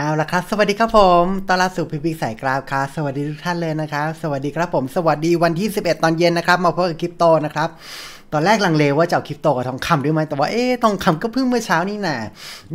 เอาละครับสวัสดีครับผมตอนรับสู่พิพิกสายกราฟครับสวัสดีทุกท่านเลยนะครับสวัสดีครับผม สวัสดีวันที่ 11 ตอนเย็นนะครับมาพบกับคริปโตนะครับ ตอนแรกลังเลว่าจะเอาคริปโตกับทองคำด้วยไหมแต่ว่าเอ๊ทองคำก็เพิ่งเมื่อเช้านี่นะ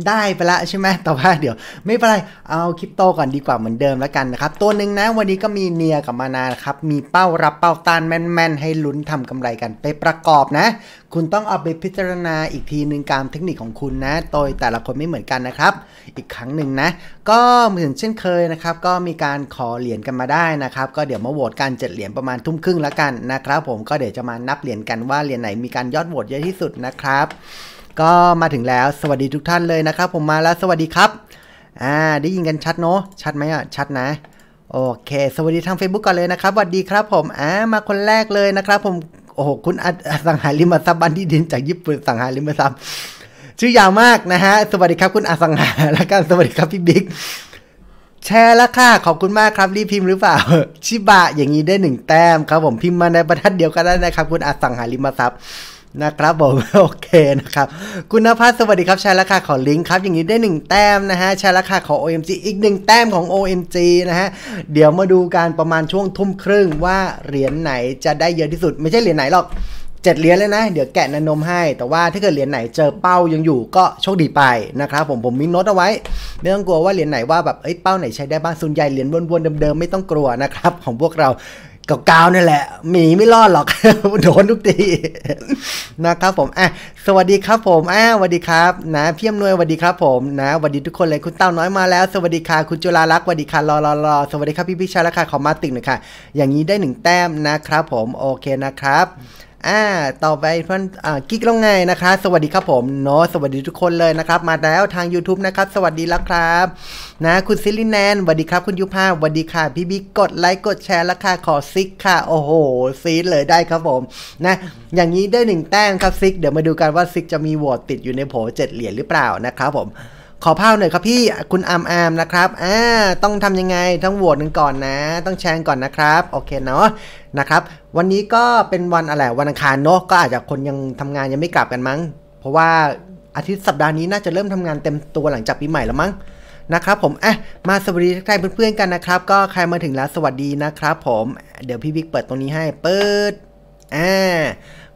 ได้ไปละใช่ไหมแต่ว่าเดี๋ยว ไม่เป็นไรเอาคริปโตก่อนดีกว่าเหมือนเดิมแล้วกันนะครับตัวหนึ่งนะวันนี้ก็มีเนียกับมานาครับมีเป้ารับเป้าต้านแม่นๆให้ลุ้นทำกำไรกัน ไปประกอบนะคุณต้องเอาไปพิจารณาอีกทีหนึ่งการเทคนิคของคุณนะ โดยแต่ละคนไม่เหมือนกันนะครับ อีกครั้งหนึ่งนะ ก็เหมือนเช่นเคยนะครับ ก็มีการขอเหรียญกันมาได้นะครับ ก็เดี๋ยวมาโหวตกันเจ็ดเหรียญประมาณทุ่มครึ่งแล้วกันนะครับ ผม ก็เดี๋ยวจะมานับเหรียญกันว่าเหรียญไหนมีการยอดโหวตเยอะที่สุดนะครับ ก็มาถึงแล้วสวัสดีทุกท่านเลยนะครับ ผมมาแล้วสวัสดีครับ อ่าได้ยินกันชัดเนาะ ชัดไหมอ่ะ ชัดนะ โอเค สวัสดีทาง Facebook ก่อนเลยนะครับสวัสดีครับผม อ่ามาคนแรกเลยนะครับผมโอ้โหคุณอสังหาริมทรัพย์บ้านที่ดินจากญี่ปุ่นสังหาริมทรัพย์ชื่อยาวมากนะฮะสวัสดีครับคุณอสังหา และกันสวัสดีครับพี่บิ๊กแชร์แล้วค่ะขอบคุณมากครับรีพิมพ์หรือเปล่าชิบะอย่างนี้ได้หนึ่งแต้ม ครับผมพิมพ์มาในบรรทัดเดียวกันได้นะครับ คุณอสังหาริมทรัพย์นะครับผมโอเคนะครับคุณนภัสสวัสดีครับแชร์ราคา ขอลิงก์ครับอย่างนี้ได้ 1 แต้มนะฮะแชร์ราคาของ OMG อีก1แต้มของ OMG นะฮะเดี๋ยวมาดูการประมาณช่วงทุ่มครึ่งว่าเหรียญไหนจะได้เยอะที่สุดไม่ใช่เหรียญไหนหรอกเจ็ดเหรียญเลยนะ เดี๋ยวแกะนันนมให้ แต่ว่าถ้าเกิดเหรียญไหนเจอเป้ายังอยู่ก็โชคดีไปนะครับผมผมมีโน้ตเอาไว้ไม่ต้องกลัวว่าเหรียญไหนว่าแบบเอ้ยเป้าไหนใช้ได้บ้างส่วนใหญ่เหรียญวนๆเดิมๆไม่ต้องกลัวนะครับของพวกเราเก่าๆนี่แหละหมีไม่รอดหรอก โดนทุกทีนะครับผมอ่ะสวัสดีครับผมอ่ะสวัสดีครับนะพี่อมนวยสวัสดีครับผมนะสวัสดีทุกคนเลยคุณเต้าน้อยมาแล้วสวัสดีค่ะคุณจุฬาลักษ์สวัสดีค่ะรอรอรอสวัสดีครับพี่พิชาลวค่ะขอมาติ่งหน่อยค่ะอย่างนี้ได้หนึ่งแต้มนะครับผมโอเคนะครับอ่า ต่อไปเพื่อนอ่ากิ๊กลองไงนะครับสวัสดีครับผมเนาะสวัสดีทุกคนเลยนะครับ มาแล้วทาง YouTube นะครับ สวัสดีแล้วครับ นะคุณซิลินแนน สวัสดีครับคุณยุพาสวัสดีค่ะ พี่บิ๊ก กดไลค์ กดแชร์แล้วค่ะขอซิกค่ะ โอ้โหซีดเลยได้ครับผม นะ อย่างนี้ได้หนึ่งแต้มครับซิก เดี๋ยวมาดูกันว่าซิกจะมีอร์ดติดอยู่ในโผเจ็ดเหรียญหรือเปล่านะครับผมขอภาพหน่อยครับพี่คุณอามอามนะครับอ่าต้องทำยังไงต้องโหวตกันก่อนนะ ต้องแชร์ก่อนนะครับโอเคเนาะนะครับ วันนี้ก็เป็นวันอะไรวันอังคารเนาะก็อาจจะคนยังทำงานยังไม่กลับกันมั้งเพราะว่าอาทิตย์สัปดาห์นี้น่าจะเริ่มทำงานเต็มตัวหลังจากปีใหม่แล้วมั้งนะครับผมอ่ะมาสวัสดีทักทายเพื่อนๆกันนะครับ ก็ใครมาถึงแล้วสวัสดีนะครับ ผมเดี๋ยวพี่บิ๊กเปิดตรงนี้ให้เปิดอ่า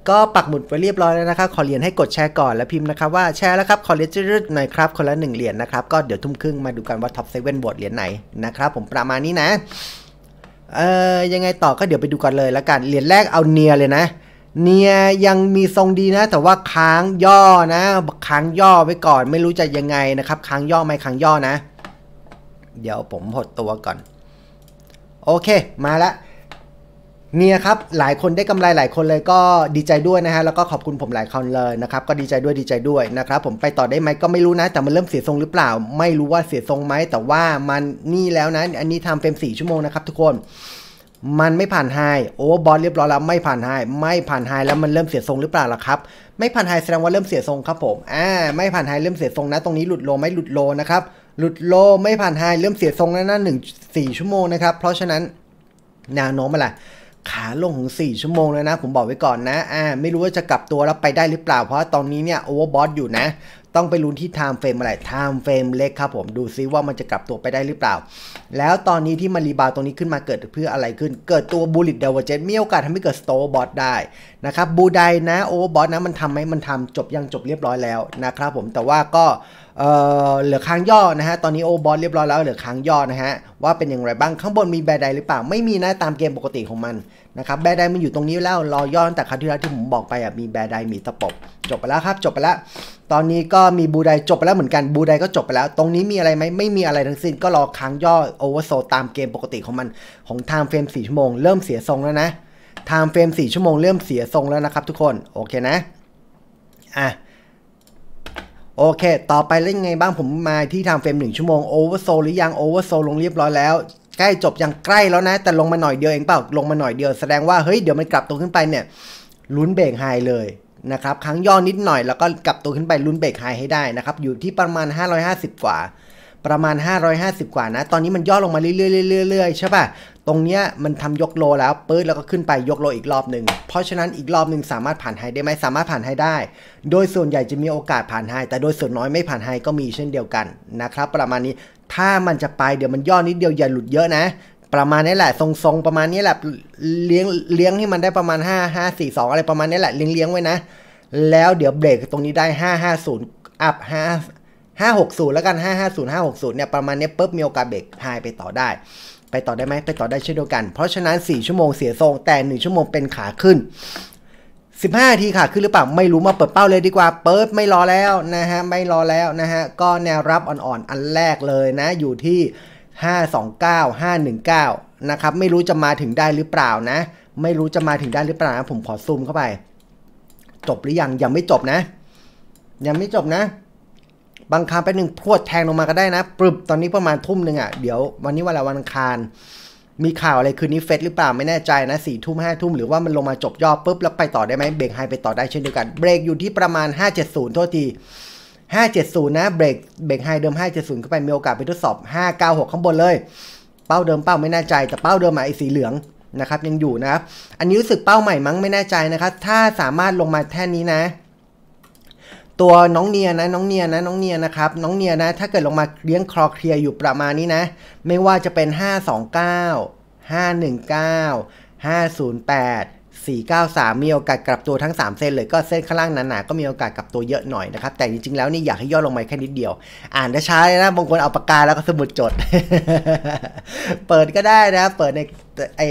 ก็ปักหมุดไว้เรียบร้อยแล้วนะครับ ขอเรียนให้กดแชร์ก่อนแล้วพิมพ์นะครับว่าแชร์แล้วครับขอเลจดรหน่อยครับคนละหนึ่งเหรียญนะครับ ก็เดี๋ยวทุ่มครึ่งมาดูกัน ว่าท็อปเซเว่นบทเหรียญไหนนะครับ ผมประมาณนี้นะเอ่อยังไงต่อก็เดี๋ยวไปดูกันเลยแล้วกันเหรียญแรกเอาเนียเลยนะเนียยังมีทรงดีนะ แต่ว่าค้างย่อนะ ค้างย่อไว้ก่อน ไม่รู้จะยังไงนะครับ ค้างย่อไม่ค้างย่อนะ เดี๋ยวผมหดตัวก่อนโอเคมาละเนี่ยครับหลายคนได้กำไรหลายคนเลยก็ดีใจด้วยนะฮะแล้วก็ขอบคุณผมหลายคนเลยนะครับ ก็ดีใจด้วยดีใจด้วยนะครับ ผมไปต่อได้ไหมก็ไม่รู้นะ แต่มันเริ่มเสียทรงหรือเปล่า ไม่รู้ว่าเสียทรงไหม แต่ว่ามันนี่แล้วนะอันนี้ทำเฟรมสี่ชั่วโมงนะครับทุกคน มันไม่ผ่านไฮโอ้บอลเรียบร้อยแล้ว ไม่ผ่านไฮไม่ผ่านไฮแล้วมันเริ่มเสียทรงหรือเปล่าล่ะครับ ไม่ผ่านไฮแสดงว่าเริ่มเสียทรง ครับผมอ่าไม่ผ่านไฮเริ่มเสียทรงนะ ตรงนี้หลุดโลไม่หลุดโลนะครับ หลุดโลไม่ผ่านไฮเริ่มเสียทรงแล้วนะหนึ่งสี่ชั่วโมงนะครับ เพราะฉะนั้นแนวโน้มอะไรขาลงถึง4 ชั่วโมงเลยนะ ผมบอกไว้ก่อนนะอ่าไม่รู้ว่าจะกลับตัวแล้วไปได้หรือเปล่า เพราะตอนนี้เนี่ยโอเวอร์บอทอยู่นะ ต้องไปลุ้นที่ไทม์เฟรมอะไรไทม์เฟรมเล็กครับผม ดูซิว่ามันจะกลับตัวไปได้หรือเปล่า แล้วตอนนี้ที่มารีบาตรงนี้ขึ้นมาเกิดเพื่ออะไรขึ้น เกิดตัวบูลิตเดวเจนมีโอกาสทำให้เกิดสโตบอทได้นะครับบูไดนะโอเวอร์บอทนะมันทำไหมมันทำจบยังจบเรียบร้อยแล้วนะครับผม แต่ว่าก็เหลือค้างย่อ นะฮะ ตอนนี้โอบอสเรียบร้อยแล้วเหลือค้างย่อ นะฮะ ว่าเป็นอย่างไรบ้าง ข้างบนมีแบดไดหรือเปล่า ไม่มีนะตามเกมปกติของมันนะครับแบร์ไดมันอยู่ตรงนี้แล้วรอย่อนแต่ครัที่แล้วที่ผมบอกไปอ่ะมีแบร์ไดมีตะปบจบไปแล้วครับ จบไปแล้ว ตอนนี้ก็มีบูไดจบไปแล้วเหมือนกันบูไดก็จบไปแล้ว ตรงนี้มีอะไรไหมไม่มีอะไรทั้งสิ้นก็รอค้างย่อโอเวอร์โซตามเกมปกติของมันของไทม์เฟรม4ชั่วโมงเริ่มเสียทรงแล้วนะไทม์เฟรม4ชั่วโมงเริ่มเสียทรงแล้วนะครับ ทุกคนโอเคนะอ่ะโอเค ต่อไปเล่นไงบ้างผมมาที่ทำเฟรม1ชั่วโมงโอเวอร์โซหรือยังโอเวอร์โซลงเรียบร้อยแล้วใกล้จบยังใกล้แล้วนะ แต่ลงมาหน่อยเดียวเองเปล่า ลงมาหน่อยเดียวแสดงว่าเฮ้ยเดี๋ยวมันกลับตัวขึ้นไปเนี่ยลุ้นเบรกไฮเลยนะครับครั้งย่อนิดหน่อย แล้วก็กลับตัวขึ้นไปลุ้นเบรกไฮให้ได้นะครับ อยู่ที่ประมาณ 550กว่าประมาณ 550 กว่านะ ตอนนี้มันย่อลงมาเรื่อยๆๆๆใช่ป่ะตรงเนี้ยมันทำยกโลแล้วปื๊ดแล้วก็ขึ้นไปยกโลอีกรอบหนึ่งเพราะฉะนั้นอีกรอบหนึ่งสามารถผ่านไฮได้ไหมสามารถผ่านไฮได้ โดยส่วนใหญ่จะมีโอกาสผ่านไฮแต่โดยส่วนน้อยไม่ผ่านไฮก็มีเช่นเดียวกันนะครับ ประมาณนี้ถ้ามันจะไปเดี๋ยวมันย่อนิดเดียวอย่าหลุดเยอะนะ ประมาณนี้แหละทรงๆประมาณนี้แหละเลี้ยงเลี้ยงให้มันได้ประมาณ 5 5 4 2อะไรประมาณนี้แหละเลี้ยงเลี้ยงไว้นะ แล้วเดี๋ยวเบรกตรงนี้ได้550อัพ5 560แล้วกัน550 560เนี่ยประมาณนี้ปุ๊บมีโอกาสเบรกายไปต่อได้ ไปต่อได้ไหมไปต่อได้เช่นเดียวกัน เพราะฉะนั้น 4 ชั่วโมงเสียทรงแต่ 1 ชั่วโมงเป็นขาขึ้น15าทีค่ะ ขึ้นหรือเปล่า ไม่รู้ มาเปิดเป้าเลยดีกว่า เปิดไม่รอแล้วนะฮะ ไม่รอแล้วนะฮะ ก็แนวรับอ่อนๆ อันแรกเลยนะ อยู่ที่529 519นะครับ ไม่รู้จะมาถึงได้หรือเปล่านะ ไม่รู้จะมาถึงได้หรือเปล่านะผมขอซูมเข้าไป จบหรือยัง ยังไม่จบนะ ยังไม่จบนะ บางคาัไปหนึ่งพรวดแทงลงมาก็ได้นะปรึบตอนนี้ประมาณทุ่มหนึ่งอะ่ะ เดี๋ยววันนี้วันละวันอังคารมีข่าวอะไรคืนนี้เฟดหรือเปล่าไม่แน่ใจนะสี่ทุ่มห้าทุ่มหรือว่ามันลงมาจบย่อปุ๊บแล้วไปต่อได้ไหมเบรกไฮไปต่อได้เช่นเดียวกันเบรกอยู่ที่ประมาณ 570โทษที 570 นะเบรกเบรกไฮเดิม 570ก็ไป มีโอกาสไปทดสอบ 596 ข้างบนเลย เป้าเดิมเป้าไม่แน่ใจ แต่เป้าเดิมมาไอ้สีเหลือง นะครับยังอยู่นะครับอันนี้รู้สึกเป้าใหม่มั้งไม่แน่ใจนะครับถ้าสามารถลงมาแท่นนี้นะตัวน้องเนียนะน้องเนียนะน้องเนียนะครับน้องเนียนะถ้าเกิดลงมาเลี้ยงคลอเคลียอยู่ประมาณนี้นะ ไม่ว่าจะเป็น 529 519 508 493 มีโอกาสกลับตัวทั้ง 3เส้นเลยก็เส้นข้างล่างหนาๆก็มีโอกาสกลับตัวเยอะหน่อยนะครับ แต่จริงๆแล้วนี่อยากให้ย่อลงมาแค่นิดเดียว อ่านได้ช้าเลยนะบางคนเอาปากกาแล้วก็สมุดจด เปิดก็ได้นะเปิดในไอ้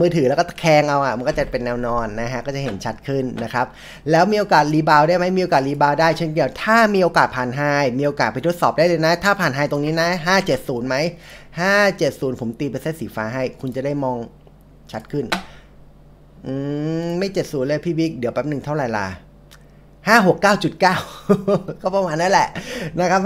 มือถือแล้วก็ตะแคงเอาอ่ะมันก็จะเป็นแนวนอนนะฮะ ก็จะเห็นชัดขึ้นนะครับ แล้วมีโอกาสรีบาวได้ไหมมีโอกาสรีบาวได้เช่นเดียวถ้ามีโอกาสผ่านไฮมีโอกาสไปทดสอบได้เลยนะ ถ้าผ่านไฮตรงนี้นะ 570ไหม570 ผมตีเป็นเส้นสีฟ้าให้ คุณจะได้มองชัดขึ้นอืมไม่ 70 เลยพี่บิ๊กเดี๋ยวแป๊บหนึ่งเท่าไหร่ล่ะ569.9 ก็ประมาณนั่นแหละนะครับ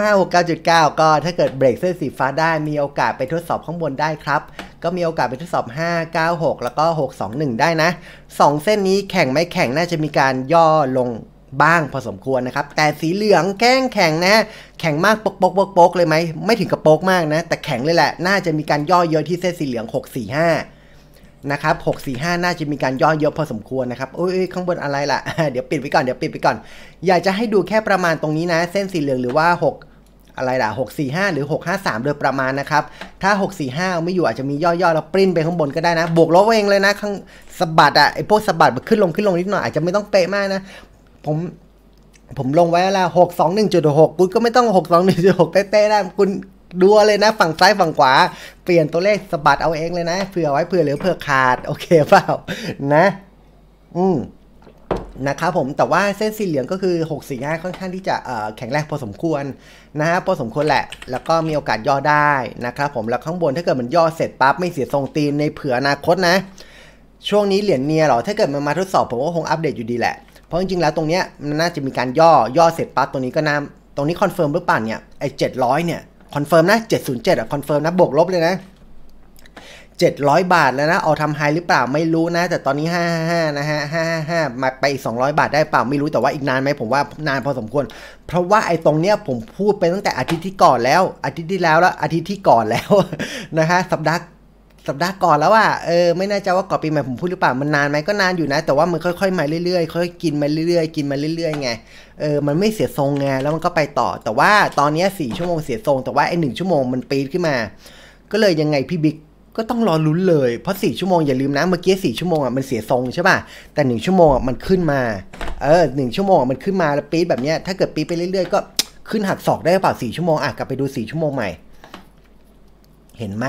569.9 ก็ถ้าเกิดเบรกเส้นสีฟ้าได้มีโอกาสไปทดสอบข้างบนได้ครับ ก็มีโอกาสไปทดสอบ 596 แล้วก็621 ได้นะ 2 เส้นนี้แข่งไม่แข่งน่าจะมีการย่อลงบ้างพอสมควรนะครับแต่สีเหลืองแก้งแข็งนะ แข็งมากปกปกปกปกเลยไหมไม่ถึงกับปกมากนะแต่แข็งเลยแหละน่าจะมีการย่อเยอะที่เส้นสีเหลือง645นะครับ 645 น่าจะมีการย่อเยอะพอสมควรนะครับโอ้ย ข้างบนอะไรล่ะ เดี๋ยวปิดไปก่อน เดี๋ยวปิดไปก่อน อยากจะให้ดูแค่ประมาณตรงนี้นะ เส้นสีเหลืองหรือว่า 6 อะไรล่ะ645หรือ 653โดยประมาณนะครับ ถ้า645ไม่อยู่อาจจะมีย่อๆเราปริ้นไปข้างบนก็ได้นะ บวกลบเองเลยนะ ข้างสบัดอะไอพวกสบัดขึ้นลงขึ้นลงนิดหน่อยอาจจะไม่ต้องเป๊ะมากนะ ผม ผมลงไว้แล้วหกสองหนึ่งจุดหกคุณก็ไม่ต้องหกสองหนึ่งจุดหกเตๆนะ้คุณดูเลยนะ ฝั่งซ้ายฝั่งขวาเปลี่ยนตัวเลขสะบัดเอาเองเลยนะ เผื่อไว้เผื่อเหลือเผื่อขาดโอเคเปล่านะ อืมนะครับผมแต่ว่าเส้นสีเหลืองก็คือ6้าค่อนข้างที่จะแข็งแรงพอสมควรนะฮะ พอสมควรแหละ แล้วก็มีโอกาสย่อได้นะครับผมแล้วข้างบนถ้าเกิดมันย่อเสร็จปั๊บ ไม่เสียทรงตีนในเผื่ออนาคตนะ ช่วงนี้เหรียญเนียหรอถ้าเกิดมันมาทดสอบ ผมก็คงอัปเดตอยู่ดีแหละ เพราะจริงๆแล้วตรงเนี้ยมันน่าจะมีการย่อย่อเสร็จปั๊บตรงนี้ก็น่าตรงนี้คอนเฟิร์มหรือเปล่าเนี่ยไอ้เจ็ดร้อยเนี่ยคอนเฟิร์มนะ 707อ่ะคอนเฟิร์มนะบวกลบเลยนะ 700 บาทแล้วนะ เอาทำไฮหรือเปล่าไม่รู้นะแต่ตอนนี้ 55นะฮะ55มาไปอีก200 บาทได้เปล่าไม่รู้แต่ว่าอีกนานไหมผมว่านานพอสมควร เพราะว่าไอ้ตรงเนี้ยผมพูดไปตั้งแต่อาทิตย์ที่ก่อนแล้ว อาทิตย์ที่แล้วแล้ว อาทิตย์ที่ก่อนแล้วนะฮะ สัปดาห์สัปดาห์ก่อนแล้วว่าเออไม่แน่ใจว่าก่อนปีใหม่ผมพูดหรือเปล่ามันนานไหมก็นานอยู่นะ แต่ว่ามันค่อยๆมาเรื่อยๆค่อยกินมาเรื่อยๆกินมาเรื่อย ๆ ไงเออมันไม่เสียทรงไงแล้วมันก็ไปต่อ แต่ว่าตอนนี้สี่ชั่วโมงเสียทรงแต่ว่าไอ้หนึ่งชั่วโมงมันปีนขึ้นมาก็เลยยังไงพี่บิ๊กก็ต้องรอลุ้นเลยเพราะสี่ชั่วโมงอย่าลืมนะ เมื่อกี้สี่ชั่วโมงอ่ะมันเสียทรงใช่ป่ะแต่หนึ่งชั่วโมงอ่ะมันขึ้นมาเออหนึ่งชั่วโมงอ่ะมันขึ้นมาแล้วปีดแบบเนี้ยถ้าเกิดปีไปเรื่อยๆก็ ขึ้นหักศอกได้เปล่าสี่ชั่วโมงอ่ะกลับไปดูสี่ชั่วโมงใหม่ เห็นไหม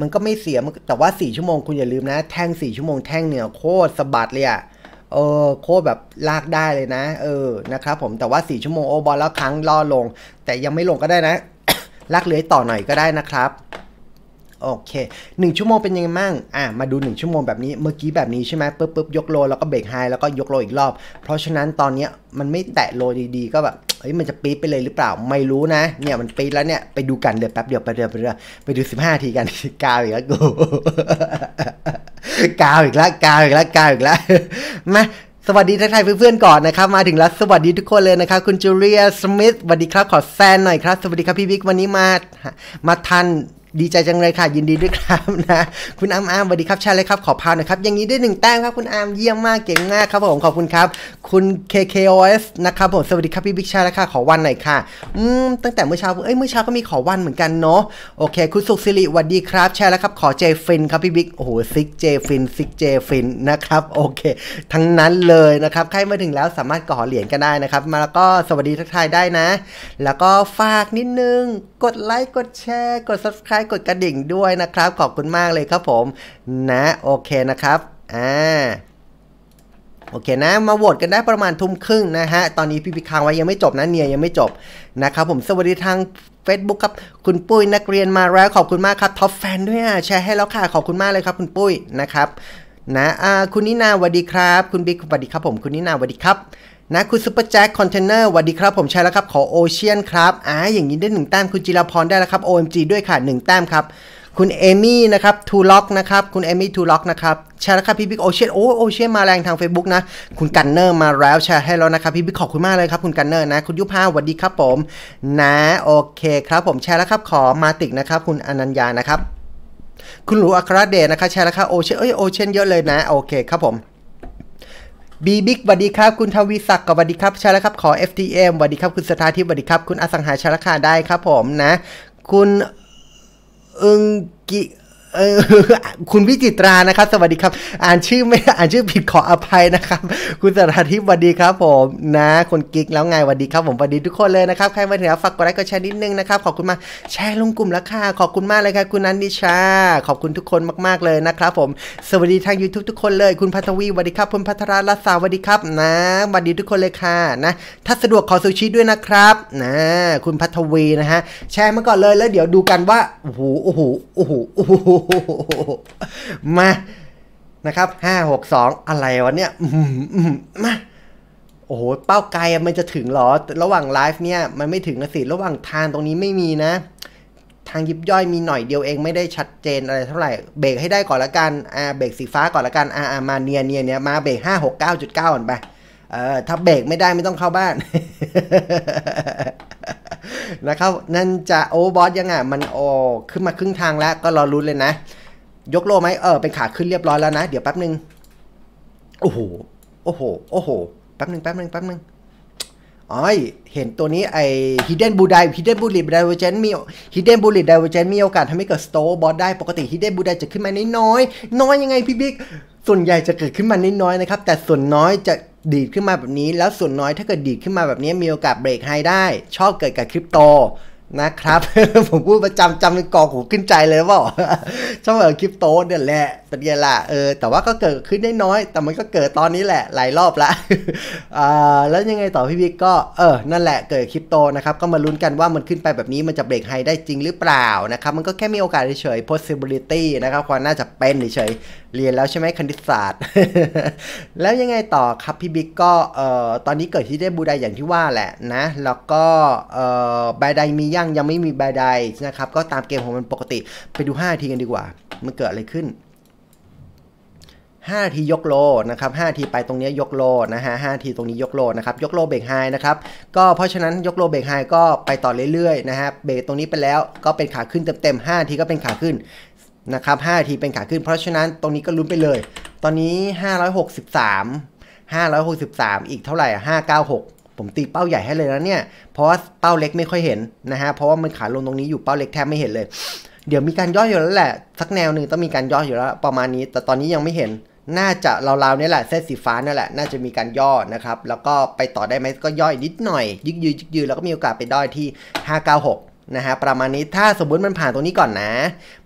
มันก็ไม่เสียแต่ว่า 4 ชั่วโมงคุณอย่าลืมนะแท่ง4ชั่วโมงแท่งเนี่ยโคตรสบัดเลยอะเออโคตรแบบลากได้เลยนะเออนะครับ ผมแต่ว่า 4 ชั่วโมงโอบอลแล้วครั้งล่อลง แต่ยังไม่ลงก็ได้นะ ลากเลื้อยต่อหน่อย ก็ได้นะครับ โอเคหนึ่งชั่วโมงเป็นยังไงมั่งอ่ะมาดู 1 ชั่วโมงแบบนี้เมื่อกี้แบบนี้ใช่ไหมปุ๊บปุ๊บยกโลแล้วก็เบรกไฮแล้วก็ยกโลอีกรอบ เพราะฉะนั้นตอนเนี้ยมันไม่แตะโลดีๆก็แบบฮ้ยมันจะปี๊ดไปเลยหรือเปล่าไม่รู้นะเนี่ยมันปี๊ดแล้วเนี่ยไปดูกันเดี๋ยวแป๊บเดียวไปเดี๋ยวไปเดี๋ยวไปดูสิบห้าทีกันกาวอีกแล้วกูกาวอีกแล้วกาวอีกแล้วกาวอีกแล้วมาสวัสดีทักทายเพื่อนๆก่อนนะครับ มาถึงแล้ว สวัสดีทุกคนเลยนะครับคุณจูเลียสมิธสวัสดีครับ ขอแซนหน่อยครับ สวัสดีครับ พี่บิ๊กวันนี้มามาทันดีใจจังเลยค่ะ ยินดีด้วยครับ นะ คุณอามอามสวัสดีครับชาเลยครับขอพาวนะครับอย่างนี้ได้หนึ่งแต้มครับคุณอามเยี่ยมมากเก่งมากครับผมขอบคุณครับ คุณ KKOS นะครับผมสวัสดีครับพี่บิ๊กชาแล้วค่ะขอวันหน่อยค่ะอืมตั้งแต่เมื่อเช้าเอ้ยเมื่อเช้าก็มีขอวันเหมือนกันเนาะโอเค คุณสุขสิริสวัสดีครับแชร์แล้วครับ ขอเจฟินครับพี่บิ๊กโอ้โหซิกเจฟินซิกเจฟินนะครับโอเคทั้งนั้นเลยนะครับใครมาถึงแล้วสามารถก่อเหรียญกันได้นะครับมาแล้วก็สวัสดีทักทายได้นะ แล้วก็ฝากนิดนึงกดไลค์กดแชร์กด subscribe กดกระดิ่งด้วยนะครับขอบคุณมากเลยครับผม นะโอเคนะครับอ่าโอเคนะมาโหวตกันได้ประมาณทุ่มครึ่งนะฮะตอนนี้พี่พิค้างไว้ยังไม่จบนะเนียยังไม่จบนะครับ ผมสวัสดีทาง Facebook ครับ คุณปุ้ยนักเรียนมาแล้วขอบคุณมากครับท็อปแฟนด้วยอ่ะแชร์ให้แล้วค่ะขอบคุณมากเลยครับ คุณปุ้ยนะครับนะคุณนินาสวัสดีครับ คุณบิ๊กสวัสดีครับ ผมคุณนินาสวัสดีครับนะคุณซุปเปอร์แจ็คคอนเทนเนอร์สวัสดีครับผมใช่แล้วครับขอโอเชียนครับอ่าอย่างนี้ได้1แต้มคุณจิรพรได้แล้วครับ OMG ด้วยค่ะ1แต้มครับคุณเอมี่นะครับทูล็อกนะครับคุณเอมี่ทูล็อกนะครับใช่แล้วครับพี่บิ๊กโอเชียนโอ้โอเชียนมาแรงทาง Facebook นะคุณกันเนอร์มาแล้วแชร์ให้แล้วนะครับพี่บิ๊กขอบคุณมากเลยครับคุณกันเนอร์นะ คุณยุพาสวัสดีครับผม นะโอเคครับผมแชร์แล้วครับขอมาติกนะครับคุณอนัญญานะครับคุณหลูอัครเดชนะครับแชร์แล้วครับโอเชียนเอ้ยโอเชียนเยอะเลยนะโอเคครับผมบีบิ๊กสวัสดีครับ คุณทวีศักดิ์สวัสดีครับชาละครับขอ FTM สวัสดีครับ คุณสตาทิพสวัสดีครับ คุณอสังหาชาละคาได้ครับผมนะ คุณ อึงกิคุณวิจิตรานะครับ สวัสดีครับ อ่านชื่อไม่ อ่านชื่อผิดขออภัยนะครับ คุณสราธิปสวัสดีครับผมนะคนกิ๊กแล้วไงสวัสดีครับ ผมสวัสดีทุกคนเลยนะครับ ใครมาถึงแล้วฝากกดไลค์ กดแชร์นิดนึงนะครับ ขอบคุณมากแชร์ลงกลุ่มแล้วค่ะ ขอบคุณมากเลยครับ คุณนันดิชา ขอบคุณทุกคนมากๆเลยนะครับผม สวัสดีทาง YouTube ทุกคนเลย คุณพัทวีสวัสดีครับ คุณพัทรารัสสวัสดีครับ นะสวัสดีทุกคนเลยค่ะนะถ้าสะดวกขอซูชิด้วยนะครับนะ คุณพัทวีนะฮะแชร์มาก่อนเลยแล้วเดี๋ยวดูกันว่าโอ้โหโอ้โหโอ้โหโอ้โหมา นะครับห้าหกสองอะไรวะเนี่ยมา โอ้โหเป้าไกล มันจะถึงหรอ ระหว่างไลฟ์เนี่ย มันไม่ถึงสิ ระหว่างทางตรงนี้ไม่มีนะ ทางยิบย่อยมีหน่อยเดียวเอง ไม่ได้ชัดเจนอะไรเท่าไหร่ เบรกให้ได้ก่อนละกันอ่าเบรกสีฟ้าก่อนละกันอ่ามาเนียเนียเนียมาเบรกห้าหกเก้าจุดเก้าก่อนไปเออถ้าเบรกไม่ได้ไม่ต้องเข้าบ้าน นะครับ นั่นจะโอเวอร์บอสยังอ่ะ มันโอขึ้นมาครึ่งทางแล้วก็รอรุ้นเลยนะ ยกโลไหมเออเป็นขาขึ้นเรียบร้อยแล้วนะ เดี๋ยวแป๊บนึง โอ้โห โอ้โห โอ้โห แป๊บนึง แป๊บนึง แป๊บนึงอ๋อเห็นตัวนี้ ไอ hidden b u d a i hidden bullet divergence มี hidden bullet divergence มีโอกาสทำให้เกิด store b o ได้ ปกติ hidden b u d a i จะขึ้นมาน้อยน้อยน้อยยังไงพี่บิ๊กส่วนใหญ่จะเกิดขึ้นมาน้อยนะครับแต่ส่วนน้อยจะดีดขึ้นมาแบบนี้แล้วส่วนน้อยถ้าเกิดดีดขึ้นมาแบบนี้มีโอกาสเบรกไฮได้ ชอบเกิดกับคริปโตนะครับ ผมพูดประจำจำเป็นกองหูขึ้นใจเลยว่าชอบเออคริปโตเนี่ยแหละเป็นไงล่ะเออแต่ว่าก็เกิดขึ้นได้น้อยแต่มันก็เกิดตอนนี้แหละหลายรอบละอ่าแล้วยังไงต่อพี่วิกก็เออนั่นแหละเกิดคริปโตนะครับก็มาลุ้นกันว่ามันขึ้นไปแบบนี้มันจะเบรกไฮได้จริงหรือเปล่านะครับมันก็แค่มีโอกาสเฉย possibility นะครับความน่าจะเป็นเฉยเรียนแล้วใช่ไหมคณิตศาสตร์ แล้วยังไงต่อครับพี่บิ๊กก็เอ่อตอนนี้เกิดที่ได้บูไดอย่างที่ว่าแหละนะแล้วก็เอ่อบไดมียั่งยังไม่มีบไดนะครับก็ตามเกมของมันปกติไปดู 5 ทีกันดีกว่ามันเกิดอะไรขึ้น 5 ทียกโลนะครับ5ทีไปตรงนี้ยกโลนะฮะ5ทีตรงนี้ยกโลนะครับยกโลเบรกไฮนะครับก็เพราะฉะนั้นยกโลเบรกไฮก็ไปต่อเรื่อยๆนะฮะเบรกตรงนี้ไปแล้วก็เป็นขาขึ้นเต็มๆ5ทีก็เป็นขาขึ้นนะครับ5นาที เป็นขาขึ้น เพราะฉะนั้นตรงนี้ก็ลุ้นไปเลย ตอนนี้ 563 563 อีกเท่าไหร่596 ผมตีเป้าใหญ่ให้เลยนะเนี่ย เพราะว่าเป้าเล็กไม่ค่อยเห็นนะฮะ เพราะว่ามันขาลงตรงนี้อยู่ เป้าเล็กแทบไม่เห็นเลย เดี๋ยวมีการย่ออยู่แล้วแหละ สักแนวหนึ่งต้องมีการย่ออยู่แล้ว ประมาณนี้ แต่ตอนนี้ยังไม่เห็น น่าจะราวๆนี่แหละเส้นสีฟ้านั่นแหละ น่าจะมีการย่อนะครับ แล้วก็ไปต่อได้ไหมก็ย่อยนิดหน่อย ยึกยืดยึกยืดแล้วก็มีโอกาสไปด้อยที่ 596นะฮะประมาณนี้ถ้าสมมติมันผ่านตรงนี้ก่อนนะ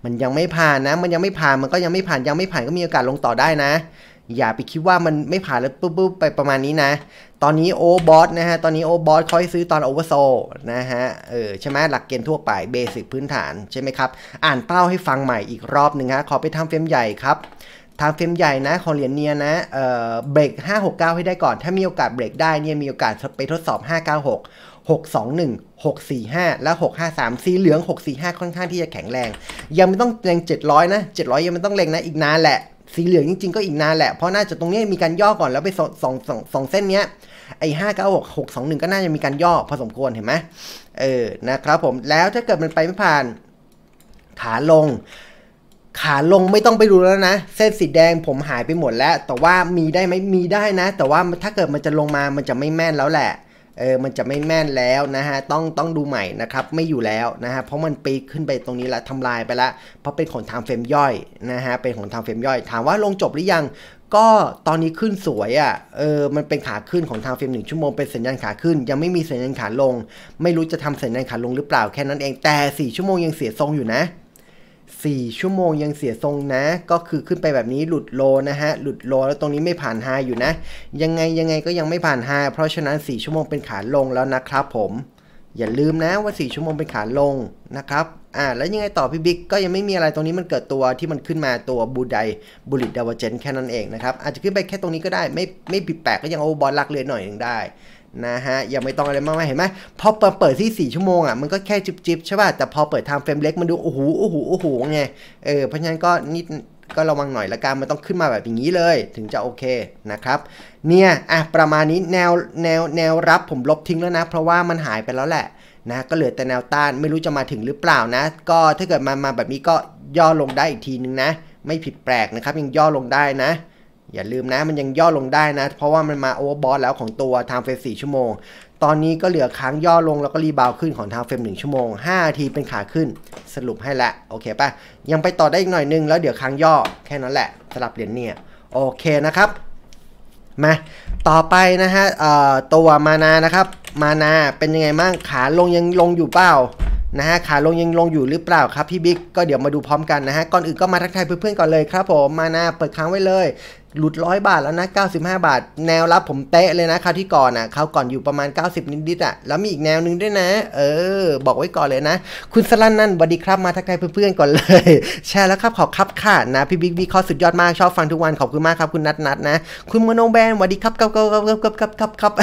มันยังไม่ผ่านนะมันยังไม่ผ่านมันก็ยังไม่ผ่านยังไม่ผ่านก็มีโอกาสลงต่อได้นะ อย่าไปคิดว่ามันไม่ผ่านแล้วปุ๊บปุ๊บไปประมาณนี้นะ ตอนนี้โอบอสนะฮะ ตอนนี้โอบอสคอยซื้อตอนโอเวอร์โซนะฮะเออใช่ไหมหลักเกณฑ์ทั่วไปเบสิกพื้นฐานใช่ไหมครับ อ่านเป้าให้ฟังใหม่อีกรอบหนึ่งฮะขอไปทำเฟรมใหญ่ครับทำเฟรมใหญ่นะของเหรียญเนียนะเออเบรก569 ให้ได้ก่อนถ้ามีโอกาสเบรกได้เนี่ยมีโอกาสไปทดสอบ596 621 645และ653สีเหลือง 645 ค่อนข้างที่จะแข็งแรง ยังไม่ต้องเล็ง700นะ700 ยังไม่ต้องเล็งนะอีกนานแหละสีเหลืองจริงๆ ก็อีกนานแหละ เพราะน่าจะตรงนี้มีการย่อก่อนแล้วไปสองสองสองสองเส้นเนี้ยไอ้ห้าเก้าหกหกสองหนึ่งก็น่าจะมีการย่อพอสมควรเห็นไหมเออนะครับผมแล้วถ้าเกิดมันไปไม่ผ่านขาลง ขาลงไม่ต้องไปดูแล้วนะเส้นสีแดงผมหายไปหมดแล้ว แต่ว่ามีได้ไหมมีได้นะ แต่ว่าถ้าเกิดมันจะลงมามันจะไม่แม่นแล้วแหละเออ มันจะไม่แม่นแล้วนะฮะ ต้องต้องดูใหม่นะครับ ไม่อยู่แล้วนะฮะ เพราะมันปีขึ้นไปตรงนี้ละทำลายไปละ เพราะเป็นขนทางเฟรมย่อยนะฮะ เป็นขนทางเฟรมย่อย ถามว่าลงจบหรือยัง ก็ตอนนี้ขึ้นสวยอะ่ะ เออ มันเป็นขาขึ้นของทางเฟรมหนึ่งชั่วโมง เป็นสัญญาณขาขึ้น ยังไม่มีสัญญาณขาลง ไม่รู้จะทำสัญญาณขาลงหรือเปล่าแค่นั้นเอง แต่4ชั่วโมงยังเสียทรงอยู่นะ4 ชั่วโมงยังเสียทรงนะ ก็คือขึ้นไปแบบนี้หลุดโลนะฮะหลุดโลแล้วตรงนี้ไม่ผ่านไฮอยู่นะยังไงยังไงก็ยังไม่ผ่านไฮเพราะฉะนั้น4ชั่วโมงเป็นขาลงแล้วนะครับผมอย่าลืมนะว่า4ชั่วโมงเป็นขาลงนะครับอ่าแล้วยังไงต่อพี่บิ๊กก็ยังไม่มีอะไรตรงนี้มันเกิดตัวที่มันขึ้นมาตัวบูไดบูลิตดาวเจนแค่นั้นเองนะครับอาจจะขึ้นไปแค่ตรงนี้ก็ได้ ไม่ไม่ผิดแปลกก็ยังโอบอลลักเลือหน่อยหนึ่งได้นะฮะยังไม่ต้องอะไรมากมายเห็นไหมพอเปิดที่ 4 ชั่วโมงอ่ะมันก็แค่จิบจิบใช่ป่ะแต่พอเปิดทางเฟรมเล็กมันดูโอ้โหโอ้โหโอ้โหไงเออเพราะฉะนั้นก็นิดก็ระวังหน่อยละกันมันต้องขึ้นมาแบบอย่างนี้เลย ถึงจะโอเคนะครับเนี่ยอ่ะประมาณนี้แนวแนวแนวรับผมลบทิ้งแล้วนะเพราะว่ามันหายไปแล้วแหละนะก็เหลือแต่แนวต้านไม่รู้จะมาถึงหรือเปล่านะ ก็ถ้าเกิดมามาแบบนี้ก็ย่อลงได้อีกทีนึงนะ ไม่ผิดแปลกนะครับยังย่อลงได้นะอย่าลืมนะ มันยังย่อลงได้นะ เพราะว่ามันมาโอเวอร์บอสแล้วของตัวทางเฟสี่ชั่วโมง ตอนนี้ก็เหลือค้างย่อลงแล้วก็รีบาวขึ้นของทางเฟหนึ่งชั่วโมง 5ทีเป็นขาขึ้นสรุปให้ละโอเคปะยังไปต่อได้อีกหน่อยนึง แล้วเดี๋ยวค้างย่อแค่นั้นแหละสลับเหรียญเนี่ย โอเคนะครับมาต่อไปนะฮะตัวมานานะครับมานาเป็นยังไงบ้างขาลงยังลงอยู่เปล่านะฮะขาลงยังลงอยู่หรือเปล่าครับพี่บิ๊กก็เดี๋ยวมาดูพร้อมกันนะฮะก่อนอื่นก็มาทักทายเพื่อนๆก่อนเลยครับผมมานาเปิดค้างไว้เลยหลุดร้อยบาทแล้วนะ 95 บาท แนวรับผมเตะเลยนะคราวที่ก่อนอ่ะคราวก่อนอยู่ประมาณ 90 นิดๆอ่ะแล้วมีอีกแนวนึงด้วยนะ เออ บอกไว้ก่อนเลยนะ คุณสลันนั่นสวัสดีครับมาทักทายเพื่อนๆก่อนเลย แชร์แล้วครับขอบครับค่ะนะพี่บิ๊กวิเคาสุดยอดมากชอบฟังทุกวันขอบคุณมากครับคุณนัทนัทนะ คุณมโนแบนสวัสดีครับครับครับครับครับครับครับครับ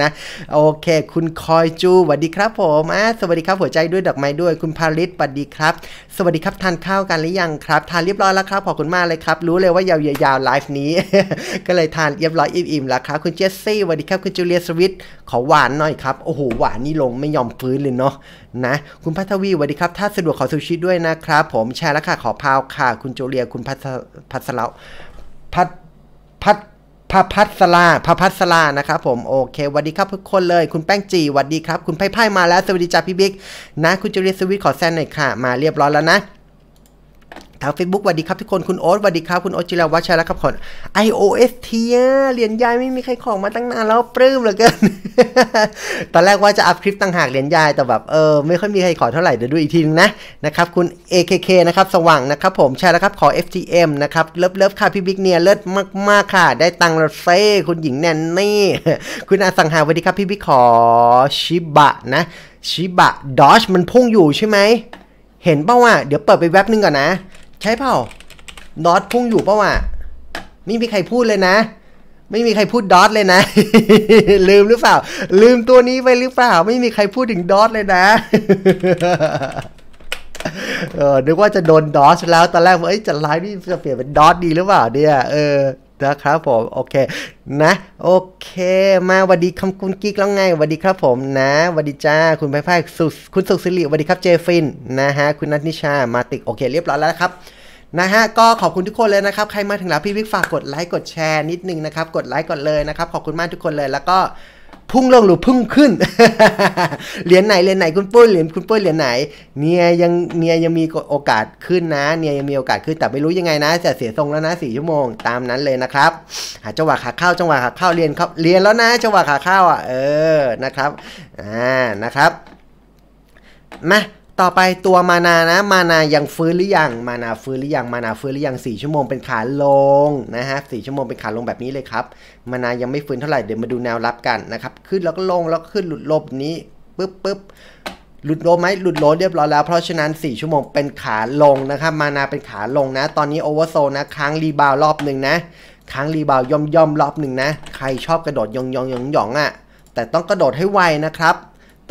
นะโอเค คุณคอยจูสวัสดีครับ ผมอ่ะสวัสดีครับหัวใจด้วยดอกไม้ด้วย คุณพาริสสวัสดีครับ สวัสดีครับทานข้าวกันหรือยังครับทานเรียบร้อยแล้วครับขอบคุณมากเลยครับรู้เลยว่ายาวไลฟ์นี้ ก็เลยทานเรียบร้อยอิ่มๆแล้วครับคุณเจสซี่สวัสดีครับ คุณจูเลียสวิตขอหวานหน่อยครับโอ้โหหวานนี่ลงไม่ยอมฟื้นเลยเนาะนะ คุณพัทวีสวัสดีครับถ้าสะดวกขอซูชิด้วยนะครับผมแชร์แล้วค่ะขอพาวค่ะ คุณจูเลียคุณพัทพัทสลาพัทพัทพัพัสลาพระพัสลานะครับผมโอเควันดีครับทุกคนเลย คุณแป้งจีวันดีครับคุณไพ่ไพ่มาแล้วสวัสดีจ้าพี่บิ๊กนะ คุณจูเลียสวิตขอแซนหน่อยค่ะมาเรียบร้อยแล้วนะทาง Facebook สวัสดีครับทุกคน คุณโอ๊ตสวัสดีครับ คุณโอ๊ตจิรวัชชัยรับขอไ iOS เทียเหรียญยายไม่มีใครของมาตั้งนานแล้วปลื้มเหลือเกินตอนแรกว่าจะอัพคลิปต่างหากเหรียญยาย แต่แบบเออไม่ค่อยมีใครขอเท่าไหร่ เดี๋ยวดูอีกทีนึงนะนะครับคุณ AKK นะครับสว่างนะครับผมใช่แล้วครับขอ FTM นะครับเลิฟเลิฟค่ะพี่บิ๊กเนียเลิศมากๆค่ะ ได้ตังค์เซ่คุณหญิงแนนนี่คุณอาสังหาสวัสดีครับพี่บิ๊กขอชิบะนะชิบะดอชมันพุ่งอยู่ใช่ไหมเห็นเป่าว่าเดี๋ยวเปิดไปแว็บนึงก่อนนะใช่เปล่า ดอทพุ่งอยู่เปล่าวะไม่มีใครพูดเลยนะ ไม่มีใครพูดดอทเลยนะ ลืมหรือเปล่า ลืมตัวนี้ไปหรือเปล่า ไม่มีใครพูดถึงดอทเลยนะ เออ นึกว่าจะโดนดอทแล้ว ตอนแรกว่าจะไลน์นี่จะเปลี่ยนเป็นดอทดีหรือเปล่าเนี่ย เออนะครับผมโอเคนะโอเค มาวัสดีคำคุณกิ๊กแล้วไงวัสดีครับผมนะวัสดีจ้าคุณไพ่ไพ่คุณสุขสิริวัสดีครับเจฟินนะฮะคุณนัทนิชามาติกโอเค เรียบร้อยแล้วครับนะฮะก็ขอบคุณทุกคนเลยนะครับ ใครมาถึงแล้วพี่วิกฝากกดไลค์กดแชร์นิดนึงนะครับกดไลค์กดเลยนะครับขอบคุณมากทุกคนเลยแล้วก็พุ่งลงหรือพุ่งขึ้น เหรียญไหนเหรียญไหนคุณปุ้ยเหรียญคุณปุ้ยเหรียญไหนเนี่ยยังเนี่ยยังมีโอกาสขึ้นนะเนี่ยยังมีโอกาสขึ้นแต่ไม่รู้ยังไงนะจะเสียทรงแล้วนะสี่ชั่วโมงตามนั้นเลยนะครับหาจังหวะขาเข้าจังหวะขาเข้าเรียนเขาเรียนแล้วนะจังหวะขาเข้าอ่ะเออนะครับอ่านะครับมาต่อไปตัวมานานะ มานายังฟื้นหรือยังมานาฟื้นหรือยังมานาฟื้นหรือยัง4 ชั่วโมงเป็นขาลงนะฮะสชั่วโมงเป็นขาลงแบบนี้เลยครับ มานายังไม่ฟื้นเท่าไหร่เดี๋ยวมาดูแนวรับกันนะครับขึ้นแล้วก็ลงแล้วขึ้นหลุดลบนี้ปึ๊บปึ๊บหลุดโลไหมหลุดโลเรียบร้อยแล้ว เพราะฉะนั้น 4 ชั่วโมงเป็นขาลงนะครับมานาเป็นขาลงนะ ตอนนี้โอเวอร์โซนะค้างรีบาวรอบหนึ่งนะค้างรีบาวย่อมย่อมรอบหนึ่งนะ ใครชอบกระโดดยองยองยองยองอ่ะ แต่ต้องกระโดดให้ไวนะครับ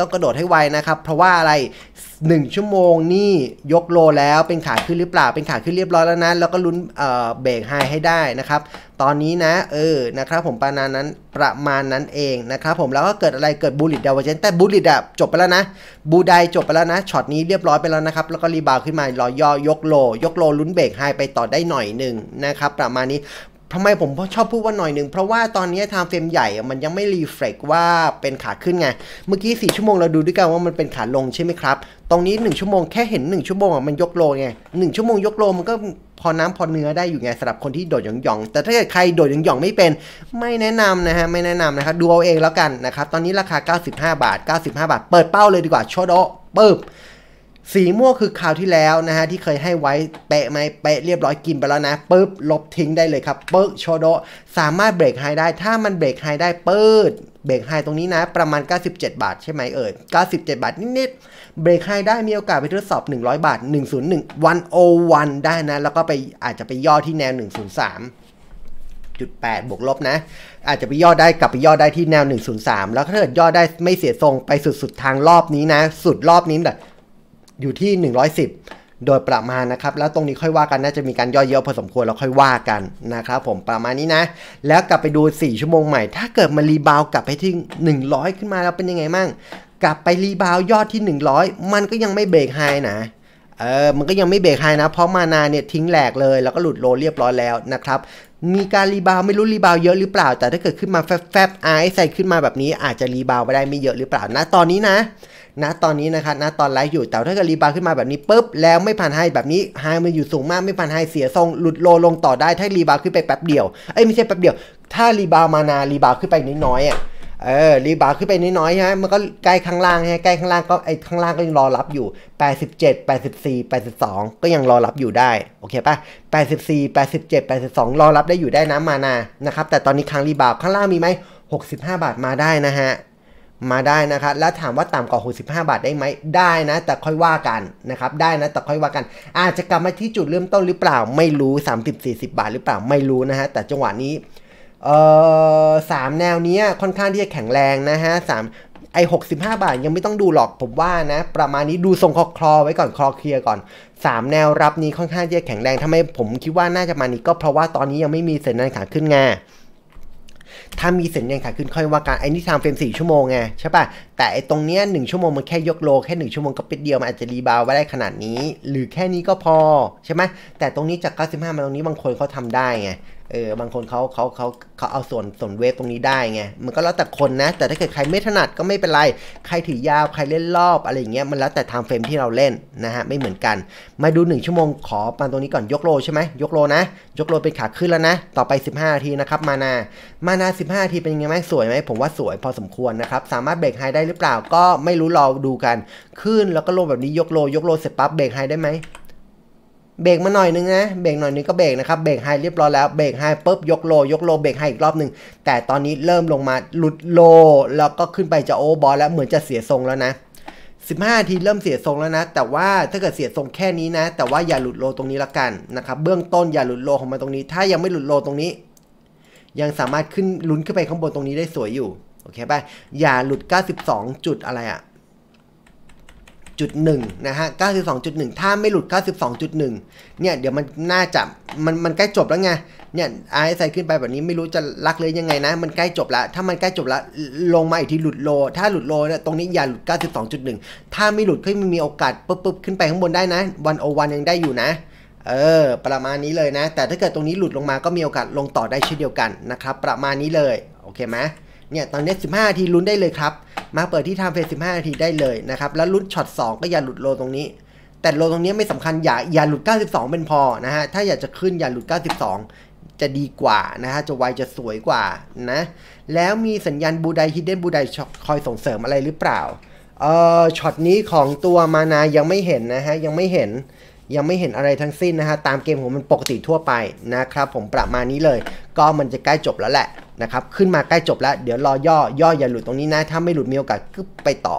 ต้องกระโดดให้ไวนะครับ เพราะว่าอะไร1 ชั่วโมงนี่ยกโลแล้วเป็นขาขึ้นหรือเปล่า เป็นขาขึ้นเรียบร้อยแล้วนะแล้วก็ลุ้นเอ่อเบรกไฮให้ได้นะครับ ตอนนี้นะเออนะครับ ผมประมาณนั้นประมาณนั้นเองนะครับ ผมแล้วก็เกิดอะไร เกิดบูลิตเดาวเจนแต่บูลิตอะจบไปแล้วนะบูไดจบไปแล้วนะช็อตนี้เรียบร้อยไปแล้วนะครับแล้วก็รีบาวขึ้นมารอย่อยกโลยกโลลุ้นเบรกไฮไปต่อได้หน่อยหนึ่งนะครับ ประมาณนี้ทำไมผมชอบพูดว่าหน่อยหนึ่งเพราะว่าตอนนี้ไทม์เฟรมใหญ่ มันยังไม่รีเฟร็กว่าเป็นขาขึ้นไง เมื่อกี้ 4ชั่วโมงเราดูด้วยกันว่ามันเป็นขาลงใช่ไหมครับ ตรงนี้ 1 ชั่วโมงแค่เห็น 1 ชั่วโมงมันยกโลไง1ชั่วโมงยกโลมันก็พอน้ำพอเนื้อได้อยู่ไงสำหรับคนที่โดดหย่องๆแต่ถ้าเกิดใครโดดหย่องๆไม่เป็น ไม่แนะนำนะฮะไม่แนะนำนะครับ ดูเอาเองแล้วกันนะครับตอนนี้ราคา95บาท95บาท เปิดเป้าเลยดีกว่าชดอปึ๊บสีม่วงคือคราวที่แล้วนะฮะที่เคยให้ไว้เป๊ะไหมเป๊ะเรียบร้อยกินไปแล้วนะปุ๊บลบทิ้งได้เลยครับปึ๊บโชโดสามารถเบรกไฮได้ ถ้ามันเบรกไฮได้ปึ๊บเบรกไฮตรงนี้นะประมาณ97 บาทใช่ไหมเอ่ย97 บาทนิดๆเบรกไฮได้มีโอกาสไปทดสอบ 100 บาท 101 101 ได้นะแล้วก็ไปอาจจะไปย่อที่แนว 103ป8บวกลบนะ อาจจะไปย่อได้กลับไปย่อได้ที่แนว 103 แล้วถ้าเกิดย่อได้ไม่เสียทรงไปสุดสุดทางรอบนี้นะสุดรอบนี้แบบอยู่ที่ 110 โดยประมาณนะครับ แล้วตรงนี้ค่อยว่ากันน่าจะมีการย่อยเยอะพอสมควรแล้วค่อยว่ากันนะครับผมประมาณนี้นะ แล้วกลับไปดู 4 ชั่วโมงใหม่ ถ้าเกิดมารีบาวกลับไปที่ 100 ขึ้นมาแล้วเป็นยังไงมั่งกลับไปรีบาวยอดที่ 100 มันก็ยังไม่เบรกไฮนะเออมันก็ยังไม่เบรกไฮนะ เพราะมานาเนี่ยทิ้งแหลกเลยแล้วก็หลุดโลเรียบร้อยแล้วนะครับมีการรีบาวไม่รู้รีบาวเยอะหรือเปล่า แต่ถ้าเกิดขึ้นมาแฟบแฟบไอซ์ใส่ขึ้นมาแบบนี้อาจจะรีบาวไปได้ไม่เยอะหรือเปล่านะตอนนี้นะนะตอนนี้นะครับนะตอนไลฟ์อยู่แต่ถ้าเกิดรีบาวขึ้นมาแบบนี้ปุ๊บแล้วไม่ผ่านไฮแบบนี้ไฮมันอยู่สูงมากไม่ผ่านไฮเสียทรง หลุดโลลงต่อได้ถ้ารีบาวขึ้นไปแป๊บเดียวเอ้ยไม่ใช่แป๊บเดียว ถ้ารีบาวมานารีบาวขึ้นไปน้อยๆอ่ะเออรีบาร์ขึ้นไปน้อยๆใช่ไหมมันก็ใกล้ข้างล่างใช่ไหมใกล้ข้างล่างก็ไอ้ข้างล่างก็ยังรอรับอยู่87 84 82 ก็ยังรอรับอยู่ได้โอเคป่ะ84 87 82 รอรับได้อยู่ได้นะมานานะครับแต่ตอนนี้ค้างรีบาร์ข้างล่างมีไหม65 บาทมาได้นะฮะมาได้นะครับแล้วถามว่าต่ำกว่า65บาทได้ไหมได้นะ แต่ค่อยว่ากันนะครับได้นะ แต่ค่อยว่ากัน อาจจะกลับมาที่จุดเริ่มต้นหรือเปล่าไม่รู้30-40 บาทหรือเปล่าไม่รู้นะฮะแต่จังหวะนี้สามแนวนี้ค่อนข้างที่จะแข็งแรงนะฮะสามไอ้หกสิบห้าบาทยังไม่ต้องดูหรอกผมว่านะ ประมาณนี้ดูทรงคอคลอไว้ก่อนคลอเคลียร์ก่อนสามแนวรับนี้ค่อนข้างที่จะแข็งแรงทาไมผมคิดว่าน่าจะมานี้ก็เพราะว่าตอนนี้ยังไม่มีเสันญาณขาขึ้นไงถ้ามีเสัญญาณขาขึ้น ค่อยว่ากันไอ้นี่ทำเฟรมสี่ชั่วโมงไงใช่ป่ะแต่ไอ้ตรงเนี้ยหนึ่งชั่วโมงมันแค่ยกโลแค่หนึ่งชั่วโมงก็เป็ดเดียวมันอาจจะรีบาวไว้ได้ขนาดนี้ หรือแค่นี้ก็พอใช่ไหมแต่ตรงนี้จาก 95มาตรงนี้บางคนเขาทาได้ไงเออบางคนเขาเขาเขาเขาเอาส่วนส่วนเวฟตรงนี้ได้ไงมันก็แล้วแต่คนนะแต่ถ้าเกิดใครไม่ถนัดก็ไม่เป็นไรใครถือยาวใครเล่นรอบอะไรอย่างเงี้ยมันแล้วแต่ไทม์เฟรมที่เราเล่นนะฮะไม่เหมือนกัน มาดู 1ชั่วโมงขอมาตรงนี้ก่อนยกโลใช่ไหมยกโลนะยกโลเป็นขาขึ้นแล้วนะต่อไป 15นาทีนะครับมานามานา 15นาทีเป็นยังไงไหมสวยไหมผมว่าสวยพอสมควรนะครับสามารถเบรกไฮได้หรือเปล่าก็ไม่รู้รอดูกัน ขึ้นแล้วก็ลงแบบนี้ยกโลยกโลเสร็จปั๊บเบรกไฮได้ไหมเบรกมาหน่อยนึงนะ เบรกหน่อยนึงก็เบรกนะครับ เบรกไฮเรียบร้อยแล้ว เบรกไฮปุ๊บยกโลยกโล เบรกไฮอีกรอบหนึ่งแต่ตอนนี้เริ่มลงมา หลุดโลแล้วก็ขึ้นไปจะโอบอลแล้ว เหมือนจะเสียทรงแล้วนะ15ทีเริ่มเสียทรงแล้วนะ แต่ว่าถ้าเกิดเสียทรงแค่นี้นะ แต่ว่าอย่าหลุดโลตรงนี้ละกันนะครับ เบื้องต้นอย่าหลุดโลของมันตรงนี้ ถ้ายังไม่หลุดโลตรงนี้ ยังสามารถขึ้นลุ้นขึ้นไปข้างบนตรงนี้ได้สวยอยู่ โอเคป่ะ อย่าหลุด 92 จุดอะไรอะ92.1นะฮะ 92.1 ถ้าไม่หลุด 92.1 เนี่ย เดี๋ยวมันน่าจะมัน มันใกล้จบแล้วไง เนี่ย RSI ขึ้นไปแบบนี้ ไม่รู้จะรักเลยยังไงนะ มันใกล้จบแล้วถ้ามันใกล้จบแล้วลงมาอีกทีหลุดโล ถ้าหลุดโลเนี่ย ตรงนี้อย่าหลุด 92.1 ถ้าไม่หลุดก็มีโอกาสปุ๊บๆขึ้นไปข้างบนได้นะวันโอวันยังได้อยู่นะ เออ ประมาณนี้เลยนะ แต่ถ้าเกิดตรงนี้หลุดลงมา ก็มีโอกาสลงต่อได้เช่นเดียวกันนะครับ ประมาณนี้เลย โอเคไหมเนี่ยตอนนี้ 15 นาทีลุ้นได้เลยครับ มาเปิดที่ไทม์เฟส15 นาทีได้เลยนะครับ แล้วลุ้นช็อต 2 ก็อย่าหลุดโลตรงนี้ แต่โลตรงนี้ไม่สำคัญ อย่าอย่าหลุด 92 เป็นพอนะฮะ ถ้าอยากจะขึ้นอย่าหลุด 92 จะดีกว่านะฮะ จะไวจะสวยกว่านะ แล้วมีสัญญาณบูไดฮิดเด้นบูไดคอยส่งเสริมอะไรหรือเปล่า เอ่อช็อตนี้ของตัวมานายังไม่เห็นนะฮะยังไม่เห็นยังไม่เห็นอะไรทั้งสิ้นนะฮะตามเกมของมันปกติทั่วไปนะครับผมประมาณนี้เลย ก็มันจะใกล้จบแล้วแหละนะครับขึ้นมาใกล้จบแล้วเดี๋ยวรอย่อ ย่ออย่าหลุดตรงนี้นะ ถ้าไม่หลุดมีโอกาสกึบไปต่อ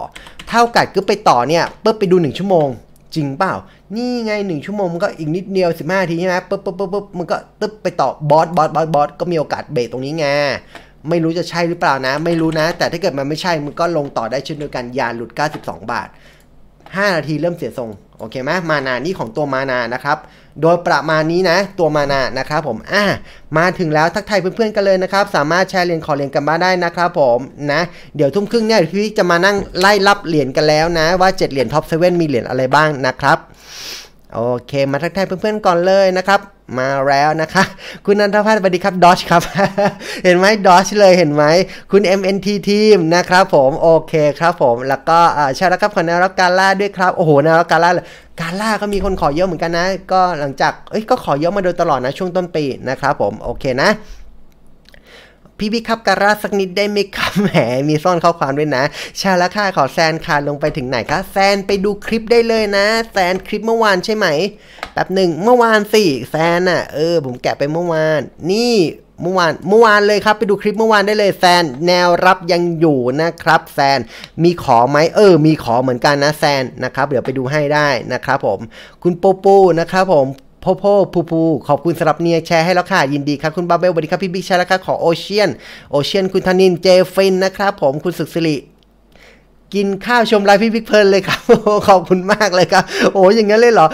ถ้าโอกาสกึบไปต่อเนี่ยปุ๊บไปดู1ชั่วโมง จริงเปล่านี่ไง1ชั่วโมงมันก็อีกนิดเดียว 15ทีใช่ไหมปุ๊บปุ๊บปุ๊บปุ๊บมันก็ตึ๊บไปต่อบอสบอสบอสบอสก็มีโอกาสเบรกตรงนี้ไงไม่รู้จะใช่หรือเปล่านะ ไม่รู้นะ แต่ถ้าเกิดมันไม่ใช่มันก็ลงต่อได้เช่นเดียวกันยาหลุด 92 บาท5นาทีเริ่มเสียทรงโอเคไหมมานานี่ของตัวมานานะครับ โดยประมาณนี้นะตัวมานานะครับผม อ่ะ มาถึงแล้วทักทายเพื่อนๆกันเลยนะครับ สามารถแชร์เหรียญขอเหรียญกันบ้าได้นะครับผมนะ เดี๋ยวทุ่มครึ่งเนี่ยพี่จะมานั่งไล่รับเหรียญกันแล้วนะว่า 7 เหรียญท็อปเซเว่นมีเหรียญอะไรบ้างนะครับโอเค มาทักทายเพื่อนๆก่อนเลยนะครับ มาแล้วนะคะ คุณนันทพัฒน์สวัสดีครับ ดอชครับ เห็นไหมดอชเลย เห็นไหมคุณ MNT ทีมนะครับผม โอเคครับผม แล้วก็เช่แรักครับขอนารับการล่าด้วยครับ โอ้โหนารับการล่าเลยการล่าก็มีคนขอเยอะเหมือนกันนะ ก็หลังจากเอ้ยก็ขอเยอะมาโดยตลอดนะช่วงต้นปีนะครับผม โอเคนะพี่พี่ครับการาสักนิดได้ไหมครับแหม มีซ่อนข้อความด้วยนะชาละค่าขอแซนค่ะลงไปถึงไหนคะแซนไปดูคลิปได้เลยนะแซนคลิปเมื่อวานใช่ไหมแป๊บหนึ่งเมื่อวานสิแซนอ่ะเออ ผมแกะไปเมื่อวาน นี่เมื่อวาน เมื่อวานเลยครับ ไปดูคลิปเมื่อวานได้เลย แซนแนวรับยังอยู่นะครับแซนมีขอไหมเออ มีขอเหมือนกันนะแซนนะครับเดี๋ยวไปดูให้ได้นะครับผม คุณโปโปนะครับผมพ่อพ่อผู้ผู้ขอบคุณสำหรับเนียแชร์ให้แล้วค่ะยินดีครับคุณบาเบลสวัสดีครับพี่บิ๊กแชร์แล้วค่ะขอโอเชียน โอเชียนคุณธนินเจฟินนะครับผมคุณสุขสิริกินข้าวชมไลฟ์พี่บิ๊กเพลินเลยครับขอบคุณมากเลยครับ โอ้ยอย่างงั้นเลยเหรอ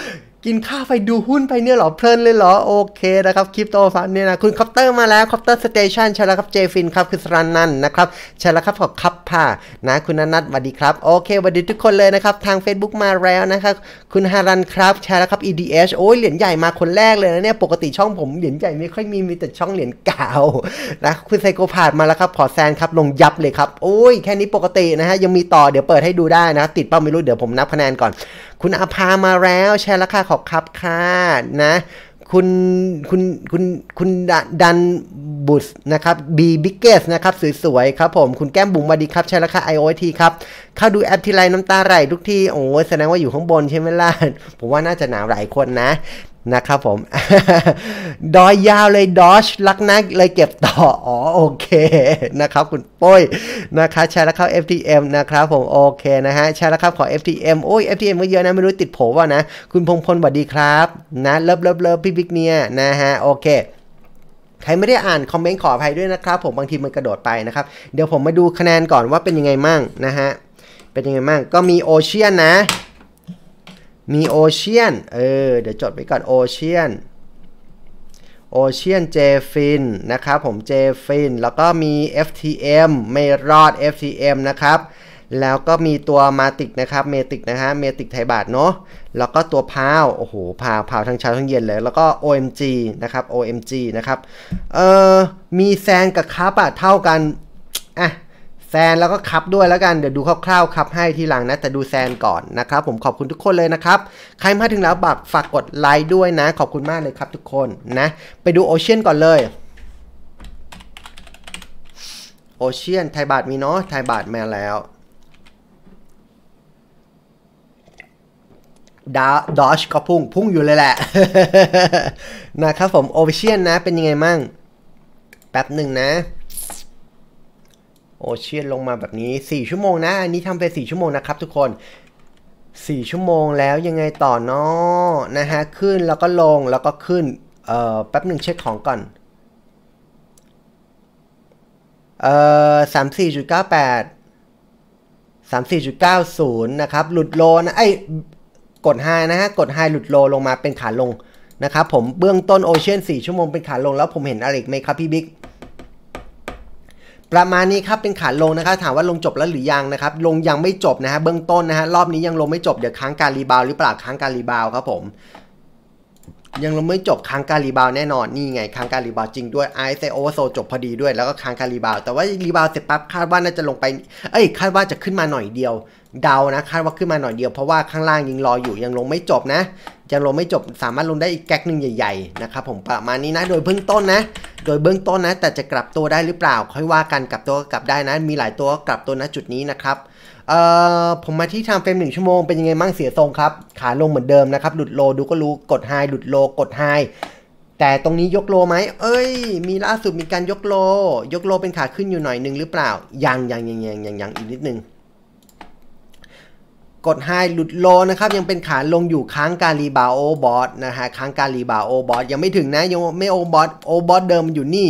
กินข้าวไปดูหุ้นไปเนี่ยหรอเพลินเลยเหรอโอเคนะครับคริปโตฟันเนี่ยนะคุณคอปเตอร์มาแล้วคอปเตอร์สเตชันใช่แล้วครับเจฟินครับคือสรันนันนะครับใช่แล้วครับขอบคับผ้านะคุณนัทสวัสดีครับโอเคสวัสดีทุกคนเลยนะครับทาง Facebook มาแล้วนะครับคุณฮารันครับใช่แล้วครับ EDH โอ้ยเหรียญใหญ่มาคนแรกเลยนะเนี่ยปกติช่องผมเหรียญใหญ่ไม่ค่อยมีมีแต่ช่องเหรียญเก่านะคุณไซโกพาดมาแล้วครับขอแซงครับลงยับเลยครับโอ้ย แค่นี้ปกตินะฮะยังมีต่อเดี๋ยวเปิดให้ดูได้นะ ติดเป้าไม่รู้เดี๋ยวผมนับคะแนนก่อนคุณอาภามาแล้วแชร์ราคาขอบครับค่ะนะคุณคุณคุณคุณดันบุสนะครับบีบิ๊กเกสนะครับสวยๆครับผมคุณแก้มบุ๋มมาดีครับ ใช้ราคา IoT ครับเข้าดูแอปทีไรน้ำตาไหลทุกที่โอ้แสดงว่าอยู่ข้างบนใช่ไหมล่ะ ผมว่าน่าจะหนาวหลายคนนะนะครับผม ดอยยาวเลยดอชลักนักเลยเก็บต่อ อ๋อ โอเคนะครับคุณป้ยนะครับใช้แล้วเข้า FTM นะครับผมโอเคนะฮะใช้แล้วครับขอ FTM โอ้ย FTM ก็เยอะนะ ไม่รู้ติดโผว่านะ คุณพงพลสวัสดีครับ นะ เลิฟเลิฟเลิฟพี่บิ๊กเนี่ยนะฮะ โอเค ใครไม่ได้อ่าน คอมเมนต์ขออภัยด้วยนะครับ ผมบางทีมันกระโดดไปนะครับ เดี๋ยวผมมาดูคะแนนก่อนว่าเป็นยังไงมั่งนะฮะเป็นยังไงมั่งก็มีโอเชียนนะมีโอเชียน เออ เดี๋ยวจดไว้ก่อนโอเชียน โอเชียนเจฟินนะครับผม เจฟิน แล้วก็มี FTM ไม่รอด FTM นะครับ แล้วก็มีตัวมาติกนะครับ เมติกนะฮะเมติกไทยบาทเนาะ แล้วก็ตัวพาวโอ้โห พาวพาวทั้งเช้าทั้งเย็นเลย แล้วก็ OMG นะครับ OMG นะครับ เอ่อมีแซงกับคาบอะเท่ากัน อ่ะแซนแล้วก็คับด้วยแล้วกันเดี๋ยวดูคร่าว ๆคับให้ทีหลังนะ แต่ดูแซนก่อนนะครับผมขอบคุณทุกคนเลยนะครับ ใครมาถึงแล้วบักฝากกดไลค์ด้วยนะขอบคุณมากเลยครับทุกคนนะ ไปดูโอเชียนก่อนเลยโอเชียนไทยบาทมีเนาะไทยบาทมาแล้วดาดอชก็พุ่งพุ่งอยู่เลยแหละ นะครับผมโอเชียนนะเป็นยังไงมั่ง แป๊บหนึ่งนะโอเชียนลงมาแบบนี้ 4 ชั่วโมงนะอันนี้ทำไป4ชั่วโมงนะครับทุกคน 4 ชั่วโมงแล้วยังไงต่อเนาะนะฮะขึ้นแล้วก็ลงแล้วก็ขึ้นเอ่อแป๊บหนึ่งเช็คของก่อนเอ่อสามสี่จุดเก้าแปดสามสี่จุดเก้าศูนย์นะครับหลุดโลนะไอ้กดไฮนะฮะกดไฮหลุดโลลงมาเป็นขาลงนะครับผมเบื้องต้นโอเชียน4 ชั่วโมงเป็นขาลงแล้วผมเห็นอะไรไหมครับพี่บิ๊กประมาณนี้ครับเป็นขาลงนะครับถามว่าลงจบแล้วหรือยังนะครับลงยังไม่จบนะฮะเบื้องต้นนะฮะรอบนี้ยังลงไม่จบ เดี๋ยวค้างการรีบาวหรือเปล่าค้างการรีบาวครับผมยังเราไม่จบค้างการีบาวแน่นอนนี่ไงค้างการีบาวจริงด้วยไอเซโอโซจบพอดีด้วยแล้วก็ค้างการีบาวแต่ว่ารีบาวเสร็จปั๊บคาดว่าน่าจะลงไป เอ้ยคาดว่าจะขึ้นมาหน่อยเดียวเดานะคาดว่าขึ้นมาหน่อยเดียวเพราะว่าข้างล่างยังรออยู่ยังลงไม่จบนะยังลงไม่จบสามารถลงได้อีกแก๊กหนึ่งใหญ่ๆนะครับผมประมาณนี้นะโดยเบื้องต้นนะ โดยเบื้องต้นนะแต่จะกลับตัวได้หรือเปล่า ค่อยว่ากันกลับตัวกกลับได้นะมีหลายตัวกลับตัวณจุดนี้นะครับเอ่อผมมาที่ทำเฟรมหนึ่งชั่วโมงเป็นยังไงมั่งเสียทรงครับ ขาลงเหมือนเดิมนะครับ หลุดโลดูก็รู้กดไฮหลุดโลกดไฮแต่ตรงนี้ยกโลไหมเอ้ย มีล่าสุดมีการยกโล ยกโลเป็นขาขึ้นอยู่หน่อยหนึ่งหรือเปล่า ยังยังยังยังยังยังอีกนิดนึง กดไฮหลุดโลนะครับยังเป็นขาลงอยู่ค้างการรีบาโอบอสนะฮะค้างการรีบาโอบอสยังไม่ถึงนะยังไม่โอบอสโอบอสเดิมอยู่นี่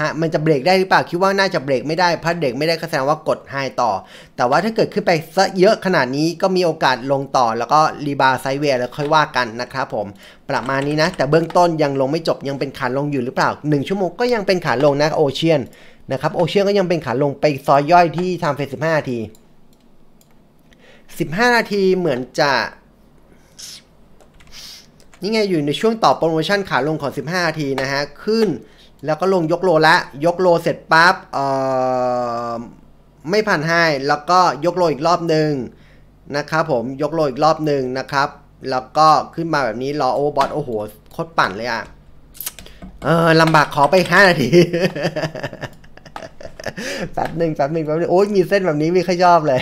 ฮะมันจะเบรกได้หรือเปล่า คิดว่า น่าจะเบรกไม่ได้พัดเด็กไม่ได้ก็แสดงว่ากดไฮต่อ แต่ว่าถ้าเกิดขึ้นไปซะเยอะขนาดนี้ ก็มีโอกาสลงต่อ แล้วก็รีบาไซเวร์แล้วค่อยว่ากันนะครับผม ประมาณนี้นะ แต่เบื้องต้นยังลงไม่จบ ยังเป็นขาลงอยู่หรือเปล่า 1 ชั่วโมงก็ยังเป็นขาลงนะโอเชียนนะครับ โอเชียนก็ยังเป็นขาลงไปซอยย่อยที่ทำเฟสสิบห้านาทีสิบห้านาทีเหมือนจะนี่ไงอยู่ในช่วงต่อโปรโมชั่นขาลงของ15นาทีนะฮะ ขึ้นแล้วก็ลงยกโลละยกโลเสร็จปั๊บไม่ผ่านให้ แล้วก็ยกโลอีกรอบหนึ่งนะครับผมยกโลอีกรอบหนึ่งนะครับ แล้วก็ขึ้นมาแบบนี้รอโอเวอร์บอทโอ้โหโคตรปั่นเลยอ่ะเออลำบากขอไปห้านาทีแป๊บหนึ่งแป๊บหนึ่งแป๊บหนึ่งโอ้ยมีเส้นแบบนี้ ไม่ค่อยชอบเลย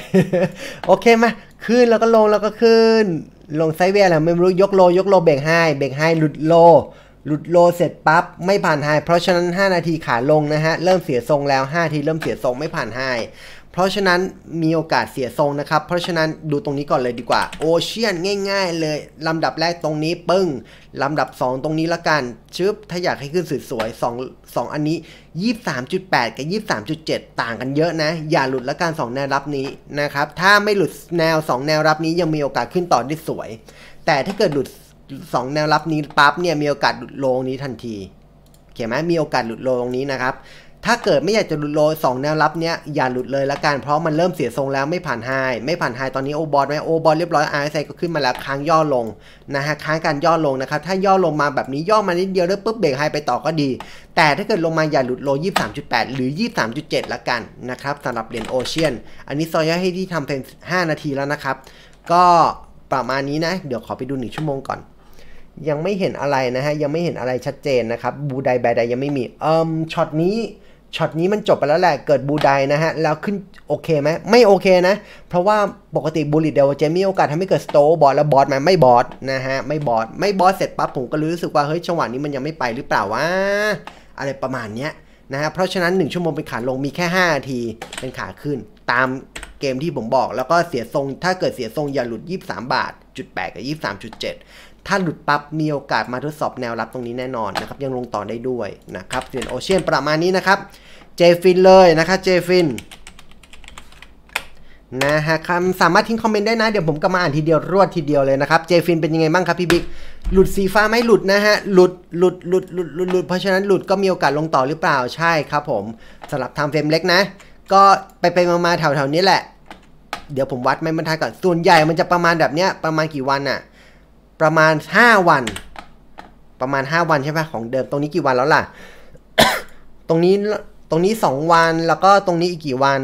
โอเคมาขึ้นแล้วก็ลงแล้วก็ขึ้น ลงไซเวียแหละไม่รู้ยกโลยกโลเบ่งให้เบ่งให้หลุดโลหลุดโลเสร็จปั๊บไม่ผ่านไฮเพราะฉะนั้น 5 นาทีขาลงนะฮะเริ่มเสียทรงแล้ว 5 ทีเริ่มเสียทรงไม่ผ่านไฮ เพราะฉะนั้นมีโอกาสเสียทรงนะครับ เพราะฉะนั้นดูตรงนี้ก่อนเลยดีกว่าโอเชียนง่าย ๆ เลยลำดับแรกตรงนี้ปึ้งลำดับ 2 ตรงนี้ละกันชึบถ้าอยากให้ขึ้นสวยๆ2 2อันนี้ 23.8 กับ 23.7 ต่างกันเยอะนะ อย่าหลุดละกัน2แนวรับนี้นะครับถ้าไม่หลุดแนว 2 แนวรับนี้ยังมีโอกาสขึ้นต่อได้สวย แต่ถ้าเกิดหลุดสองแนวรับนี้ปั๊บเนี่ยมีโอกาสหลุดโลงนี้ทันที เขียนไหมมีโอกาสหลุดโลงนี้นะครับ ถ้าเกิดไม่อยากจะหลุดโลสองแนวรับเนี้ยอย่าหลุดเลยละกัน เพราะมันเริ่มเสียทรงแล้วไม่ผ่านไฮไม่ผ่านไฮตอนนี้โอบอลไหมโอบอลเรียบร้อยไอซ์ไซก็ขึ้นมาแล้วค้างย่อลงนะฮะค้างการย่อลงนะครับถ้าย่อลงมาแบบนี้ย่อมานิดเดียวแล้วปุ๊บเบรกไฮไปต่อก็ดี แต่ถ้าเกิดลงมาอย่าหลุดโล 23.8 หรือ 23.7ละกันนะครับสำหรับเหรียญโอเชียน อันนี้ซอยอยให้ที่ทำเป็น5 นาทีแล้วนะครับก็ประมาณนี้นะเดี๋ยวขอไปดูหนึ่งชั่วโมงก่อนยังไม่เห็นอะไรนะฮะยังไม่เห็นอะไรชัดเจนนะครับบูไดแบไดยังไม่มีเอิมช็อตนี้ช็อตนี้มันจบไปแล้วแหละเกิดบูไดนะฮะแล้วขึ้นโอเคไหมไม่โอเคนะ เพราะว่าปกติบูลิตเดลเจมีโอกาสทำให้เกิดสโตบอสแล้วบอสมหมไม่บอสนะฮะไม่บอสไม่บอสเสร็จปั๊บผมก็รู้สึกว่า เฮ้ยจังหวะนี้มันยังไม่ไปหรือเปล่าวะอะไรประมาณเนี้ยนะฮะเพราะฉะนั้น1ชั่วโมงเป็นขาลงมีแค่5นาที เป็นขาขึ้น ตามเกมที่ผมบอกแล้วก็เสียทรง ถ้าเกิดเสียทรงอย่าหลุด 23บาทจุดแปดกับ23.7ถ้าหลุดปับ๊บมีโอกาสมาทดสอบแนวรับตรงนี้แน่นอนนะครับยังลงต่อได้ด้วยนะครับเหรียญโอเชียนประมาณนี้นะครับเจฟินเลยนะครับเจฟินนะฮะคำสามารถทิ้งคอมเมนต์ได้นะเดี๋ยวผมก็มาอ่านทีเดียวรวดทีเดียวเลยนะครับเจฟินเป็นยังไงบ้างครับพี่บิ๊กหลุดสีฟ้าไม่หลุดนะฮะหลุดหลุดหลุดหลุดหลุดหลุดเพราะฉะนั้นหลุดก็มีโอกาสลงต่อหรือเปล่าใช่ครับผมสำหรับทำเฟรมเล็กนะก็ไปไปมาๆแถวๆนี้แหละ เดี๋ยวผมวัดไม่บรรทัดก่อนส่วนใหญ่มันจะประมาณแบบเนี้ยประมาณกี่วันอะ่ะประมาณ 5 วัน ประมาณ 5 วันใช่ปะของเดิม ตรงนี้กี่วันแล้วล่ะ ตรงนี้ ตรงนี้ 2 วัน แล้วก็ตรงนี้อีกกี่วัน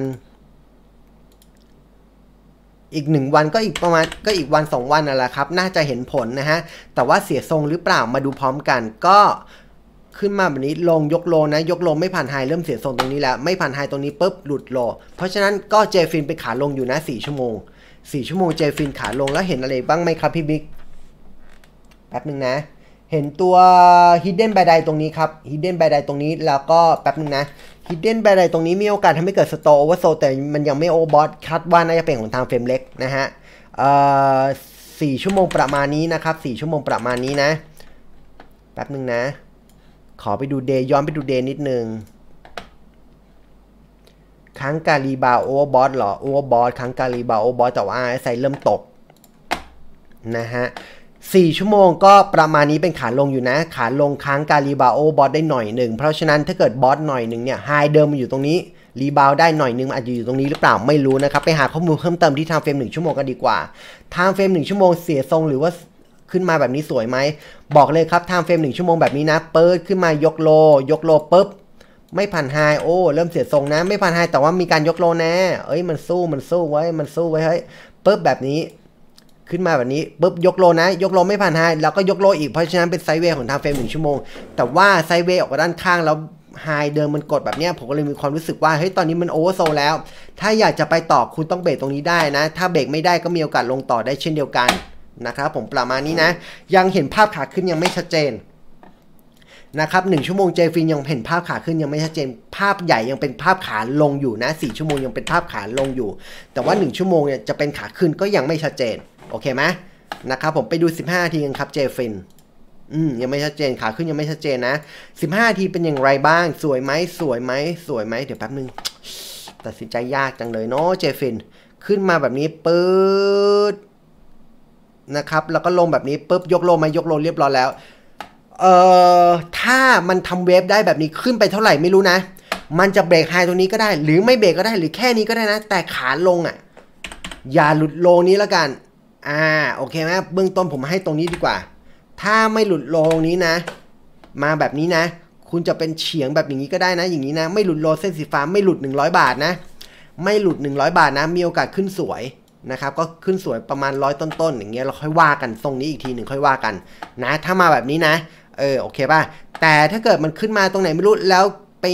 อีก 1 วันก็อีกประมาณก็อีกวัน 2 วันนั่นแหละครับ น่าจะเห็นผลนะฮะ แต่ว่าเสียทรงหรือเปล่า มาดูพร้อมกัน ก็ขึ้นมาแบบนี้ลงยกโลนะยกโลไม่ผ่านไฮเริ่มเสียทรงตรงนี้แล้วไม่ผ่านไฮตรงนี้ปุ๊บหลุดโล เพราะฉะนั้นก็เจฟินไปขาลงอยู่นะ4ชั่วโมง4ชั่วโมงเจฟินขาลงแล้วเห็นอะไรบ้างไหมครับพี่บิ๊กแป๊บหนึ่งนะ เห็นตัว hidden by ใดตรงนี้ครับ hidden by ใดตรงนี้ แล้วก็แป๊บหนึ่งนะ hidden by ใดตรงนี้มีโอกาสทำให้เกิด store o v e r s o แต่มันยังไม่ overbought คาดว่าน่าจะเป็นของทางเฟรมเล็กนะฮะสี่ชั่วโมงประมาณนี้นะครับสี่ชั่วโมงประมาณนี้นะ แป๊บหนึ่งนะ ขอไปดูเดย์ย้อนไปดูเดย์นิดนึง ครั้งการีบาโอเวอร์บอสหรอโอ e r b o u บอสครั้งการีบาโอ e r b o u บอสแต่ว่าไซเริ่มตก นะฮะ4ชั่วโมงก็ประมาณนี้เป็นขาลงอยู่นะ ขาลงค้างการรีบาวโอบอสได้หน่อยหนึ่งเพราะฉะนั้นถ้าเกิดบอสหน่อยหนึ่งเนี่ยไฮเดิมมันอยู่ตรงนี้รีบาวได้หน่อยหนึ่งอาจจะอยู่ตรงนี้หรือเปล่าไม่รู้นะครับไปหาข้อมูลเพิ่มเติมที่ทางเฟรม1ชั่วโมงก็ดีกว่าทางเฟรม1 ชั่วโมงเสียทรงหรือว่าขึ้นมาแบบนี้สวยไหม บอกเลยครับทางเฟรมหนึ่งชั่วโมงแบบนี้นะเปิดขึ้นมายกโลยกโลปุ๊บไม่ผ่านไฮโอ้เริ่มเสียทรงนะไม่ผ่านไฮแต่ว่ามีการยกโลแนะเอ้ยมันสู้มันสู้ไว้มันสู้ไว้เฮ้ยปุ๊บแบบนี้ขึ้นมาแบบนี้ปุ๊บยกโลนะ ยกโลไม่ผ่านไฮแล้วก็ยกโลอีก เพราะฉะนั้นเป็นไซเวย์ของทางเฟรมหนึ่งชั่วโมง แต่ว่าไซเวย์ออกมาด้านข้างแล้วไฮเดิมมันกดแบบนี้ผมก็เลยมีความรู้สึกว่าเฮ้ยตอนนี้มันโอเวอร์โซแล้ว ถ้าอยากจะไปต่อคุณต้องเบรกตรงนี้ได้นะ ถ้าเบรกไม่ได้ก็มีโอกาสลงต่อได้เช่นเดียวกันนะครับผมประมาณนี้นะ ยังเห็นภาพขาขึ้นยังไม่ชัดเจนนะครับหชั่วโมงเจฟินยังเห็นภาพขาขึ้นยังไม่ชัดเจนภาพใหญ่ยังเป็นภาพขาลงอยู่นะสชั่วโมงยังเป็นภาพขาลงอยู่ แต่ว่า1ชั่วโมงเนี่ยจะเป็นขาขึ้นก็ยังไม่ชัดเจนโอเคไหมนะครับ ผมไปดู15ทีกันครับ เจฟินอืมยังไม่ชัดเจนขาขึ้นยังไม่ชัดเจนนะ15ทีเป็นอย่างไรบ้าง สวยไหมสวยไหมสวยไหมเดี๋ยวแป๊บนึง ตัดสินใจยากจังเลยเนาะเจฟินขึ้นมาแบบนี้ปึ๊ดนะครับ แล้วก็ลงแบบนี้ปึ๊บยกลงมายกลงเรียบร้อยแล้วเอ่อถ้ามันทำเวฟได้แบบนี้ขึ้นไปเท่าไหร่ไม่รู้นะ มันจะเบรกไฮตรงนี้ก็ได้ หรือไม่เบรกก็ได้หรือแค่นี้ก็ได้นะ แต่ขาลงอะ่ะอย่าหลุดโลนี้แล้วกันอ่าโอเคไหมเบื้องต้นผมให้ตรงนี้ดีกว่า ถ้าไม่หลุดโลงนี้นะ มาแบบนี้นะ คุณจะเป็นเฉียงแบบอย่างนี้ก็ได้นะอย่างนี้นะไม่หลุดโลเส้นสีฟ้าไม่หลุด 100 บาทนะ ไม่หลุด 100 บาทนะมีโอกาสขึ้นสวยนะครับก็ขึ้นสวยประมาณร้อยต้นๆอย่างเงี้ยเราค่อยว่ากันทรงนี้อีกทีหนึ่งค่อยว่ากันนะถ้ามาแบบนี้นะเออโอเคป่ะแต่ถ้าเกิดมันขึ้นมาตรงไหนไม่รู้แล้วไป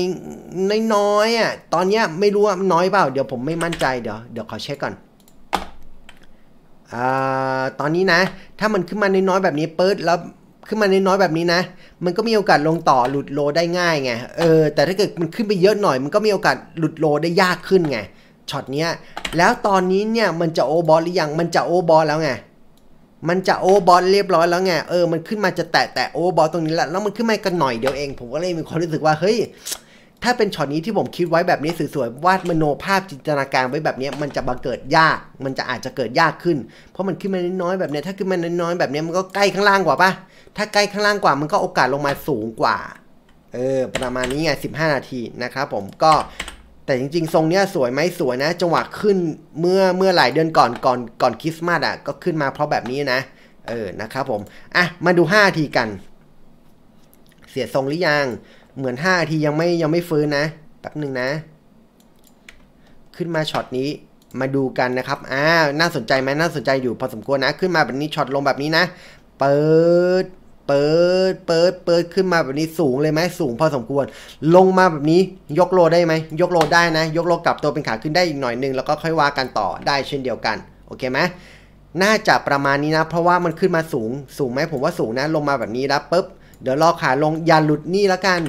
น้อยๆอ่ะตอนเนี้ยไม่รู้ว่าน้อยเปล่า เดี๋ยวผมไม่มั่นใจเดี๋ยวเดี๋ยวขอเช็คก่อนอตอนนี้นะถ้ามันขึ้นมาน้อยๆ แบบนี้เปิดแล้วขึ้นมาน้อยๆ แบบนี้นะมันก็มีโอกาสลงต่อหลุดโลได้ง่ายไงเออแต่ถ้าเกิดมันขึ้นไปเยอะหน่อยมันก็มีโอกาสหลุดโลได้ยากขึ้นไงช็อตเนี้ยแล้วตอนนี้เนี่ย มันจะโอบอลหรือยังมันจะโอบอลแล้วไงมันจะโอบอลเรียบร้อยแล้วไงเออมันขึ้นมาจะแตะแตะโอบอลตรงนี้และแล้วมันขึ้นมากันหน่อยเดียวเองผมก็เลยมีความรู้สึกว่าเฮ้ยถ้าเป็นช็อตนี้ที่ผมคิดไว้แบบนี้สวยๆวาดมโนภาพจินตนาการไว้แบบนี้มันจะบังเกิดยาก มันจะอาจจะเกิดยากขึ้น เพราะมันขึ้นมาน้อยๆแบบนี้ถ้าขึ้นมาน้อยๆแบบนี้มันก็ใกล้ข้างล่างกว่าปะถ้าใกล้ข้างล่างกว่า มันก็โอกาสลงมาสูงกว่า เออประมาณนี้ไง้านาทีนะครับผมก็แต่จริงๆทรงเนี้ย สวยไหมสวยนะจังหวะขึ้นเมื่อเมื่อหลายเดือนก่อนก่อนก่อนคริสต์มาสอ่ะก็ขึ้นมาเพราะแบบนี้นะ เออนะครับผมอ่ะมาดู5นาทีกัน เสียทรงหรือยังเหมือน5นาทียังไม่ยังไม่ฟื้นนะแป๊บหนึ่งนะ ขึ้นมาช็อตนี้มาดูกันนะครับอ่าน่าสนใจไหมน่าสนใจอยู่พอสมควรนะขึ้นมาแบบนี้ช็อตลงแบบนี้นะเปิด เปิดเปิดเปิดขึ้นมาแบบนี้สูงเลยไหมสูงพอสมควร ลงมาแบบนี้ยกโลได้ไหมยกโลได้นะยกโลกลับตัวเป็นขาขึ้นได้อีกหน่อยนึงแล้วก็ค่อยว่ากันต่อได้เช่นเดียวกันโอเคไหมน่าจะประมาณนี้นะ เพราะว่ามันขึ้นมาสูงสูงไหมผมว่าสูงนะลงมาแบบนี้แล้วปุ๊บเดี๋ยวรอขาลงอย่าหลุดนี่แล้วกัน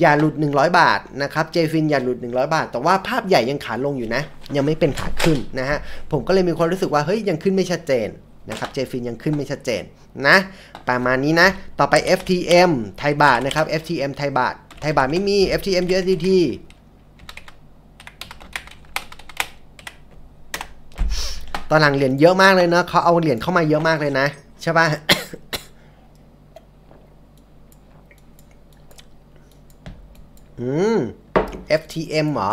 อย่าหลุด 100 บาทนะครับเจฟินอย่าหลุด 100 บาท แต่ว่าภาพใหญ่ยังขาลงอยู่นะ ยังไม่เป็นขาขึ้นนะฮะผมก็เลยมีความรู้สึกว่าเฮ้ยยังขึ้นไม่ชัดเจนนะครับเจฟินยังขึ้นไม่ชัดเจนนะประมาณนี้นะต่อไป FTM ไทยบาทนะครับ FTM ไทยบาทไทยบาทไม่มี FTM USDT ตอนหลังเหรียญเยอะมากเลยเนาะเขาเอาเหรียญเข้ามาเยอะมากเลยนะใช่ปะ่ะอืม FTM หรอ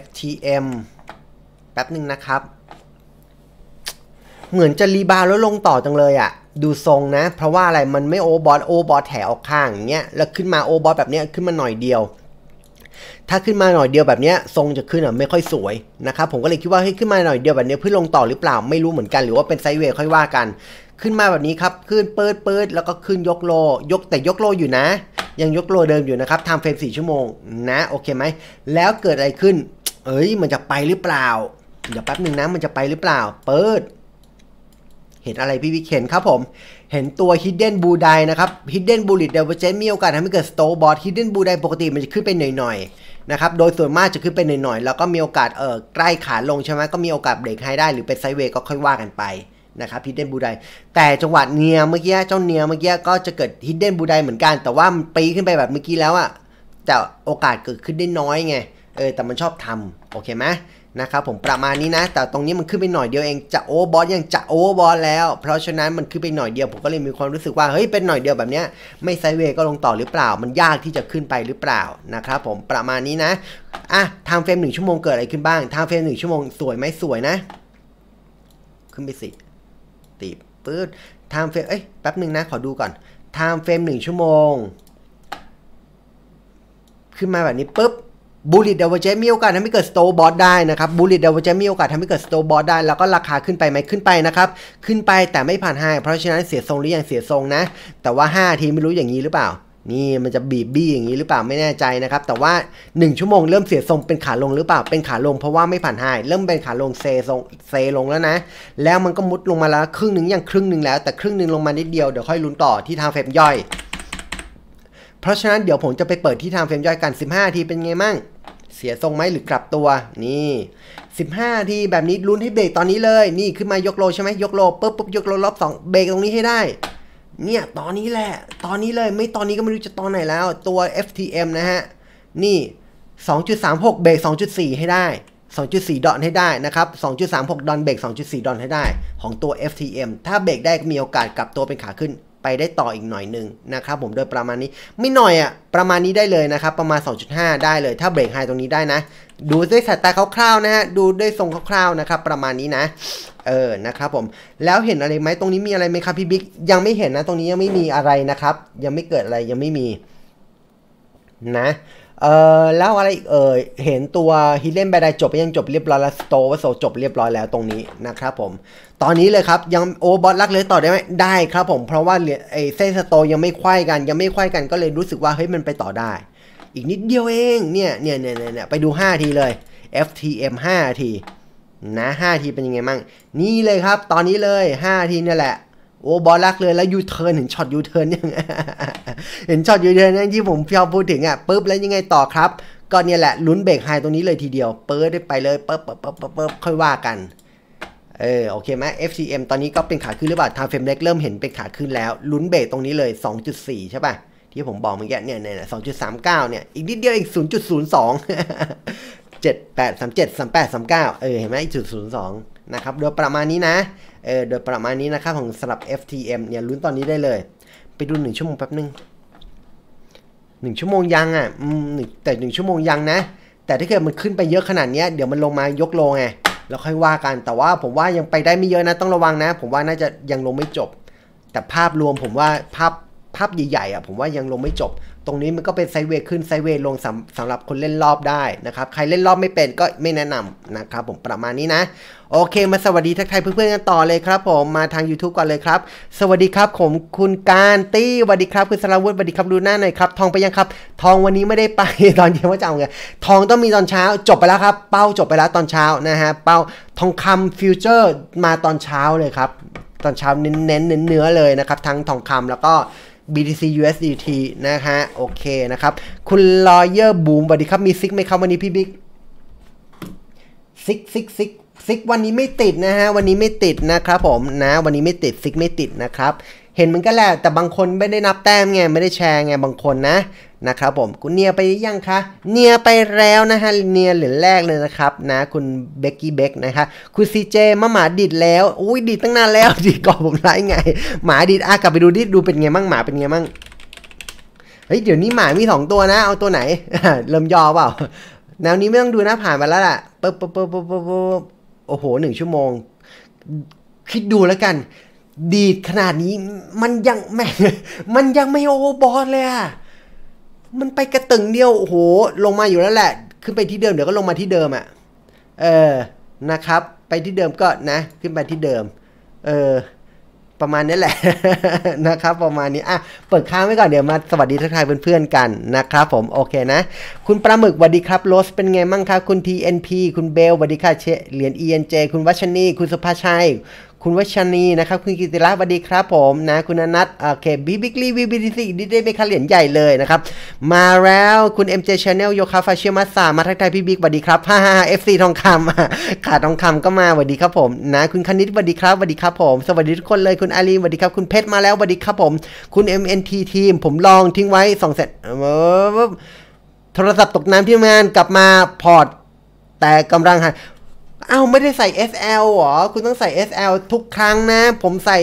FTM แป๊บหนึ่งนะครับ เหมือนจะรีบาแล้วลงต่อจังเลยอะดูทรงนะ เพราะว่าอะไร มันไม่โอบอสโอบอสแถวออกข้างอย่างเงี้ย แล้วขึ้นมาโอบอสแบบเนี้ยขึ้นมาหน่อยเดียว ถ้าขึ้นมาหน่อยเดียวแบบเนี้ยทรงจะขึ้นอ่ะไม่ค่อยสวยนะครับ ผมก็เลยคิดว่าเฮ้ยขึ้นมาหน่อยเดียวแบบเนี้ยเพื่อลงต่อหรือเปล่าไม่รู้เหมือนกันหรือว่าเป็นไซเวย์ค่อยว่ากันขึ้นมาแบบนี้ครับ ขึ้นเปิดเปิดแล้วก็ขึ้นยกโล ยกแต่ยกโลอยู่นะ ยังยกโลเดิมอยู่นะครับทำเฟรม 4 ชั่วโมงนะโอเคไหมแล้วเกิดอะไรขึ้น เอ้ยมันจะไปหรือเปล่าเดี๋ยวแป๊บหนึ่งนะมันจะไปหรือเปล่า เปิด เห็นอะไรพี่วิเห็นครับผม เห็นตัว Hidden b l l e d นะครับ Hidden Bullet Divergence มีโอกาสทำให้เกิด s a l l b o a r d Hidden b l l e ปกติมันจะขึ้นไปหน่อยๆนะครับโดยส่วนมากจะขึ้นไปหน่อยๆแล้วก็มีโอกาสเออใกล้ขาลงใช่ไหมก็มีโอกาสเบรกให้ได้หรือเป็นไซเวยก็ค่อยว่ากันไปนะครับฮิดเด้นบูไดแต่จังหวะเนียเมื่อกี้เจ้าเนียเมื่อกี้ ก็จะเกิดฮิดเด้นบูไดเหมือนกัน แต่ว่ามันปีขึ้นไปแบบเมื่อกี้แล้วอะแต่โอกาสเกิดขึ้นได้น้อยไงเออแต่มันชอบทำโอเคไหมนะครับ ผมประมาณนี้นะ แต่ตรงนี้มันขึ้นไปหน่อยเดียวเองจะโอเวอร์บอสยังจะโอเวอร์บอสแล้ว เพราะฉะนั้นมันขึ้นไปหน่อยเดียว ผมก็เลยมีความรู้สึกว่าเฮ้ยเป็นหน่อยเดียวแบบเนี้ยไม่ไซเวก็ลงต่อหรือเปล่า มันยากที่จะขึ้นไปหรือเปล่านะครับผมประมาณนี้นะอ่ะทางเฟรมหนึ่งชั่วโมงเกิดอะไรขึ้นบ้างทางเฟรมหนึ่งชั่วโมงสวยไหมสวยนะ ขึ้นไปสิติปื๊ดไทม์เฟรม เอ้ย แป๊บหนึ่งนะ ขอดูก่อนไทม์เฟรมหนึ่งชั่วโมง ขึ้นมาแบบนี้ปุ๊บ บูลิตเดวเจมีโอกาสทำให้เกิดสโตบอสได้นะครับ บูลิตเดวเจมีโอกาสทำให้เกิดสโตบอสได้ แล้วก็ราคาขึ้นไปไหม ขึ้นไปนะครับ ขึ้นไปแต่ไม่ผ่านห้าเพราะฉะนั้นเสียทรงหรือยังเสียทรงนะ แต่ว่า 5 ทีไม่รู้อย่างนี้หรือเปล่านี่มันจะบีบบี้อย่างนี้หรือเปล่าไม่แน่ใจนะครับ แต่ว่า 1 ชั่วโมงเริ่มเสียทรงเป็นขาลงหรือเปล่าเป็นขาลงเพราะว่าไม่ผ่านไฮเริ่มเป็นขาลงเซลงเซลงแล้วนะแล้วมันก็มุดลงมาแล้วครึ่งหนึ่งอย่างครึ่งหนึ่งแล้วแต่ครึ่งหนึ่งลงมานิดเดียวเดี๋ยวค่อยลุ้นต่อที่ทางเฟรมย่อย เพราะฉะนั้นเดี๋ยวผมจะไปเปิดที่ทางเฟรมย่อยกัน 15ทีเป็นไงมั่ง เสียทรงไหมหรือกลับตัวนี่ 15ทีแบบนี้ลุ้นให้เบรกตอนนี้เลยนี่ขึ้นมายกโลใช่ไหมยกโลปุ๊บปุ๊บยกโลรอบ2เบรกตรงนี้ให้ได้เนี่ย ตอนนี้แหละ ตอนนี้เลยไม่ตอนนี้ก็ไม่รู้จะตอนไหนแล้วตัว FTM นะฮะ นี่ 2.36 เบรก2.4 ให้ได้ 2.4 ดอนให้ได้นะครับ 2.36 ดอนเบรก2.4 ดอนให้ได้ ของตัว FTM ถ้าเบรกได้มีโอกาสกลับตัวเป็นขาขึ้นไปได้ต่ออีกหน่อยหนึ่งนะครับผมโดยประมาณนี้ไม่หน่อยอะ่ะประมาณนี้ได้เลยนะครับ ประมาณ 2.5 ได้เลย ถ้าเบรกไฮตรงนี้ได้นะ ดูด้วยสายตาคร่าว ๆนะฮะดูด้วยทรงคร่าว ๆนะครับ ประมาณนี้นะเออนะครับ ผม แล้วเห็นอะไรไหมตรงนี้มีอะไรไหมครับพี่บิ๊กยังไม่เห็นนะ ตรงนี้ยังไม่มีอะไรนะครับ ยังไม่เกิดอะไรยังไม่มี นะเออแล้วอะไรเออเห็นตัวฮิเลนบดาจบยังจบเรียบร้อยแล้วสโตวัสโซจบเรียบร้อยแล้วตรงนี้นะครับผมตอนนี้เลยครับยังโอบอสลักเลยต่อได้ไหมได้ครับผมเพราะว่าไอเส้นสโตยังไม่ควยกัน ยังไม่ควยกันก็เลยรู้สึกว่าเฮ้ยมันไปต่อได้ อีกนิดเดียวเองเนี่ยเนี่ยเนี่ยเนี่ยไปดู 5 ทีเลย FTM 5ทีนะ 5 ทีเป็นยังไงมั่งนี่เลยครับตอนนี้เลย 5 ทีนี่แหละโอ้บอลลักเลยแล้วยูเทิร์นเห็นช็อตยูเทิร์นยังเห็นช็อตยูเทิร์นนั่นที่ผมพี่วอพูดถึงอ่ะปุ๊บแล้วยังไงต่อครับ ก็เนี่ยแหละ ลุ้นเบรกไฮตรงนี้เลยทีเดียว เปิดได้ไปเลยเปิบเปิบเปิบเปิบค่อยว่ากันเออโอเคไหม FCM ตอนนี้ก็เป็นขาขึ้นหรือเปล่าทางเฟรมเล็กเริ่มเห็นเป็นขาขึ้นแล้ว ลุ้นเบรกตรงนี้เลย 2.4 ใช่ป่ะที่ผมบอกเมื่อกี้เนี่ยเนี่ยสองจุดสามเก้าเนี่ยอีกนิดเดียวอีก 0.02 7 8 3 7 3 8 3 9เออเห็นไหมจุด02นะครับโดยประมาณนี้นะเออโดยประมาณนี้นะครับของสลับ FTM เนี่ยลุ้นตอนนี้ได้เลย ไปดูหนึ่งชั่วโมงแป๊บนึงหนึ่งชั่วโมงยังอ่ะแต่หนึ่งชั่วโมงยังนะแต่ถ้าเกิดมันขึ้นไปเยอะขนาดนี้ เดี๋ยวมันลงมายกลงไงแล้วค่อยว่ากัน แต่ว่าผมว่ายังไปได้ไม่เยอะนะต้องระวังนะ ผมว่าน่าจะยังลงไม่จบ แต่ภาพรวมผมว่าภาพภาพใหญ่ๆอ่ะผมว่ายังลงไม่จบ ตรงนี้มันก็เป็นไซเวย์ขึ้นไซเวย์ลงสำสำหรับคนเล่นรอบได้นะครับ ใครเล่นรอบไม่เป็นก็ไม่แนะนำนะครับ ผมประมาณนี้นะ โอเค มาสวัสดีทักทายเพื่อนๆกันต่อเลยครับผมมาทาง YouTube ก่อนเลยครับ สวัสดีครับ ผมคุณการตี้สวัสดีครับคุณสราวุฒิสวัสดีครับดูหน้าหน่อยครับทองไปยังครับทองวันนี้ไม่ได้ไปตอนเย็นว่าจะเอาไงทองต้องมีตอนเช้าจบไปแล้วครับ เป้าจบไปแล้วตอนเช้านะฮะเป้าทองคำฟิวเจอร์มาตอนเช้าเลยครับตอนเช้าเน้นเน้นเนื้อเลยนะครับทั้งทองคำแล้วก็ BTC USDT นะฮะโอเคนะครับคุณลอยเยอร์บูมสวัสดีครับมีซิกไหมครับวันนี้พี่บิ๊กซิกซิกซิกซิกวันนี้ไม่ติดนะฮะวันนี้ไม่ติดนะครับผมนะวันนี้ไม่ติดซิกไม่ติดนะครับเห็นมันก็แหละแต่บางคนไม่ได้นับแต้มไงไม่ได้แชร์ไงบางคนนะนะครับผมคุณเนียไปยังคะ เนียไปแล้วนะฮะเนียเหรียญแรกเลยนะครับ นะ คุณเบกกี้เบกนะคะคุณซีเจมาหมาดิดแล้วอุ้ยดิดตั้งนานแล้วดิดก่อนผมไล่ไง หมาดิดอ่ะกลับไปดูดิดูเป็นไงมั่งหมาเป็นไงมั่งเฮ้ยเดี๋ยวนี้หมามีสองตัวนะเอาตัวไหนเริ่มยอเปล่าแนวนี้ไม่ต้องดูนะผ่านไปแล้วล่ะปึ๊บปึ๊บปึ๊บปึ๊บปึ๊บโอ้โหหนึ่งชั่วโมงคิดดูแล้วกันดีดขนาดนี้มันยังแม่มันยังไม่โอบอสเลยอะมันไปกระตึงเดียว โอ้โห ลงมาอยู่แล้วแหละ ขึ้นไปที่เดิมเดี๋ยวก็ลงมาที่เดิมอะ่ะ เออ นะครับ ไปที่เดิมก็นะ ขึ้นไปที่เดิม เออ ประมาณนี้แหละ นะครับ ประมาณนี้อ่ะเปิดค้างไว้ก่อน เดี๋ยวมาสวัสดีทักทายเพื่อนๆกันนะครับ ผม โอเคนะ คุณปลาหมึกสวัสดีครับ โรส เป็นไงมั่งคะคุณ TNP คุณเบลสวัสดีค่ะ เชเหรียญ ENJ คุณวัชนี คุณสุภาชัยคุณวัชนีนะครับคุณกิติรัตน์สวัสดีครับผมนะคุณอนัทโอเคบกบิกลี่วีบีดีซีดีได้ไป้าเหรียญใหญ่เลยนะครับ มาแล้วคุณ MJ Channel โยคะฟาเชียมัสซามาทักทายพี่บิ๊กสวัสดีครับฮ่าฮ่าเอฟซีทองคำขาดทองคำก็มาสวัสดีครับผมนะ คุณคณิตสวัสดีครับสวัสดีครับผม สวัสดีทุกคนเลยคุณอาลีสวัสดีครับคุณเพชรมาแล้วสวัสดีครับผม คุณ MNT ทีมผมลองทิ้งไว้สองเซตโทรศัพท์ตกน้ำที่งานกลับมาพอร์ต แต่กำลังหาอ้าวไม่ได้ใส่ SL หรอ คุณต้องใส่ SL ทุกครั้งนะ ผมใส่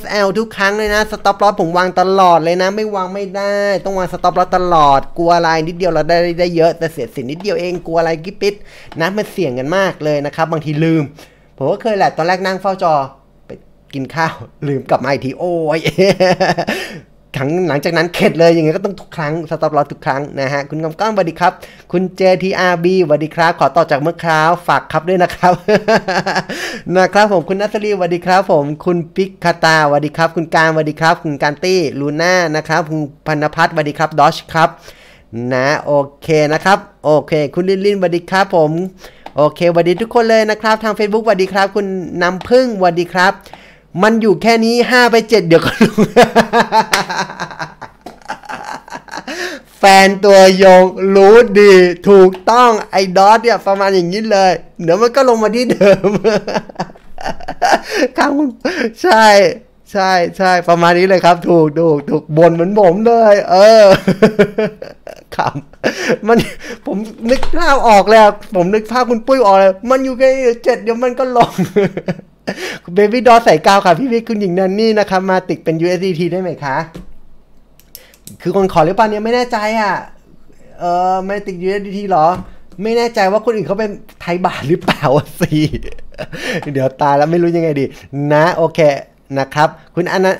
SL ทุกครั้งเลยนะ สต็อปลอสผมวางตลอดเลยนะ ไม่วางไม่ได้ ต้องวางสต็อปลอสตลอดกลัวอะไร นิดเดียวเราได้ได้เยอะแต่เสียสินนิดเดียวเองกลัวอะไรกิ๊บปิดนะมันเสี่ยงกันมากเลยนะครับบางทีลืมผมก็เคยแหละตอนแรกนั่งเฝ้าจอ ไปกินข้าวลืมกลับมาอีกทีโอ้ยทั้งหลังจากนั้นเข็ดเลยยังไงก็ต้องทุกครั้งสต็อปลอทุกครั้งนะฮะคุณกำก้องสวัสดีครับคุณ JTRB สวัสดีครับขอต่อจากเมื่อคราวฝากครับด้วยนะครับนะครับผมคุณนัทรีสวัสดีครับ ผม คุณปิกคาตาสวัสดีครับ คุณการสวัสดีครับ คุณการตี้ลูน่านะครับคุณพันพัฒน์สวัสดีครับดอชครับนะโอเคนะครับ โอเค คุณลินลินสวัสดีครับ ผมโอเคสวัสดีทุกคนเลยนะครับ ทาง Facebook สวัสดีครับ คุณน้ำพึ่งสวัสดีครับมันอยู่แค่นี้ห้าไปเจ็ดเดี๋ยวก็ลง แฟนตัวยงรู้ดี ถูกต้องไอ้ดอทเนี่ยประมาณอย่างนี้เลย เดี๋ยวมันก็ลงมาที่เดิมข้างใช่ ใช่ใช่ประมาณนี้เลยครับ ถูกถูกถูกบนเหมือนผมเลยเออครับมันผมนึกภาพออกแล้ว ผมนึกภาพคุณปุ้ยออกเลยมันอยู่แค่เจ็ดเดี๋ยวมันก็ลงเบบี้ดอใส่กาวค่ะ พี่วิทคุณหญิงนันนี่นะครับมาติดเป็น USDT ได้ไหมคะ คือคนขอหรือเปล่าเนี่ยไม่แน่ใจอ่ะ เออไม่ติด USDT หรอ ไม่แน่ใจว่าคนอื่นเขาเป็นไทยบาทหรือเปล่าสิ เดี๋ยวตายแล้วไม่รู้ยังไงดี นะโอเคนะครับ คุณอนัน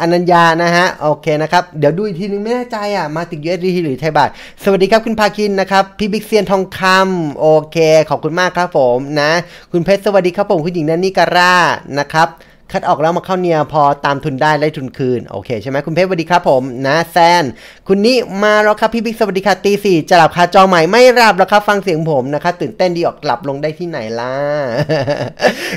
อนัญญานะฮะ โอเคนะครับ เดี๋ยวดูอีกทีนึงไม่แน่ใจอ่ะ มาติกยูเอสดีหรือไทยบาท สวัสดีครับคุณพาคินนะครับ พี่บิ๊กเซียนทองคำโอเคขอบคุณมากครับผมนะ คุณเพชร สวัสดีครับผม คุณหญิงนันนี่การ่านะครับคัดออกแล้วมาเข้าเนียพอตามทุนได้ได้ทุนคืนโอเคใช่ไหมคุณเพชรสวัสดีครับผมนะแซน คุณนี้มาแล้วครับพี่บิ๊กสวัสดีค่ะตีสี่จะหลับคาจอใหม่ไม่หลับแล้วครับ ฟังเสียงผมนะคะตื่นเต้นดีออกหลับลงได้ที่ไหนล่ะ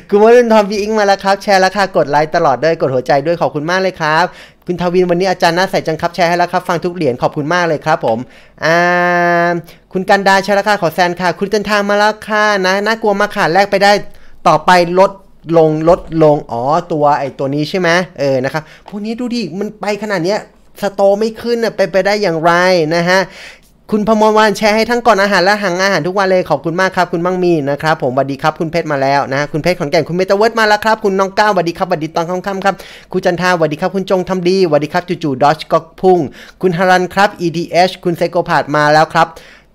คุณวรุณทอมพี่อิงมาแล้วครับแชร์แล้วค่ะกดไลค์ตลอดด้วยกดหัวใจด้วยขอบคุณมากเลยครับ คุณทวินวันนี้อาจารย์น่าใส่จังครับแชร์ให้แล้วครับฟังทุกเหรียญขอบคุณมากเลยครับผมอ่าคุณกันดาชราค่าขอแซนค่ะ คุณจันทางมาแล้วค่ะนะน่ากลัวมากค่ะแลกไปได้ต่อไปลดลงลดลงอ๋อตัวไอตัวนี้ใช่ไหมเออนะครับพวกนี้ดูดิมันไปขนาดเนี้ยสโตไม่ขึ้นไปไปได้อย่างไรนะฮะคุณพมรวันแชร์ให้ทั้งก่อนอาหารและหาังอาหารทุกวันเลยขอบคุณมากครับ คุณมั่งมีนะครับ ผมวัสดีครับคุณเพชรมาแล้วนะคุณเพชรขอนแก่นคุณเมตาเวิร์ดมาแล้วครับ คุณน้องก้าววัสดีครับวัสดีตอนค่ำครับคุณจันทาวัสดีครับคุณจงทำดีวัสดีครับจู่ๆดอชก็พุ่งคุณฮารันครับ EDH คุณไซโกพาดมาแล้วครับ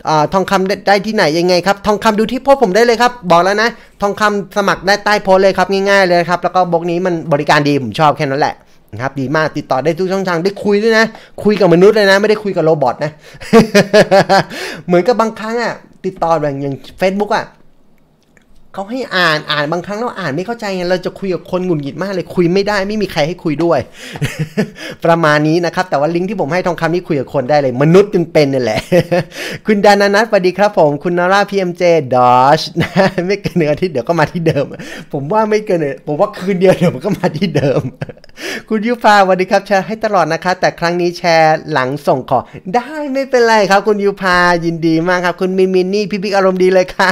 อทองคำได้ที่ไหนยังไงครับทองคำดูที่โพสผมได้เลยครับบอกแล้วนะ ทองคำสมัครได้ใต้โพสเลยครับง่ายๆเลยครับแล้วก็บล็อกนี้มันบริการดีผมชอบแค่นั้นแหละนะครับดีมากติดต่อได้ทุกช่องทางได้คุยด้วยนะ คุยกับมนุษย์เลยนะ ไม่ได้คุยกับโรบอทนะ เหมือนกับบางครั้งอะ่ะ ติดต่อแบบอย่าง Facebook อ่ะเขาให้อ่านอ่านบางครั้งเราอ่านไม่เข้าใจเราจะคุยกับคนหงุดหงิดมากเลยคุยไม่ได้ไม่มีใครให้คุยด้วย ประมาณนี้นะครับ แต่ว่าลิงก์ที่ผมให้ทองคำนี่คุยกับคนได้เลย มนุษย์จงเป็นนี่แหละ คุณดานานัทสวัสดีครับผมคุณนาราพีเอ็มเจดอชนะไม่เกินเนื่อาทิตย์เดี๋ยวก็มาที่เดิม ผมว่าไม่เกิน ผมว่าคืนเดียวเดี๋ยวมันก็มาที่เดิม คุณยูฟาสวัสดีครับ แชร์ให้ตลอดนะคะ แต่ครั้งนี้แชร์ หลังส่งขอ ได้ไม่เป็นไรครับ คุณยูฟายินดีมากครับ คุณมินมินนี่พี่พิกอารมณ์ดีเลยค่ะ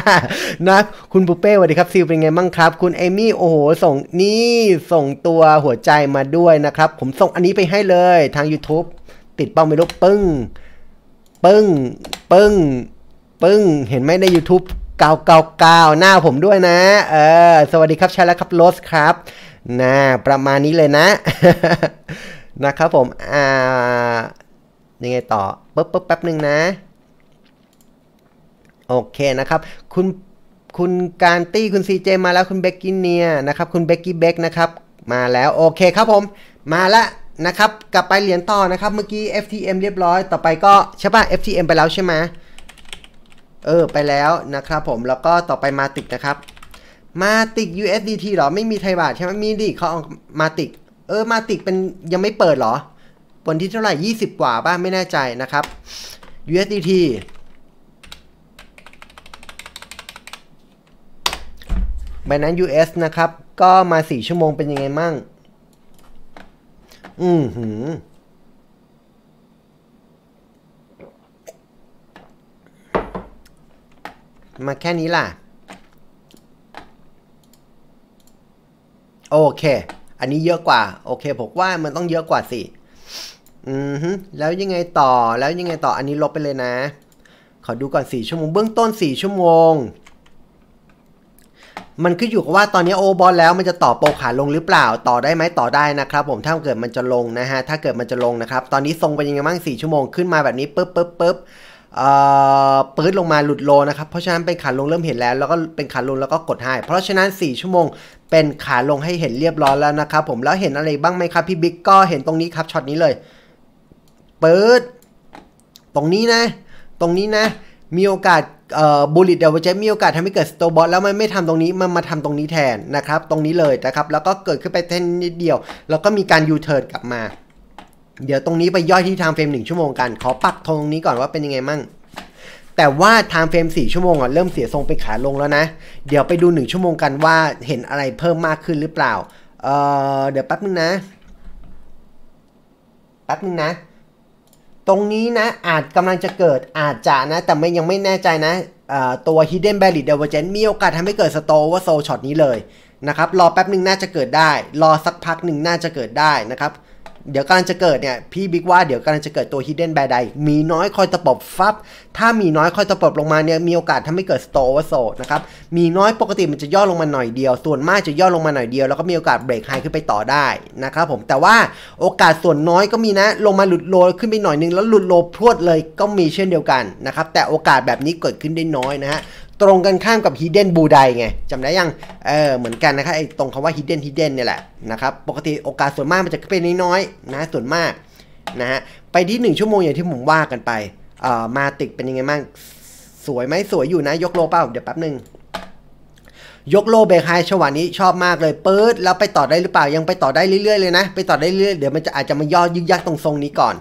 นะ คุณปุเป้สวัสดีครับซิลเป็นไงบ้างครับคุณเอมี่โอ้โหส่งนี่ส่งตัวหัวใจมาด้วยนะครับ ผมส่งอันนี้ไปให้เลยทาง YouTube ติดป้าไมู่้ปึ้งปึ้งปึ้งปึ้งเห็นไหมใน YouTube เกาเกาเกาหน้าผมด้วยนะเออสวัสดีครับใช่แล้วครับโรสครับนะประมาณนี้เลยนะนะครับผมอ่ายังไงต่อปึ๊บปึ๊บแป๊บหนึ่งนะโอเคนะครับคุณคุณการตี้คุณซีเจมาแล้วคุณเบกกี้เนียนะครับคุณเบกกี้เบกนะครับมาแล้วโอเคครับผมมาละนะครับกลับไปเหรียญต่อนะครับ เมื่อกี้ FTM เรียบร้อยต่อไปก็ใช่ป่ะ FTM ไปแล้วใช่ไหมเออไปแล้วนะครับผม แล้วก็ต่อไปมาติกนะครับ มาติก USDT หรอ ไม่มีไทยบาทใช่ไหมมีดิเขาเอามาติก เออมาติกเป็นยังไม่เปิดหรอวันที่เท่าไหร่ 20 กว่าป่ะไม่แน่ใจนะครับ USDT b i n a n c e US นะครับ ก็มา 4 ชั่วโมงเป็นยังไงมั่งอือหืมมาแค่นี้ล่ะ โอเค อันนี้เยอะกว่า โอเคผมว่ามันต้องเยอะกว่าสิอือหืแล้วยังไงต่อแล้วยังไงต่ออันนี้ลบไปเลยนะ ขอดูก่อน 4 ชั่วโมง เบื้องต้น 4 ชั่วโมงมันขึ้นอยู่กับว่าตอนนี้โอบอลแล้วมันจะต่อโปขาลงหรือเปล่าต่อได้ไหมต่อได้นะครับผมถ้าเกิดมันจะลงนะฮะถ้าเกิดมันจะลงนะครับตอนนี้ทรงเป็นยังไงบ้าง4ชั่วโมงขึ้นมาแบบนี้ปึ๊บปึ๊บปึ๊บปื้ดลงมาหลุดโลนะครับเพราะฉะนั้นเป็นขาลงเริ่มเห็นแล้ว แล้วก็เป็นขาลงแล้วก็กดให้เพราะฉะนั้น 4 ชั่วโมงเป็นขาลงให้เห็นเรียบร้อยแล้วนะครับผมแล้วเห็นอะไรบ้างไหมครับพี่บิ๊กก็เห็นตรงนี้ครับช็อตนี้เลยปื้ดตรงนี้นะตรงนี้นะมีโอกาสบูลิตเดลเจมีโอกาสทำให้เกิดสโตบอลแล้วมันไม่ทำตรงนี้ มันมาทำตรงนี้แทนนะครับ ตรงนี้เลยนะครับ แล้วก็เกิดขึ้นไปเท่นิดเดียว แล้วก็มีการยูเทิร์นกลับมา เดี๋ยวตรงนี้ไปย่อยที่ไทม์เฟรม1ชั่วโมงกันขอปักตรงนี้ก่อนว่าเป็นยังไงมั่ง แต่ว่าไทม์เฟรม4ชั่วโมงอ่ะเริ่มเสียทรงเป็นขาลงแล้วนะ เดี๋ยวไปดู1ชั่วโมงกันว่าเห็นอะไรเพิ่มมากขึ้นหรือเปล่าเเดี๋ยวแป๊บนึงนะแป๊บนึงนะตรงนี้นะอาจกำลังจะเกิดอาจจะนะแต่ไม่ยังไม่แน่ใจนะ ตัว Hidden b a r r i e r Divergence มีโอกาสทำให้เกิดสโตว่าโซช็อตนี้เลยนะครับรอแป๊บหนึ่งน่าจะเกิดได้ รอสักพักหนึ่งน่าจะเกิดได้นะครับเดี๋ยวกำลังจะเกิดเนี่ยพี่บิ๊กว่าเดี๋ยวกำลังจะเกิดตัว h i ด d e n bad ด i ดมีน้อยคอยตะปบฟับ ถ้ามีน้อยคอยตะปบลงมาเนี่ยมีโอกาสทำให้เกิดสโตว์โซนะครับมีน้อยปกติมันจะย่อลงมาหน่อยเดียว ส่วนมากจะย่อลงมาหน่อยเดียวแล้วก็มีโอกาสเบรกไฮขึ้นไปต่อได้นะครับผมแต่ว่าโอกาสส่วนน้อยก็มีนะ ลงมาหลุดโลขึ้นไปหน่อยนึงแล้วหลุดโลพรวดเลยก็มีเช่นเดียวกันนะครับแต่โอกาสแบบนี้เกิดขึ้นได้น้อยนะฮะตรงกันข้ามกับ Hidden b u d a i ไงจำได้ยังเออเหมือนกันนะครับไอ้ตรงคำว่า Hidden Hidden เนี่ยแหละนะครับปกติโอกาสส่วนมากมันจะเป็นน้อยๆนะส่วนมากนะฮะไปที่1ชั่วโมงอย่างที่ผมว่ากันไปเอ่อมาติกเป็นยังไงบ้างสวยไหมสวยอยู่นะ ยกโลเป้าเดี๋ยวแป๊บหนึ่งยกโลเบคไฮชวานี้ชอบมากเลยเปิดแล้วไปต่อได้หรือเปล่า ยังไปต่อได้เรื่อยๆเลยนะไปต่อได้เรื่อยเดี๋ยวมันจะอาจจะมาย่อยึกยักตรงทรงนี้ก่อน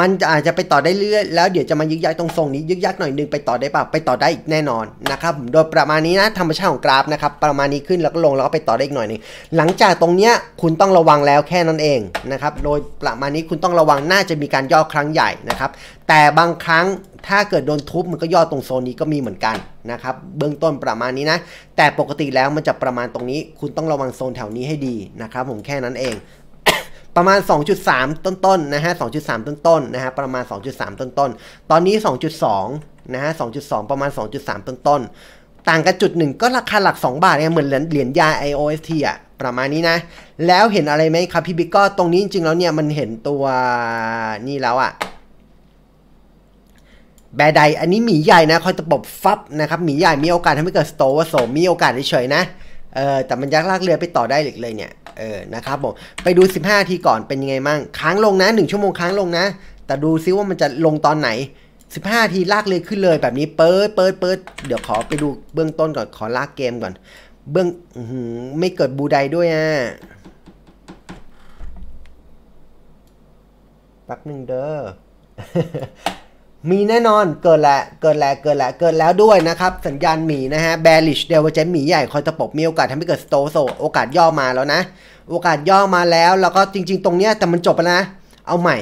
มันอาจจะไปต่อได้เรื่อยแล้วเดี๋ยวจะมายึกยักตรงทรงนี้ยึกยักหน่อยนึงไปต่อได้ป่าไปต่อได้อีกแน่นอนนะครับ โดยประมาณนี้นะธรรมชาติของกราฟนะครับประมาณนี้ขึ้นแล้วก็ลงแล้วก็ไปต่อได้อีกหน่อยนึงหลังจากตรงเนี้ยคุณต้องระวังแล้วแค่นั้นเองนะครับโดยประมาณนี้คุณต้องระวังน่าจะมีการย่อครั้งใหญ่นะครับ แต่บางครั้งถ้าเกิดโดนทุบมันก็ย่อตรงโซนนี้ก็มีเหมือนกันนะครับเบื้องต้นประมาณนี้นะ แต่ปกติแล้วมันจะประมาณตรงนี้ คุณต้องระวังโซนแถวนี้ให้ดีนะครับผมแค่นั้นเองประมาณ 2.3 ต้นๆ นะฮะ 2.3 ต้นๆ นะฮะ ประมาณ 2.3 ต้นๆตตอนนี้ 2.2 นะฮะ 2.2 ประมาณ 2.3 ต้นๆ ต่างกันจุดหนึ่งก็ราคาหลัก 2 บาทเนี่ยเหมือนเหรียญยา IOST อ่ะประมาณนี้นะ แล้วเห็นอะไรไหมครับพี่บิ๊กก็ตรงนี้จริงๆ แล้วเนี่ยมันเห็นตัวนี่แล้วอ่ะ แบดไดอันนี้หมีใหญ่นะ คอยตะบบฟับนะครับหมีใหญ่มีโอกาสทำให้เกิดสโตวโสม มีโอกาสเฉยๆนะ เออแต่มันยักลากเรือไปต่อได้หรือเลยเนี่ยเออ นะครับผม ไปดู 15ที ก่อนเป็นยังไงมั่ง ค้าง ลง นะ 1 ชั่วโมง ค้าง ลง นะ แต่ดูซิว่ามันจะลงตอนไหน 15ที ลากเลย ขึ้นเลยแบบนี้ เปิดเปิดเปิด เดี๋ยวขอไปดูเบื้องต้นก่อน ขอ ลาก เกมก่อน เบื้องไม่เกิดบูไดด้วยอ่ะแป๊บหนึ่งเด้อมีแน่นอนเกิดแหละเกิดแหละเกิดแหละเกิดแล้วด้วยนะครับ สัญญาณหมีนะฮะเบลิชเดวอรเจนหมีใหญ่คอยตะปบมีโอกาสทำให้เกิดสโตโซ โอกาสย่อมาแล้วนะโอกาสย่อมาแล้วแล้วก็จริง ๆ ตรงเนี้ยแต่มันจบแล้วนะ เอาใหม่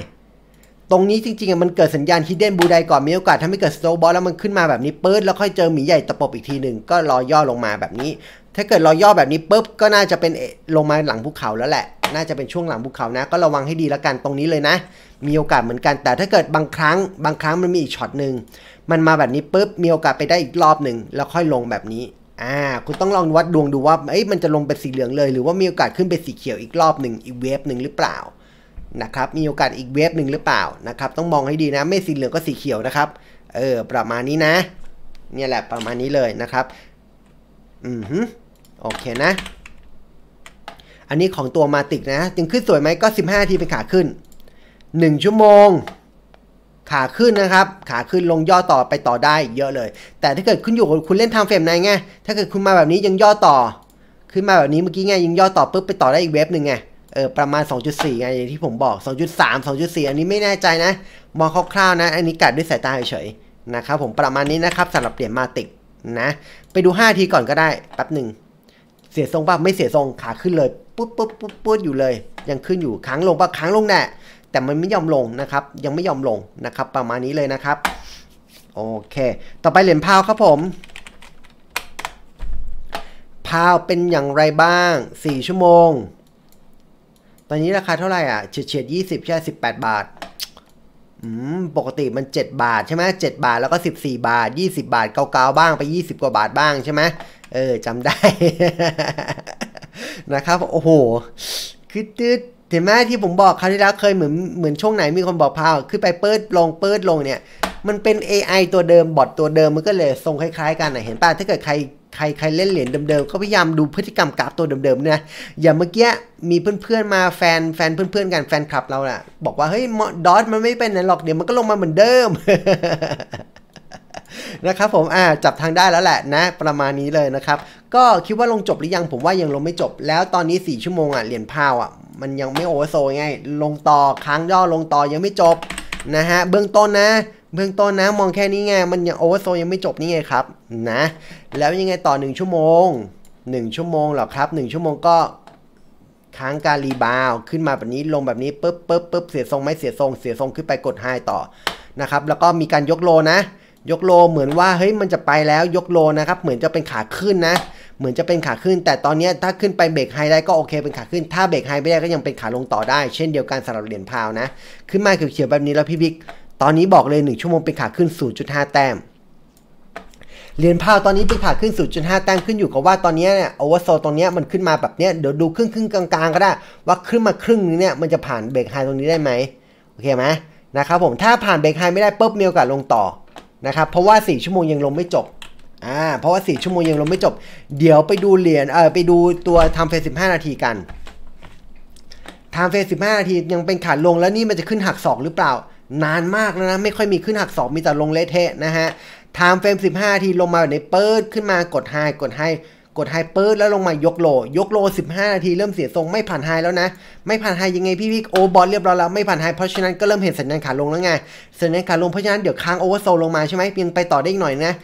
ตรงนี้จริงๆมันเกิดสัญญาณฮิดเด้นบูไดก่อน มีโอกาสทำให้เกิดสโตบอลแล้วมันขึ้นมาแบบนี้ปื๊ดแล้วค่อยเจอหมีใหญ่ตะปบอีกทีหนึ่งก็รอย่อลงมาแบบนี้ ถ้าเกิดรอย่อแบบนี้ปุ๊บก็น่าจะเป็นลงมาหลังภูเขาแล้วแหละน่าจะเป็นช่วงหลังภูเขานะ ก็ระวังให้ดีแล้วกันตรงนี้เลยนะ มีโอกาสเหมือนกัน แต่ถ้าเกิดบางครั้ง บางครั้งมันมีอีกช็อตหนึ่งมันมาแบบนี้ปุ๊บมีโอกาสไปได้อีกรอบหนึ่ง แล้วค่อยลงแบบนี้ อ่า คุณต้องลองวัดดวงดูว่าเอ้ยมันจะลงเป็นสีเหลืองเลย หรือว่ามีโอกาสขึ้นเป็นสีเขียวอีกรอบหนึ่งอีกเวฟหนึ่งหรือเปล่านะครับ มีโอกาสอีกเวฟหนึ่งหรือเปล่านะครับ ต้องมองให้ดีนะ ไม่สีเหลืองก็สีเขียวนะครับ เออประมาณนี้นะ เนี่ยแหละประมาณนี้เลยนะครับ อือฮึโอเคนะอันนี้ของตัวมาติกนะจึงขึ้นสวยไหมก็ 15ทีเป็นขาขึ้น 1 ชั่วโมง ขาขึ้นนะครับ ขาขึ้นลงย่อต่อไปต่อได้เยอะเลย แต่ถ้าเกิดคุณอยู่คุณเล่นทางเฟรมไหนไงถ้าเกิดคุณมาแบบนี้ยังย่อต่อ ขึ้นมาแบบนี้เมื่อกี้ไงยังย่อต่อปุ๊บไปต่อได้อีกเว็บหนึ่งไงเออประมาณ 2.4ไงอย่างที่ผมบอก 2.3 2.4 อันนี้ไม่แน่ใจนะ มองคร่าวๆนะ อันนี้กัดด้วยสายตาเฉยๆนะครับผมประมาณนี้นะครับสำหรับเหรียญมาติกนะ ไปดู5ทีก่อนก็ได้แป๊บหนึ่งเสียทรงป่ะไม่เสียทรงขาขึ้นเลยปุ๊บปุ๊บปุ๊บปุ๊บอยู่เลย ยังขึ้นอยู่ค้างลงปะค้างลงแน่แต่มันไม่ยอมลงนะครับ ยังไม่ยอมลงนะครับ ประมาณนี้เลยนะครับโอเค ต่อไปเหรียญพาวครับผม พาวเป็นอย่างไรบ้าง4ชั่วโมง ตอนนี้ราคาเท่าไหร่อ่ะเฉียดเฉียดยี่สิบใช่สิบแปดบาทปกติมัน 7 บาทใช่ไหมเจบาทแล้วก็14บาท 20 บาทเกาๆบ้างไป 20กว่าบาทบ้างใช่ไหมเออจำได้นะครับโอ้โหคือตืดเห็นไหมที่ผมบอกคราวที่แล้วเคยเหมือนเหมือนช่วงไหนมีคนบอกพาวขึ้นไปเปิดลงเปิดลงเนี่ย มันเป็น AI ตัวเดิมบอทตัวเดิมมันก็เลยทรงคล้ายๆ กันนะเห็นป่ะถ้าเกิดใครใครใครเล่นเหรียญเดิมๆเขาพยายามดูพฤติกรรมกราฟตัวเดิมๆนะอย่างเมื่อกี้มีเพื่อนๆมาแฟนแฟนเพื่อนๆกันแฟนคลับเราแหละบอกว่าเฮ้ยดอทมันไม่เป็นนนหรอกเดี๋ยวมันก็ลงมาเหมือนเดิมนะครับผม อ่า จับทางได้แล้วแหละนะ ประมาณนี้เลยนะครับ ก็คิดว่าลงจบหรือยัง ผมว่ายังลงไม่จบ แล้วตอนนี้4ชั่วโมงอ่ะเหรียญพาวอ่ะ มันยังไม่โอเวอร์โซไง ลงต่อค้างย่อลงต่อยังไม่จบ นะฮะ เบื้องต้นนะ เบื้องต้นนะ มองแค่นี้ไง มันยังโอเวอร์โซยังไม่จบนี่ไงครับ นะ แล้วยังไงต่อ 1 ชั่วโมง 1 ชั่วโมงหรอครับ1ชั่วโมงก็ค้างการรีบาวขึ้นมาแบบนี้ ลงแบบนี้ปุ๊บปุ๊บปุ๊บเสียทรงไม่เสียทรง เสียทรงขึ้นไปกดไฮต่อ นะครับแล้วก็มีการยกโลนะยกโล เหมือนว่าเฮ้ยมันจะไปแล้วยกโลนะครับเหมือนจะเป็นขาขึ้นนะเหมือนจะเป็นขาขึ้น แต่ตอนนี้ถ้าขึ้นไปเบรกไฮได้ก็โอเคเป็นขาขึ้นถ้าเบรกไฮไม่ได้ก็ยังเป็นขาลงต่อได้ เช่นเดียวกันสำหรับเหรียญพาวนะขึ้นมาเขียวๆแบบนี้แล้วพี่บิ๊กตอนนี้บอกเลย1ชั่วโมงเป็นขาขึ้น 0.5 แต้มเหรียญพาวตอนนี้เป็นขาขึ้น0.5แต้มขึ้นอยู่กับว่าตอนนี้เนี่ยโอเวอร์โซตรงนี้มันขึ้นมาแบบเนี้ยเดี๋ยวดูครึ่งครึ่งกลางๆก็ได้ ว่าขึ้นมาครึ่งนึงเนี่ยมันจะผ่านเบรกไฮตรงนี้ได้ไหมโอเคไหมนะครับผมถ้าผ่านเบรกไฮไม่ได้ปุ๊บมีโอกาสลงต่อนะครับเพราะว่า4ชั่วโมงยังลงไม่จบ อ่า เพราะว่า 4 ชั่วโมงยังลงไม่จบ เดี๋ยวไปดูเหรียญ เออไปดูตัวทำเฟส15 นาทีกันทำเฟส15 นาทียังเป็นขาลงแล้วนี่มันจะขึ้นหักศอกหรือเปล่า นานมากแล้วนะไม่ค่อยมีขึ้นหักศอกมีแต่ลงเละเทะนะฮะทำเฟ้า15ทีลงมาแบบนี้เปิดขึ้นมากดไฮกดไฮกดไฮเปอร์แล้วลงมายกโลยกโล15นาทีเริ่มเสียทรงไม่ผ่านไฮแล้วนะ ไม่ผ่านไฮยังไงพี่พี่โอบอลเรียบร้อยแล้วไม่ผ่านไฮเพราะฉะนั้นก็เริ่มเห็นสัญญาณขาลงแล้วไงสัญญาณขาลงเพราะฉะนั้นเดี๋ยวค้างโอเวอร์โซลงมาใช่ไหมยังไปต่อได้อีกหน่อยนะ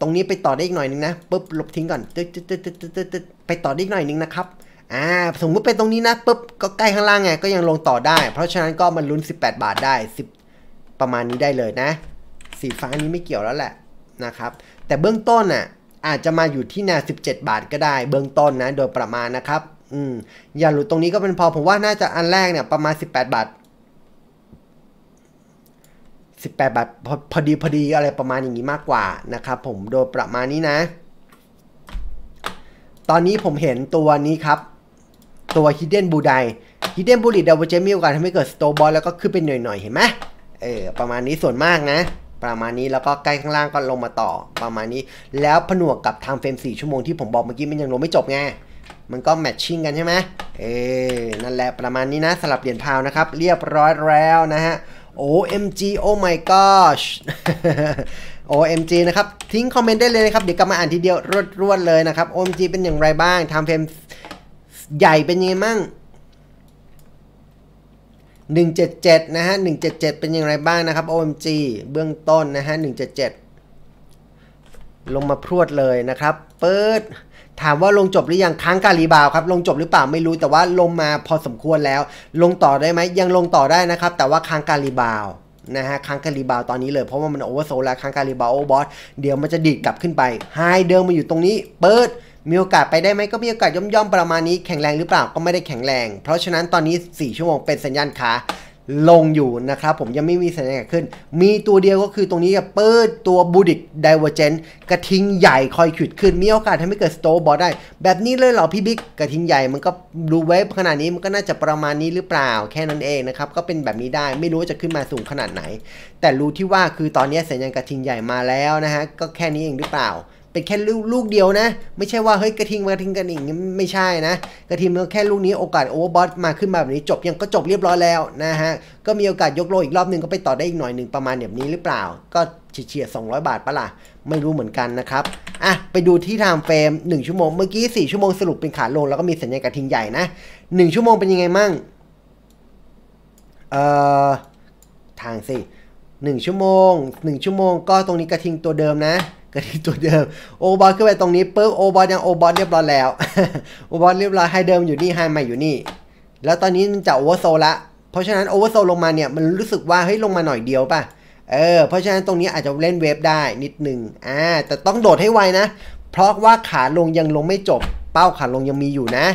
ตรงนี้ไปต่อได้อีกหน่อยนึงนะปุ๊บลบทิ้งก่อนตึ๊ดตึ๊ดตึ๊ดตึ๊ดตึ๊ดไปต่อได้อีกหน่อยนึงนะครับอ่าสมมติไปตรงนี้นะปุ๊บก็ใกล้ข้างล่างไงก็ยังลงต่อได้ เพราะฉะนั้นก็มันลุ้น 18 บาทได้ 10 ประมาณนี้ได้เลยนะสีฟ้านี้ไม่เกี่ยวแล้วแหละนะครับ แต่เบื้องต้นน่ะอาจจะมาอยู่ที่แนว17 บาทก็ได้เบื้องต้นนะโดยประมาณนะครับ อืมอย่าหลุดตรงนี้ก็เป็นพอผมว่าน่าจะอันแรกเนี่ยประมาณ 18 บาท 18 บาท พอพอดีพอดีอะไรประมาณอย่างนี้มากกว่านะครับ ผมโดยประมาณนี้นะ ตอนนี้ผมเห็นตัวนี้ครับ ตัว Hidden b u d a ด Hidden b u l l i t เดว b l e มีโอกาสทำให้เกิด สโตบอลแล้วก็ขึ้นเป็นหน่อยๆ เห็นไหมเออประมาณนี้ส่วนมากนะประมาณนี้แล้วก็ใกล้ข้างล่างก็ลงมาต่อประมาณนี้แล้วผนวกกับทางเฟรม4ชั่วโมงที่ผมบอกเมื่อกี้มันยังลงไม่จบไง มันก็แมทชิ่งกันใช่ไหมเอ๊นั่นแหละประมาณนี้นะสลับเหรียญพาวนะครับ เรียบร้อยแล้วนะฮะโอ้ MG oh my gosh OMG นะครับ ทิ้งคอมเมนต์ได้เลยนะครับ เดี๋ยวกลับมาอ่านทีเดียวรวดๆเลยนะครับ OMG เป็นอย่างไรบ้างทำเฟรมใหญ่เป็นยังไงมั่ง177นะฮะ177เป็นอย่างไรบ้างนะครับ OMG เบื้องต้นนะฮะ177ลงมาพรวดเลยนะครับเปิด ถามว่าลงจบหรือยังค้างการีบาวครับลงจบหรือเปล่าไม่รู้แต่ว่าลงมาพอสมควรแล้ว ลงต่อได้ไหมยังลงต่อได้นะครับแต่ว่าค้างการีบาวนะฮะค้างการีบาวตอนนี้เลยเพราะว่ามันโอเวอร์โซลแล้วค้างการีบาวโอบอสเดี๋ยวมันจะดีดกลับขึ้นไปไฮเดิมมันอยู่ตรงนี้เปิดมีโอกาสไปได้ไหมก็มีโอกาสย่อมๆประมาณนี้แข็งแรงหรือเปล่าก็ไม่ได้แข็งแรง เพราะฉะนั้นตอนนี้ 4 ชั่วโมงเป็นสัญญาณขาลงอยู่นะครับผมยังไม่มีสัญญาณขึ้น มีตัวเดียวก็คือตรงนี้กับเปิดตัวบูดิกไดเวอร์เจนกระทิงใหญ่คอยขุดขึ้นมีโอกาสทำให้เกิดสโตบอลได้ แบบนี้เลยเหรอพี่บิ๊กกระทิงใหญ่มันก็ดูเวฟขนาดนี้มันก็น่าจะประมาณนี้หรือเปล่าแค่นั้นเองนะครับก็เป็นแบบนี้ได้ไม่รู้จะขึ้นมาสูงขนาดไหน แต่รู้ที่ว่าคือตอนนี้สัญญาณกระทิงใหญ่มาแล้วนะฮะก็แค่นี้เองหรือเปล่าเป็นแค่ลูกลูกเดียวนะ ไม่ใช่ว่าเฮ้ยกระทิงมากระทิงกันอีงไม่ใช่นะ กระทิงมันแค่ลูกนี้โอกาสโอเวอร์บอสมาขึ้นมาแบบนี้จบยังก็จบเรียบร้อยแล้วนะฮะ ก็มีโอกาสยกโลอีกรอบหนึ่งก็ไปต่อได้อีกหน่อยหนึ่งประมาณแบบนี้หรือเปล่า ก็เฉียดสองร้อยบาทปะล่ะไม่รู้เหมือนกันนะครับ อ่ะ ไปดูที่ไทม์เฟรมหนึ่งชั่วโมงเมื่อกี้สี่ชั่วโมงสรุปเป็นขาลงแล้วก็มีสัญญาณกระทิงใหญ่นะหนึ่งชั่วโมงเป็นยังไงมั่งเอ่อทางสิหนึ่งชั่วโมงหนึ่งชั่วโมง ก็ตรงนี้กระทิงตัวเดิมนะกันที่จัวเดิมโอบอลขึ้นไปตรงนี้ปุ๊บโอบอลยังโอบอลเรียบร้อยแล้วโอบอลเรียบร้อยไฮเดิมอยู่นี่ไฮใหม่อยู่นี่แล้วตอนนี้มันจะโอเวอร์โซละเพราะฉะนั้นโอเวอร์โซลงมาเนี่ยมันรู้สึกว่าเฮ้ยลงมาหน่อยเดียวป่ะเออเพราะฉะนั้นตรงนี้อาจจะเล่นเวฟได้นิดหนึ่งอ่าแต่ต้องโดดให้ไวนะ เพราะว่าขาลงยังลงไม่จบเป้าขาลงยังมีอยู่นะ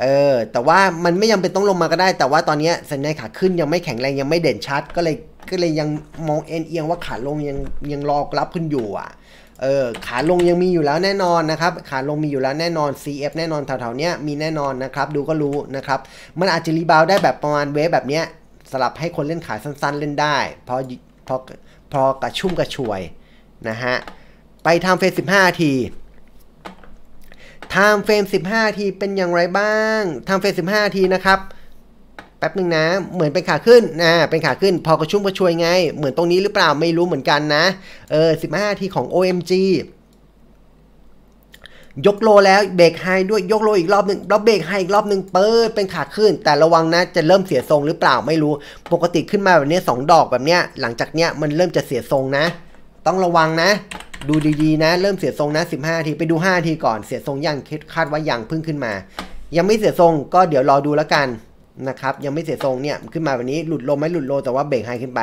เออแต่ว่ามันไม่ยังเป็นต้องลงมาก็ได้ แต่ว่าตอนนี้สัญญาณขาขึ้นยังไม่แข็งแรงยังไม่เด่นชัด ก็เลยก็เลยยังมองเอ็นเอียงว่าขาลงยังยังรอกรับขึ้นอยู่อ่ะเออขาลงยังมีอยู่แล้วแน่นอนนะครับ ขาลงมีอยู่แล้วแน่นอน CF แน่นอนแถวๆเนี้ยมีแน่นอนนะครับ ดูก็รู้นะครับมันอาจจะรีบาวได้แบบประมาณเวฟแบบเนี้ยสลับให้คนเล่นขาสั้นๆ เล่นได้ พอพอพอกระชุ่มกระชวยนะฮะไปทำเฟส15ทีทำเฟรม 15ทีเป็นอย่างไรบ้างทำเฟรม15ทีนะครับแป๊บหนึ่งนะ เหมือนเป็นขาขึ้นนะเป็นขาขึ้น พอกระชุ่มกระชวยไง เหมือนตรงนี้หรือเปล่าไม่รู้เหมือนกันนะ เออสิบห้าทีของ OMG ยกโลแล้วเบรกไฮด้วย ยกโลอีกรอบหนึ่งแล้วเบรกไฮอีกรอบหนึ่งเปิด เป็นขาขึ้น แต่ระวังนะ จะเริ่มเสียทรงหรือเปล่าไม่รู้ ปกติขึ้นมาแบบนี้ 2 ดอกแบบเนี้ย หลังจากเนี้ยมันเริ่มจะเสียทรงนะ ต้องระวังนะ ดูดีๆนะ เริ่มเสียทรงนะ 15ทีไปดู5ทีก่อน เสียทรงยังคาดว่ายังพึ่งขึ้นมา ยังไม่เสียทรง ก็เดี๋ยวรอดูแล้วกันนะครับยังไม่เสียทรงเนี่ยขึ้นมาแบบนี้หลุดลมไหมหลุดโลแต่ว่าเบรกไฮขึ้นไป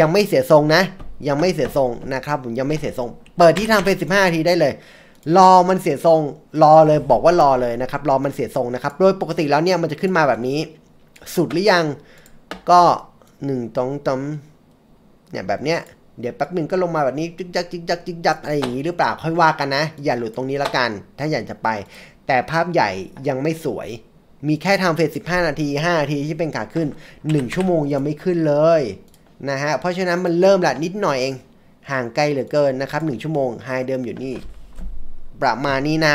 ยังไม่เสียทรงนะ ยังไม่เสียทรงนะครับผมยังไม่เสียทรง เปิดที่ทางเปบน้าทีได้เลย รอมันเสียทรงรอเลยบอกว่ารอเลยนะครับ รอมันเสียทรงนะครับ โดยปกติแล้วเนี่ยมันจะขึ้นมาแบบนี้ สุดหรือยังก็หนึ่งตรงตมเนี่ย แบบเนี้ยเดี๋ยวแป๊บหนึ่งก็ลงมาแบบนี้จิกจักจิกจักจิกจักอะไรอย่างนี้หรือเปล่าค่อยว่ากันนะ อย่าหลุดตรงนี้ละกัน ถ้าอยากจะไป แต่ภาพใหญ่ยังไม่สวยมีแค่ทำเฟส15 นาที 5 นาทีที่เป็นขาขึ้น 1 ชั่วโมงยังไม่ขึ้นเลยนะฮะ เพราะฉะนั้นมันเริ่มละนิดหน่อยเอง ห่างไกลเหลือเกินนะครับ 1 ชั่วโมงไฮเดิมอยู่นี่ ประมาณนี้นะ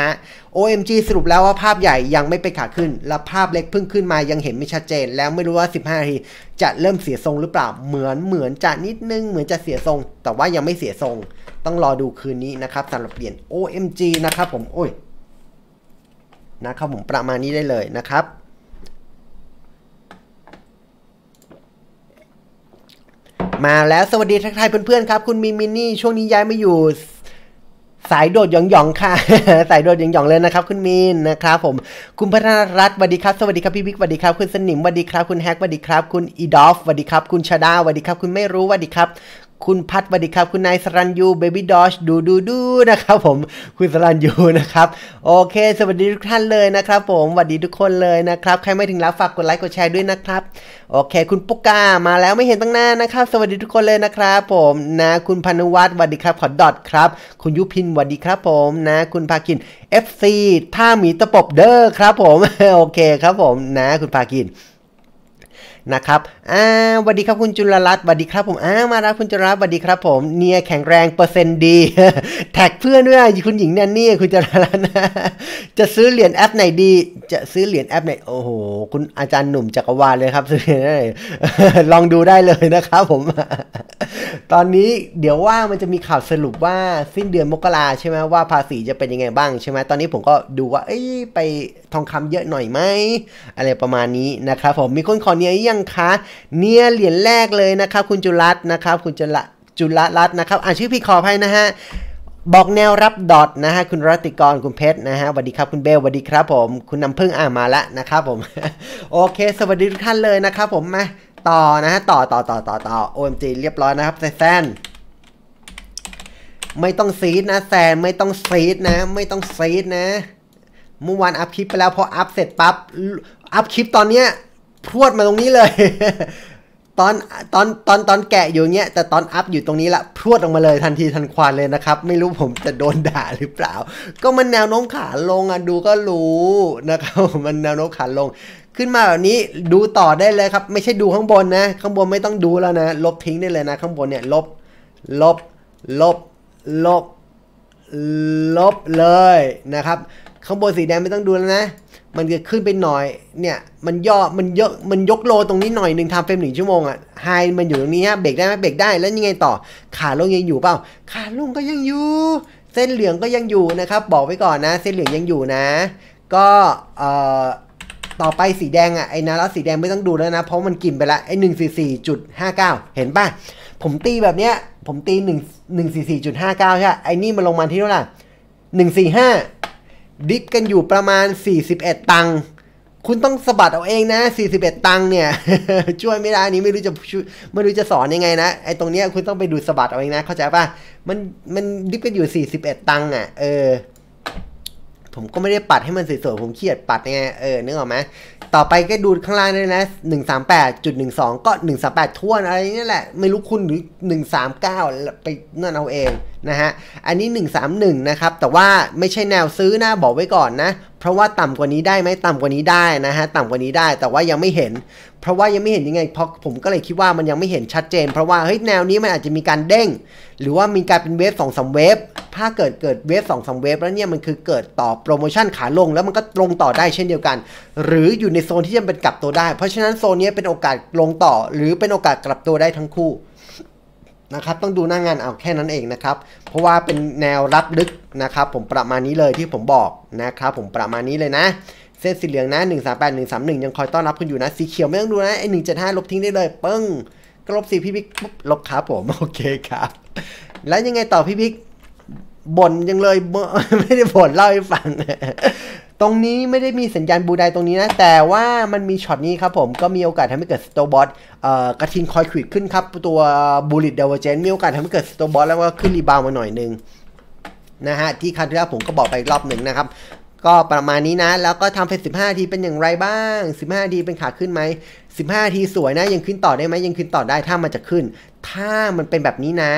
OMG สรุปแล้วว่าภาพใหญ่ยังไม่ไปขาขึ้น และภาพเล็กเพิ่งขึ้นมายังเห็นไม่ชัดเจน แล้วไม่รู้ว่า 15 นาทีจะเริ่มเสียทรงหรือเปล่า เหมือนเหมือนจะนิดนึง เหมือนจะเสียทรง แต่ว่ายังไม่เสียทรง ต้องรอดูคืนนี้นะครับสำหรับเหรียญ OMG นะครับผม โอ้ยนะครับผมประมาณนี้ได้เลยนะครับ มาแล้วสวัสดีทักทายเพื่อนๆครับ คุณมีมินนี่ช่วงนี้ย้ายมาอยู่สายโดดหยองๆค่ะ สายโดดหยองๆเลยนะครับคุณมีนนะครับ ผมคุณพัฒนรัตน์สวัสดีครับ สวัสดีครับพี่วิกสวัสดีครับ คุณสนิมสวัสดีครับ คุณแฮกสวัสดีครับ คุณอีดอฟสวัสดีครับ คุณชาดาสวัสดีครับ คุณไม่รู้สวัสดีครับคุณพัดสวัสดีครับ คุณนายสรัญยูเบบี้ดอชดูดูดูนะครับ ผมคุณสรัญยูนะครับโอเค สวัสดีทุกท่านเลยนะครับ ผมสวัสดีทุกคนเลยนะครับ ใครไม่ถึงแล้วฝากกดไลค์กดแชร์ด้วยนะครับ โอเค คุณปุกกามาแล้วไม่เห็นตั้งหน้านะครับ สวัสดีทุกคนเลยนะครับ ผมนะ คุณพันุวัฒน์สวัสดีครับ ขอดอทครับ คุณยุพินสวัสดีครับ ผมนะคุณภาคิน FC ท่าหมีตะปบเด้อครับ ผมโอเคครับผมนะคุณภาคินนะครับอ่าสวัสดีครับ คุณจุลรัตน์สวัสดีครับ ผมอ่ามารับคุณจุลรัตน์สวัสดีครับ ผม เนียแข็งแรงเปอร์เซ็นต์ดี แท็กเพื่อนด้วยคุณหญิงแนนนี่คุณจุลรัตน์จะซื้อเหรียญแอปไหนดี จะซื้อเหรียญแอปไหน โอ้โห คุณอาจารย์หนุ่มจักรวาลเลยครับซื้อลองดูได้เลยนะครับผม ตอนนี้เดี๋ยวว่ามันจะมีข่าวสรุปว่าสิ้นเดือนมกราใช่ไหมว่าภาษีจะเป็นยังไงบ้างใช่ไหมตอนนี้ผมก็ดูว่าเอ้ยไปทองคำเยอะหน่อยไหม อะไรประมาณนี้นะครับ ผมมีคนขอเนียยัังคะเนี่ยเหรียญแรกเลยนะครับคุณจุลัตนะครับคุณจุลจุลรัตน์นะครับอ่านชื่อพี่ขออภัยนะฮะบอกแนวรับดอทนะฮะคุณรัติกรคุณเพชรนะฮะสวัสดีครับคุณเบลสวัสดีครับผมคุณน้ำพึ่งอ่ามาละนะครับผมโอเค สวัสดีทุกท่านเลยนะครับผมมาต่อนะฮะต่อต่อต่อต่อต่อ OMG เรียบร้อยนะครับแซนไม่ต้องซีดนะแซนไม่ต้องซีดนะไม่ต้องซีดนะ เมื่อวานอัพคลิปไปแล้วพออัพเสร็จปั๊บอัพคลิปตอนเนี้ยพรวดมาตรงนี้เลย ตอน ตอน ตอน ตอนแกะอยู่เงี้ย แต่ตอนอัพอยู่ตรงนี้ละพรวดออกมาเลยทันทีทันควันเลยนะครับ ไม่รู้ผมจะโดนด่าหรือเปล่า ก็มันแนวโน้มขาลงอ่ะ ดูก็รู้นะครับ มันแนวโน้มขาลง ขึ้นมาแบบนี้ ดูต่อได้เลยครับ ไม่ใช่ดูข้างบนนะ ข้างบนไม่ต้องดูแล้วนะ ลบทิ้งได้เลยนะ ข้างบนเนี่ย ลบ ลบ ลบ ลบ ลบเลยนะครับ ข้างบนสีแดงไม่ต้องดูแล้วนะมันจะขึ้นไปหน่อย เนี่ย มันย่อ มันเยอะ มันยกโลตรงนี้หน่อยหนึ่งทำเฟรมหนึ่งชั่วโมงอะ่ะไฮมันอยู่ตรงนี้ฮะ เบรกได้ไหมเบรกได้ แล้วยังไงต่อ ขาลงยังอยู่เปล่าขาลงก็ยังอยู่ เส้นเหลืองก็ยังอยู่นะครับ บอกไว้ก่อนนะ เส้นเหลืองยังอยู่นะ ก็เอ่อต่อไปสีแดงอะ่ะไอ้นาร้วสีแดงไม่ต้องดูแล้วนะ เพราะมันกินไปละไอ้หนึ่งสี่สี่จุดห้าเก้าเห็นป่ะ ผมตีแบบเนี้ย ผมตีหนึ่งหนึ่งสี่สี่จุดห้าเก้าใช่ไอ้นี่มันลงมาที่เท่าไหร่หนึ่งสี่ห้าดิฟกันอยู่ประมาณ 41 ตังคุณต้องสะบัดเอาเองนะ 41 ตังเนี่ยช่วยไม่ได้นี้ไม่รู้จะไม่รู้จะสอนยังไงนะไอ้ตรงเนี้ยคุณต้องไปดูสะบัดเอาเองนะเข้าใจป่ะ มันมันดิฟกันอยู่ 41 ตังอะอ่ะเออผมก็ไม่ได้ปัดให้มันสวยๆ ผมเครียดปัดไงเออ นึกออกไหม ต่อไปก็ดูข้างล่างด้ยนะหนึ่งสามแปดจุดหนึ่งสองก็หนึ่งสามแปดทวนอะไรนี่แหละ ไม่รู้คุณหรือหนึ่งสามเก้าไปนั่นเอาเองนะฮะ อันนี้หนึ่งสามหนึ่งนะครับ แต่ว่าไม่ใช่แนวซื้อนะ บอกไว้ก่อนนะ เพราะว่าต่ำกว่านี้ได้ไหมต่ำกว่านี้ได้นะฮะต่ำกว่านี้ได้แต่ว่ายังไม่เห็นเพราะว่ายังไม่เห็นยังไงเพราะผมก็เลยคิดว่ามันยังไม่เห็นชัดเจน เพราะว่าเฮ้ยแนวนี้มันอาจจะมีการเด้ง หรือว่ามีการเป็นเวฟสองสาเวฟถ้าเกิดเกิดเวฟสองสาเวฟแล้วเนี่ยมันคือเกิดต่อโปรโมชั่นขาลงแล้วมันก็ลงต่อได้เช่นเดียวกัน หรืออยู่ในโซนที่จะเป็นกลับตัวได้ เพราะฉะนั้นโซนนี้เป็นโอกาสลงต่อ หรือเป็นโอกาสกลับตัวได้ทั้งคู่นะครับต้องดูหน้างานเอาแค่นั้นเองนะครับ เพราะว่าเป็นแนวรับลึกนะครับผมประมาณนี้เลยที่ผมบอกนะครับผมประมาณนี้เลยนะเส้นสีเหลืองนะ1 3 8 1 3 1 ยังคอยต้อนรับคุณอยู่นะ สีเขียวไม่ต้องดูนะไอหนึ่งเจ็ดห้าลบทิ้งได้เลย ปึ้ง ก็ลบสีพี่พิกปุ๊บ ลบครับผม โอเคครับ แล้วยังไงต่อพี่พิกบ่นยังเลยไม่ได้บ่นเล่าให้ฟัง ตรงนี้ไม่ได้มีสัญญาณบูไดตรงนี้นะ แต่ว่ามันมีช็อตนี้ครับผมก็มีโอกาสทำให้เกิดสโตบอสกระทิงคอยขีดขึ้นครับตัวบูลิตเดวเจนมีโอกาสทำให้เกิดสโตบอสแล้วก็ขึ้นรีบาวมาหน่อยนึงนะฮะที่คันที่แล้วผมก็บอกไปรอบหนึ่งนะครับก็ประมาณนี้นะ แล้วก็ทำเสิบห15ทีเป็นอย่างไรบ้าง15ทีเป็นขาขึ้นไหม15ทีสวยนะ ยังขึ้นต่อได้ไหม ยังขึ้นต่อได้ถ้ามันจะขึ้น ถ้ามันเป็นแบบนี้นะ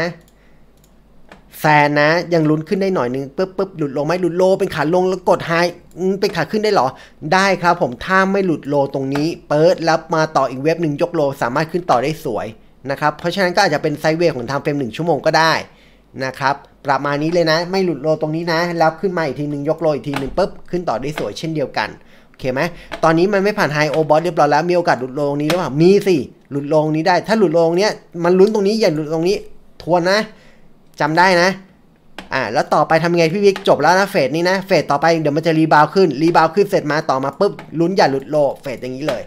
แซนนะยังลุ้นขึ้นได้หน่อยนึงปึ๊บปึ๊บหลุดลงไหมหลุดโล เป็นขาลงแล้วกดไฮเป็นขาขึ้นได้หรอ ได้ครับผมถ้าไม่หลุดโลตรงนี้ เปิดแล้วมาต่ออีกเว็บหนึ่งยกโลสามารถขึ้นต่อได้สวยนะครับ เพราะฉะนั้นก็อาจจะเป็นไซ์เวย์ของทางเฟรมหนึ่งชั่วโมงก็ได้นะครับประมาณนี้เลยนะ ไม่หลุดโลตรงนี้นะ แล้วขึ้นมาอีกทีหนึ่งยก โลอีกทีหนึ่งปุ๊บขึ้นต่อได้สวยเช่นเดียวกันโอเคไหมตอนนี้มันไม่ผ่านไฮโอบอสเรียบร้อยแล้วมีโอกาสหลุดโลงนี้หรือเปล่ามีสิหลุดโลงนี้ได้ ถ้าหลุดโลงเนี้ยมันลุ้นตรงนี้อย่าหลุดตรงนี้ ทวนนะ จำได้นะอ่าแล้วต่อไปทำไงพี่วิกจบแล้วนะเฟสนี้นะเฟสต่อไปเดี๋ยวมันจะรีบาวขึ้นรีบาวขึ้นเสร็จมาต่อมาปุ๊บลุ้นอย่าหลุดโลเฟสอย่างนี้เลย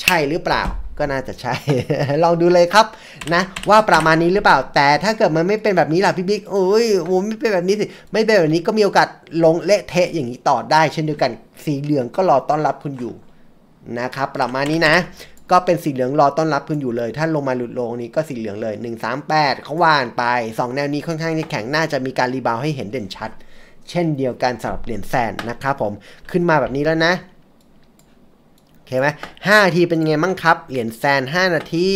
ใช่หรือเปล่าก็น่าจะใช่ลองดูเลยครับนะ ว่าประมาณนี้หรือเปล่า แต่ถ้าเกิดมันไม่เป็นแบบนี้ล่ะพี่บิ๊กโอ้ยโอ้ไม่เป็นแบบนี้สิไม่เป็นแบบนี้ก็มีโอกาสลงเละเทะอย่างนี้ต่อได้ เช่นเดียวกันสีเหลืองก็รอต้อนรับคุณอยู่นะครับ ประมาณนี้นะ ก็เป็นสีเหลืองรอต้อนรับคุณอยู่เลย ถ้าลงมาหลุดลงนี้ก็สีเหลืองเลย 138เขาว่านไป 2 แนวนี้ค่อนข้างที่แข็งน่าจะมีการรีบาวให้เห็นเด่นชัด เช่นเดียวกันสำหรับเหรียญแซนนะครับผมขึ้นมาแบบนี้แล้วนะโอเคไหมห้าทีเป็นไงมั่งครับ เหรียญแซนห้านาที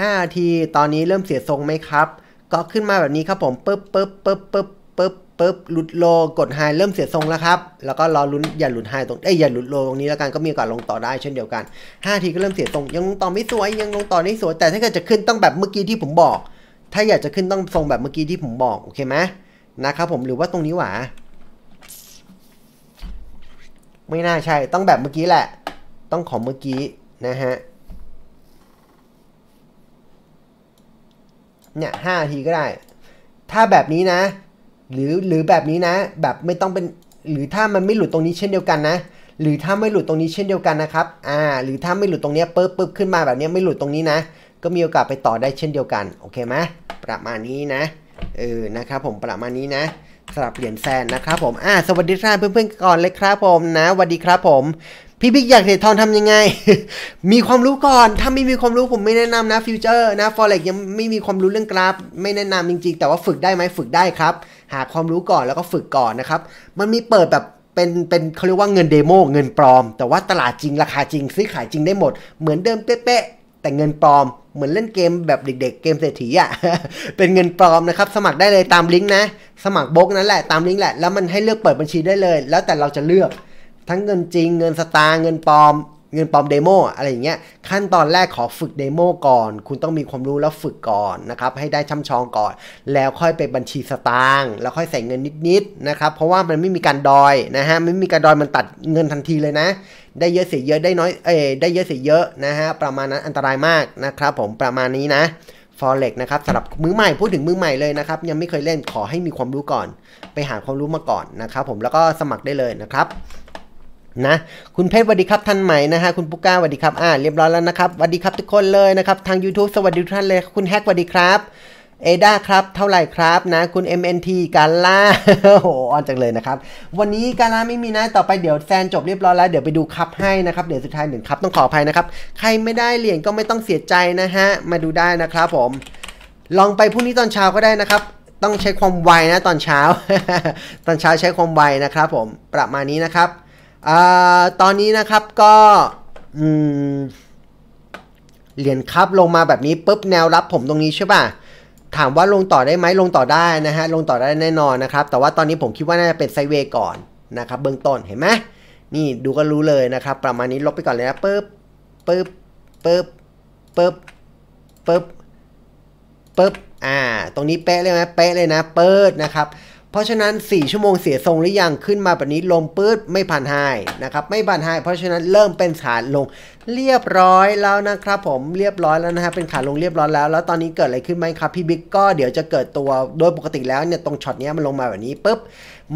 ห้าทีตอนนี้เริ่มเสียทรงไหมครับ ก็ขึ้นมาแบบนี้ครับผมปึ๊บปึ๊บปึ๊บปึ๊บปึ๊บปึ๊บหลุดโลกดไฮเริ่มเสียทรงแล้วครับ แล้วก็รอลุ้นอย่าหลุดไฮตรงเอ้ยอย่าหลุดโลตรงนี้แล้วกันก็มีโอกาสลงต่อได้เช่นเดียวกัน5ทีก็เริ่มเสียทรง ยังลงต่อไม่สวย ยังลงต่อไม่สวย แต่ถ้าเกิดจะขึ้นต้องแบบเมื่อกี้ที่ผมบอก ถ้าอยากจะขึ้นต้องทรงแบบเมื่อกี้ที่ผมบอก โอเคไหมนะครับผม หรือว่าตรงนี้หว่าไม่น่าใช่ต้องแบบเมื่อกี้แหละ ต้องของเมื่อกี้นะฮะ เนี่ยห้าทีก็ได้ ถ้าแบบนี้นะ หรือหรือแบบนี้นะแบบไม่ต้องเป็น หรือถ้ามันไม่หลุดตรงนี้เช่นเดียวกันนะ หรือถ้าไม่หลุดตรงนี้เช่นเดียวกันนะครับ อ่าหรือถ้าไม่หลุดตรงนี้ปึ๊บปึ๊บขึ้นมาแบบนี้ไม่หลุดตรงนี้นะ ก็มีโอกาสไปต่อได้เช่นเดียวกันโอเคไหมประมาณนี้นะเออนะครับผมประมาณนี้นะสลับเปรียนแซนนะครับผม อ่าสวัสดีครับเพื่อนๆก่อนเลยครับผมนะสวัสดีครับผมพี่บิ๊กอยากเทรดทองทำยังไงมีความรู้ก่อนถ้าไม่มีความรู้ผมไม่แนะนำนะฟิวเจอร์นะฟอเร็กยังไม่มีความรู้เรื่องกราฟไม่แนะนำจริงๆ แต่ว่าฝึกได้ไหมฝึกได้ครับ หาความรู้ก่อนแล้วก็ฝึกก่อนนะครับมันมีเปิดแบบเป็นเป็นเขาเรียกว่าเงินเดโมเงินปลอม แต่ว่าตลาดจริงราคาจริง ซื้อขายจริงได้หมด เหมือนเดิมเป๊ะแต่เงินปลอมเหมือนเล่นเกมแบบเด็กๆ เกมเศรษฐีอ่ะ เป็นเงินปลอมนะครับ สมัครได้เลยตามลิงก์นะ สมัครบล็อกนั่นแหละตามลิงก์แหละแล้วมันให้เลือกเปิดบัญชีได้เลยแล้วแต่เราจะเลือกทั้งเงินจริงเงินสตาร์เงินปลอมเงินปลอมเดโมอะไรอย่างเงี้ยขั้นตอนแรกขอฝึกเดโมก่อน คุณต้องมีความรู้แล้วฝึกก่อนนะครับให้ได้ช่ำชองก่อน แล้วค่อยไปบัญชีสตางค์แล้วค่อยใส่เงินนิดๆนะครับเพราะว่ามันไม่มีการดอยนะฮะไม่มีการดอยมันตัดเงินทันทีเลยนะได้เยอะเสียเยอะได้น้อยเอ้ได้เยอะเสียเยอะนะฮะประมาณนั้นอันตรายมากนะครับผมประมาณนี้นะฟอเร็กนะครับสำหรับมือใหม่ พูดถึงมือใหม่เลยนะครับยังไม่เคยเล่นขอให้มีความรู้ก่อน ไปหาความรู้มาก่อนนะครับผมแล้วก็สมัครได้เลยนะครับนะคุณเพชรสวัสดีครับท่านใหม่นะฮะคุณปุ๊ก้าสวัสดี ครับอ่าเรียบร้อยแล้วนะครับสวัสดีครับทุกคนเลยนะครับทาง YouTube สวัสดีทุกท่านเลยคุณแฮกสวัสดีครับ เอด้าครับ เท่าไหร่ครับนะ คุณ MNT กาล่าโหอ้อนจังเลยนะครับ วันนี้กาล่าไม่มีนะต่อไปเดี๋ยวแซนจบเรียบร้อยแล้วเดี๋ยวไปดูคัพให้นะครับเดี๋ยวสุดท้ายหนึ่งคัพต้องขออภัยนะครับใครไม่ได้เหรียญก็ไม่ต้องเสียใจนะฮะมาดูได้นะครับ ผม ลองไปพรุ่งนี้ตอนเช้าก็ได้นะครับ ต้องใช้ความไวนะตอนเช้า ตอนเช้าใช้ความไวนะครับ ผมประมาณนี้นะครับตอนนี้นะครับก็เหรียญครับลงมาแบบนี้ปุ๊บแนวรับ ผมตรงนี้ใช่ป่ะถามว่าลงต่อได้ไหมลงต่อได้นะฮะลงต่อได้แน่นอนนะครับ แต่ว่าตอนนี้ผมคิดว่าน่าจะเป็นไซเวก่อนนะครับ เบื้องต้นเห็นไหมนี่ดูก็รู้เลยนะครับ ประมาณนี้ลบไปก่อนเลยนะปุ๊บปุ๊บปุ๊บปุ๊บปุ๊บปุ๊บอ่าตรงนี้เป๊ะเลยไหมเป๊ะเลยนะ เปิดนะครับเพราะฉะนั้น 4 ชั่วโมงเสียทรงหรือยัง ขึ้นมาแบบนี้ลงปื๊ดไม่ผ่านไฮนะครับ ไม่ผ่านไฮเพราะฉะนั้น เริ่มเป็นขาลง เรียบร้อยแล้วนะครับผม เรียบร้อยแล้วนะฮะ เป็นขาลงเรียบร้อยแล้ว แล้วตอนนี้เกิดอะไรขึ้นไหมครับ พี่บิ๊กก็ เดี๋ยวจะเกิดตัว โดยปกติแล้วเนี่ย ตรงช็อตนี้มันลงมาแบบนี้ปุ๊บ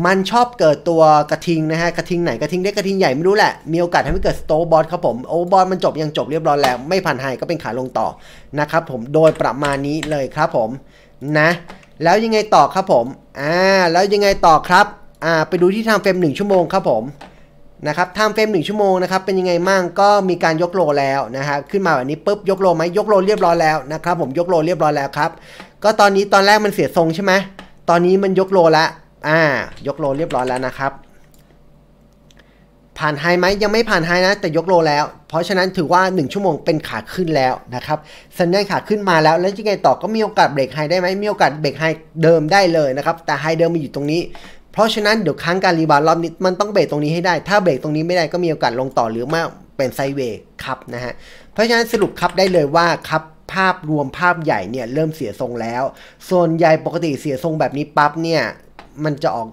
มันชอบเกิดตัวกระทิงนะฮะ กระทิงไหน กระทิงเล็กกระทิงใหญ่ไม่รู้แหละ มีโอกาสทำให้เกิดสโตบอลครับผมโอบอลมันจบยังจบเรียบร้อยแล้ว ไม่ผ่านไฮก็เป็นขาลงต่อนะครับผม โดยประมาณนี้เลยครับผม นะแล้วยังไงต่อครับผม อ่า แล้วยังไงต่อครับ อ่า ไปดูที่ทำเฟรม1 ชั่วโมงครับผม นะครับทำเฟรม1ชั่วโมงนะครับ เป็นยังไงมั่งก็มีการยกโลแล้วนะฮะ ขึ้นมาแบบนี้ปุ๊บ ยกโลไหม ยกโลเรียบร้อยแล้วนะครับผม ยกโลเรียบร้อยแล้วครับ ก็ตอนนี้ตอนแรกมันเสียทรงใช่ไหม ตอนนี้มันยกโลละ อ่า ยกโลเรียบร้อยแล้วนะครับผ่านไฮไหมยังไม่ผ่านไฮนะแต่ยกโลแล้ว เพราะฉะนั้นถือว่า1ชั่วโมงเป็นขาขึ้นแล้วนะครับสัญญาณขาขึ้นมาแล้วแล้วยังไงต่อก็มีโอกาสเบรกไฮได้ไหมมีโอกาสเบรกไฮเดิมได้เลยนะครับ แต่ไฮเดิมมันอยู่ตรงนี้ เพราะฉะนั้น เดี๋ยวครั้งการรีบาว์รอบนี้ มันต้องเบรกตรงนี้ให้ได้ถ้าเบรกตรงนี้ไม่ได้ก็มีโอกาสลงต่อหรือมาเป็นไซเวย์ครับนะฮะเพราะฉะนั้นสรุปครับได้เลยว่าครับภาพรวมภาพใหญ่เนี่ยเริ่มเสียทรงแล้วส่วนใหญ่ปกติเสียทรงแบบนี้ปั๊บเนี่ยมันจะออก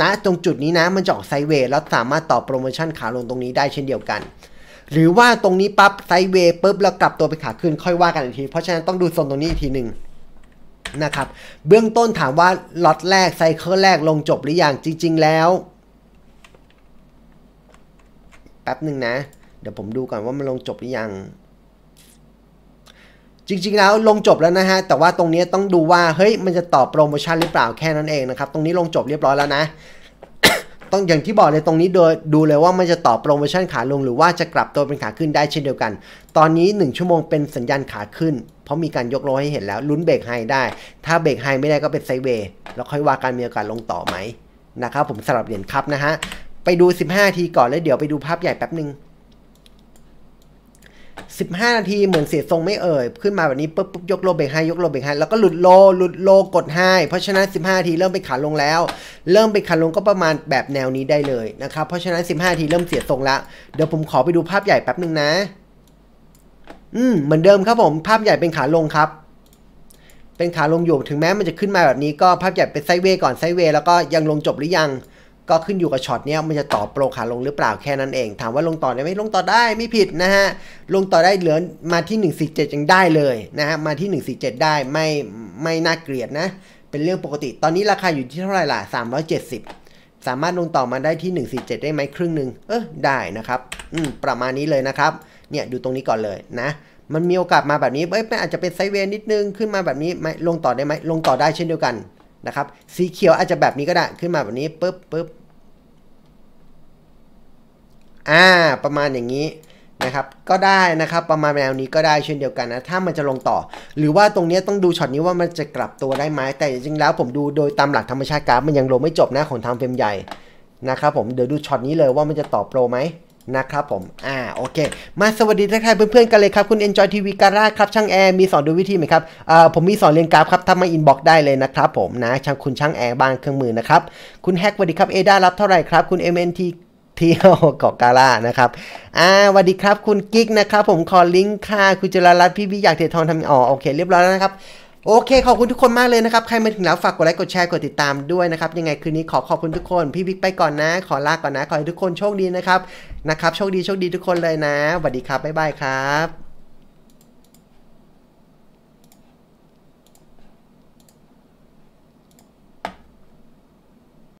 ณตรงจุดนี้นะมันจะออกไซเวย์แล้วสามารถต่อโปรโมชั่นขาลงตรงนี้ได้เช่นเดียวกัน หรือว่าตรงนี้ปั๊บไซเวย์ปุ๊บแล้วกลับตัวไปขาขึ้นค่อยว่ากันอีกที เพราะฉะนั้นต้องดูโซนตรงนี้อีกทีหนึ่งนะครับ เบื้องต้นถามว่าล็อตแรกไซเคิลแรกลงจบหรือยังจริงๆแล้ว แป๊บหนึ่งนะ เดี๋ยวผมดูก่อนว่ามันลงจบหรือยังจริง ๆ แล้วลงจบแล้วนะฮะแต่ว่าตรงนี้ต้องดูว่าเฮ้ยมันจะตอบโปรโมชั่นหรือเปล่าแค่นั้นเองนะครับตรงนี้ลงจบเรียบร้อยแล้วนะต้องอย่างที่บอกเลยตรงนี้โดยดูเลยว่ามันจะตอบโปรโมชั่นขาลงหรือว่าจะกลับตัวเป็นขาขึ้นได้เช่นเดียวกัน ตอนนี้ 1 ชั่วโมงเป็นสัญญาณขาขึ้นเพราะมีการยกโลให้เห็นแล้วลุ้นเบรกไฮได้ ถ้าเบรกไฮไม่ได้ก็เป็นไซเวย์แล้วค่อยว่าการมีโอกาสลงต่อไหมนะครับผมสำหรับเหรียญครับนะฮะไปดู 15ทีก่อนแล้วเดี๋ยวไปดูภาพใหญ่แป๊บหนึ่ง15นาทีเหมือนเสียทรงไม่เอ่ย ขึ้นมาแบบนี้ปุ๊บปุ๊บยกโลเบรกให้ยกโลเบรกให้แล้วก็หลุดโลหลุดโลกดให้เพราะฉะนั้น15นาทีเริ่มไปขาลงแล้ว เริ่มไปขาลงก็ประมาณแบบแนวนี้ได้เลยนะครับ เพราะฉะนั้น15นาทีเริ่มเสียทรงละ เดี๋ยวผมขอไปดูภาพใหญ่แป๊บหนึ่งนะ อืมเหมือนเดิมครับผม ภาพใหญ่เป็นขาลงครับ เป็นขาลงอยู่ถึงแม้มันจะขึ้นมาแบบนี้ก็ภาพใหญ่เป็นไซเวก่อนไซเวแล้วก็ยังลงจบหรือยังก็ขึ้นอยู่กับช็อตเนี้ยมันจะตอบโปรขาลงหรือเปล่าแค่นั้นเอง ถามว่าลงต่อได้ไหมลงต่อได้ไม่ผิดนะฮะลงต่อได้เหลือมาที่ 147ยังได้เลยนะฮะ มาที่ 147 ได้ไม่ไม่น่าเกลียดนะเป็นเรื่องปกติ ตอนนี้ราคาอยู่ที่เท่าไหร่ล่ะ370 สามารถลงต่อมาได้ที่ 147 ได้ไหมครึ่งหนึ่งเออได้นะครับอืมประมาณนี้เลยนะครับเนี่ยดูตรงนี้ก่อนเลยนะมันมีโอกาสมาแบบนี้เอ้ยอาจจะเป็นไซเวนิดนึงขึ้นมาแบบนี้ไหมลงต่อได้ไหมลงต่อได้เช่นเดียวกันนะครับสีเขียวอาจจะแบบนี้ก็ได้ขึ้นมาแบบนี้ปุ๊บปุ๊บอ่าประมาณอย่างนี้นะครับก็ได้นะครับประมาณแนวนี้ก็ได้เช่นเดียวกันนะถ้ามันจะลงต่อ หรือว่าตรงนี้ต้องดูช็อตนี้ว่ามันจะกลับตัวได้ไหมแต่จริงๆแล้ว ผมดูโดยตามหลักธรรมชาติกราฟมันยังลงไม่จบนะของทางเฟรมใหญ่นะครับผมเดี๋ยวดูช็อตนี้เลยว่ามันจะตอบโปรไหมนะครับผม อ่า โอเค มาสวัสดีทักทายเพื่อนๆกันเลยครับ คุณ Enjoy TV การ่าครับช่างแอร์มีสอนดูวิธีไหมครับอ่าผมมีสอนเรียนกราฟครับทำมาอินบ็อกได้เลยนะครับผมนะช่างคุณช่างแอร์บางเครื่องมือนะครับ คุณแฮกสวัสดีครับ เอด้ารับเท่าไหร่ครับ คุณ MNT เที่ยวเกาะกาล่านะครับ อ่าสวัสดีครับคุณกิ๊กนะครับ ผมคอลิงค่ะคุณจรรัตน์พี่วิอยากเททองทำอ๋อโอเคเรียบร้อยแล้วนะครับโอเคขอบคุณทุกคนมากเลยนะครับใครมาถึงแล้ว ฝากกดไลค์กดแชร์กดติดตามด้วยนะครับยังไงคืนนี้ขอขอบคุณทุกคน พี่บิ๊กไปก่อนนะขอลาก่อนนะขอให้ทุกคนโชคดีนะครับนะครับโชคดีโชคดีทุกคนเลยนะสวัสดีครับบ๊ายบายครับ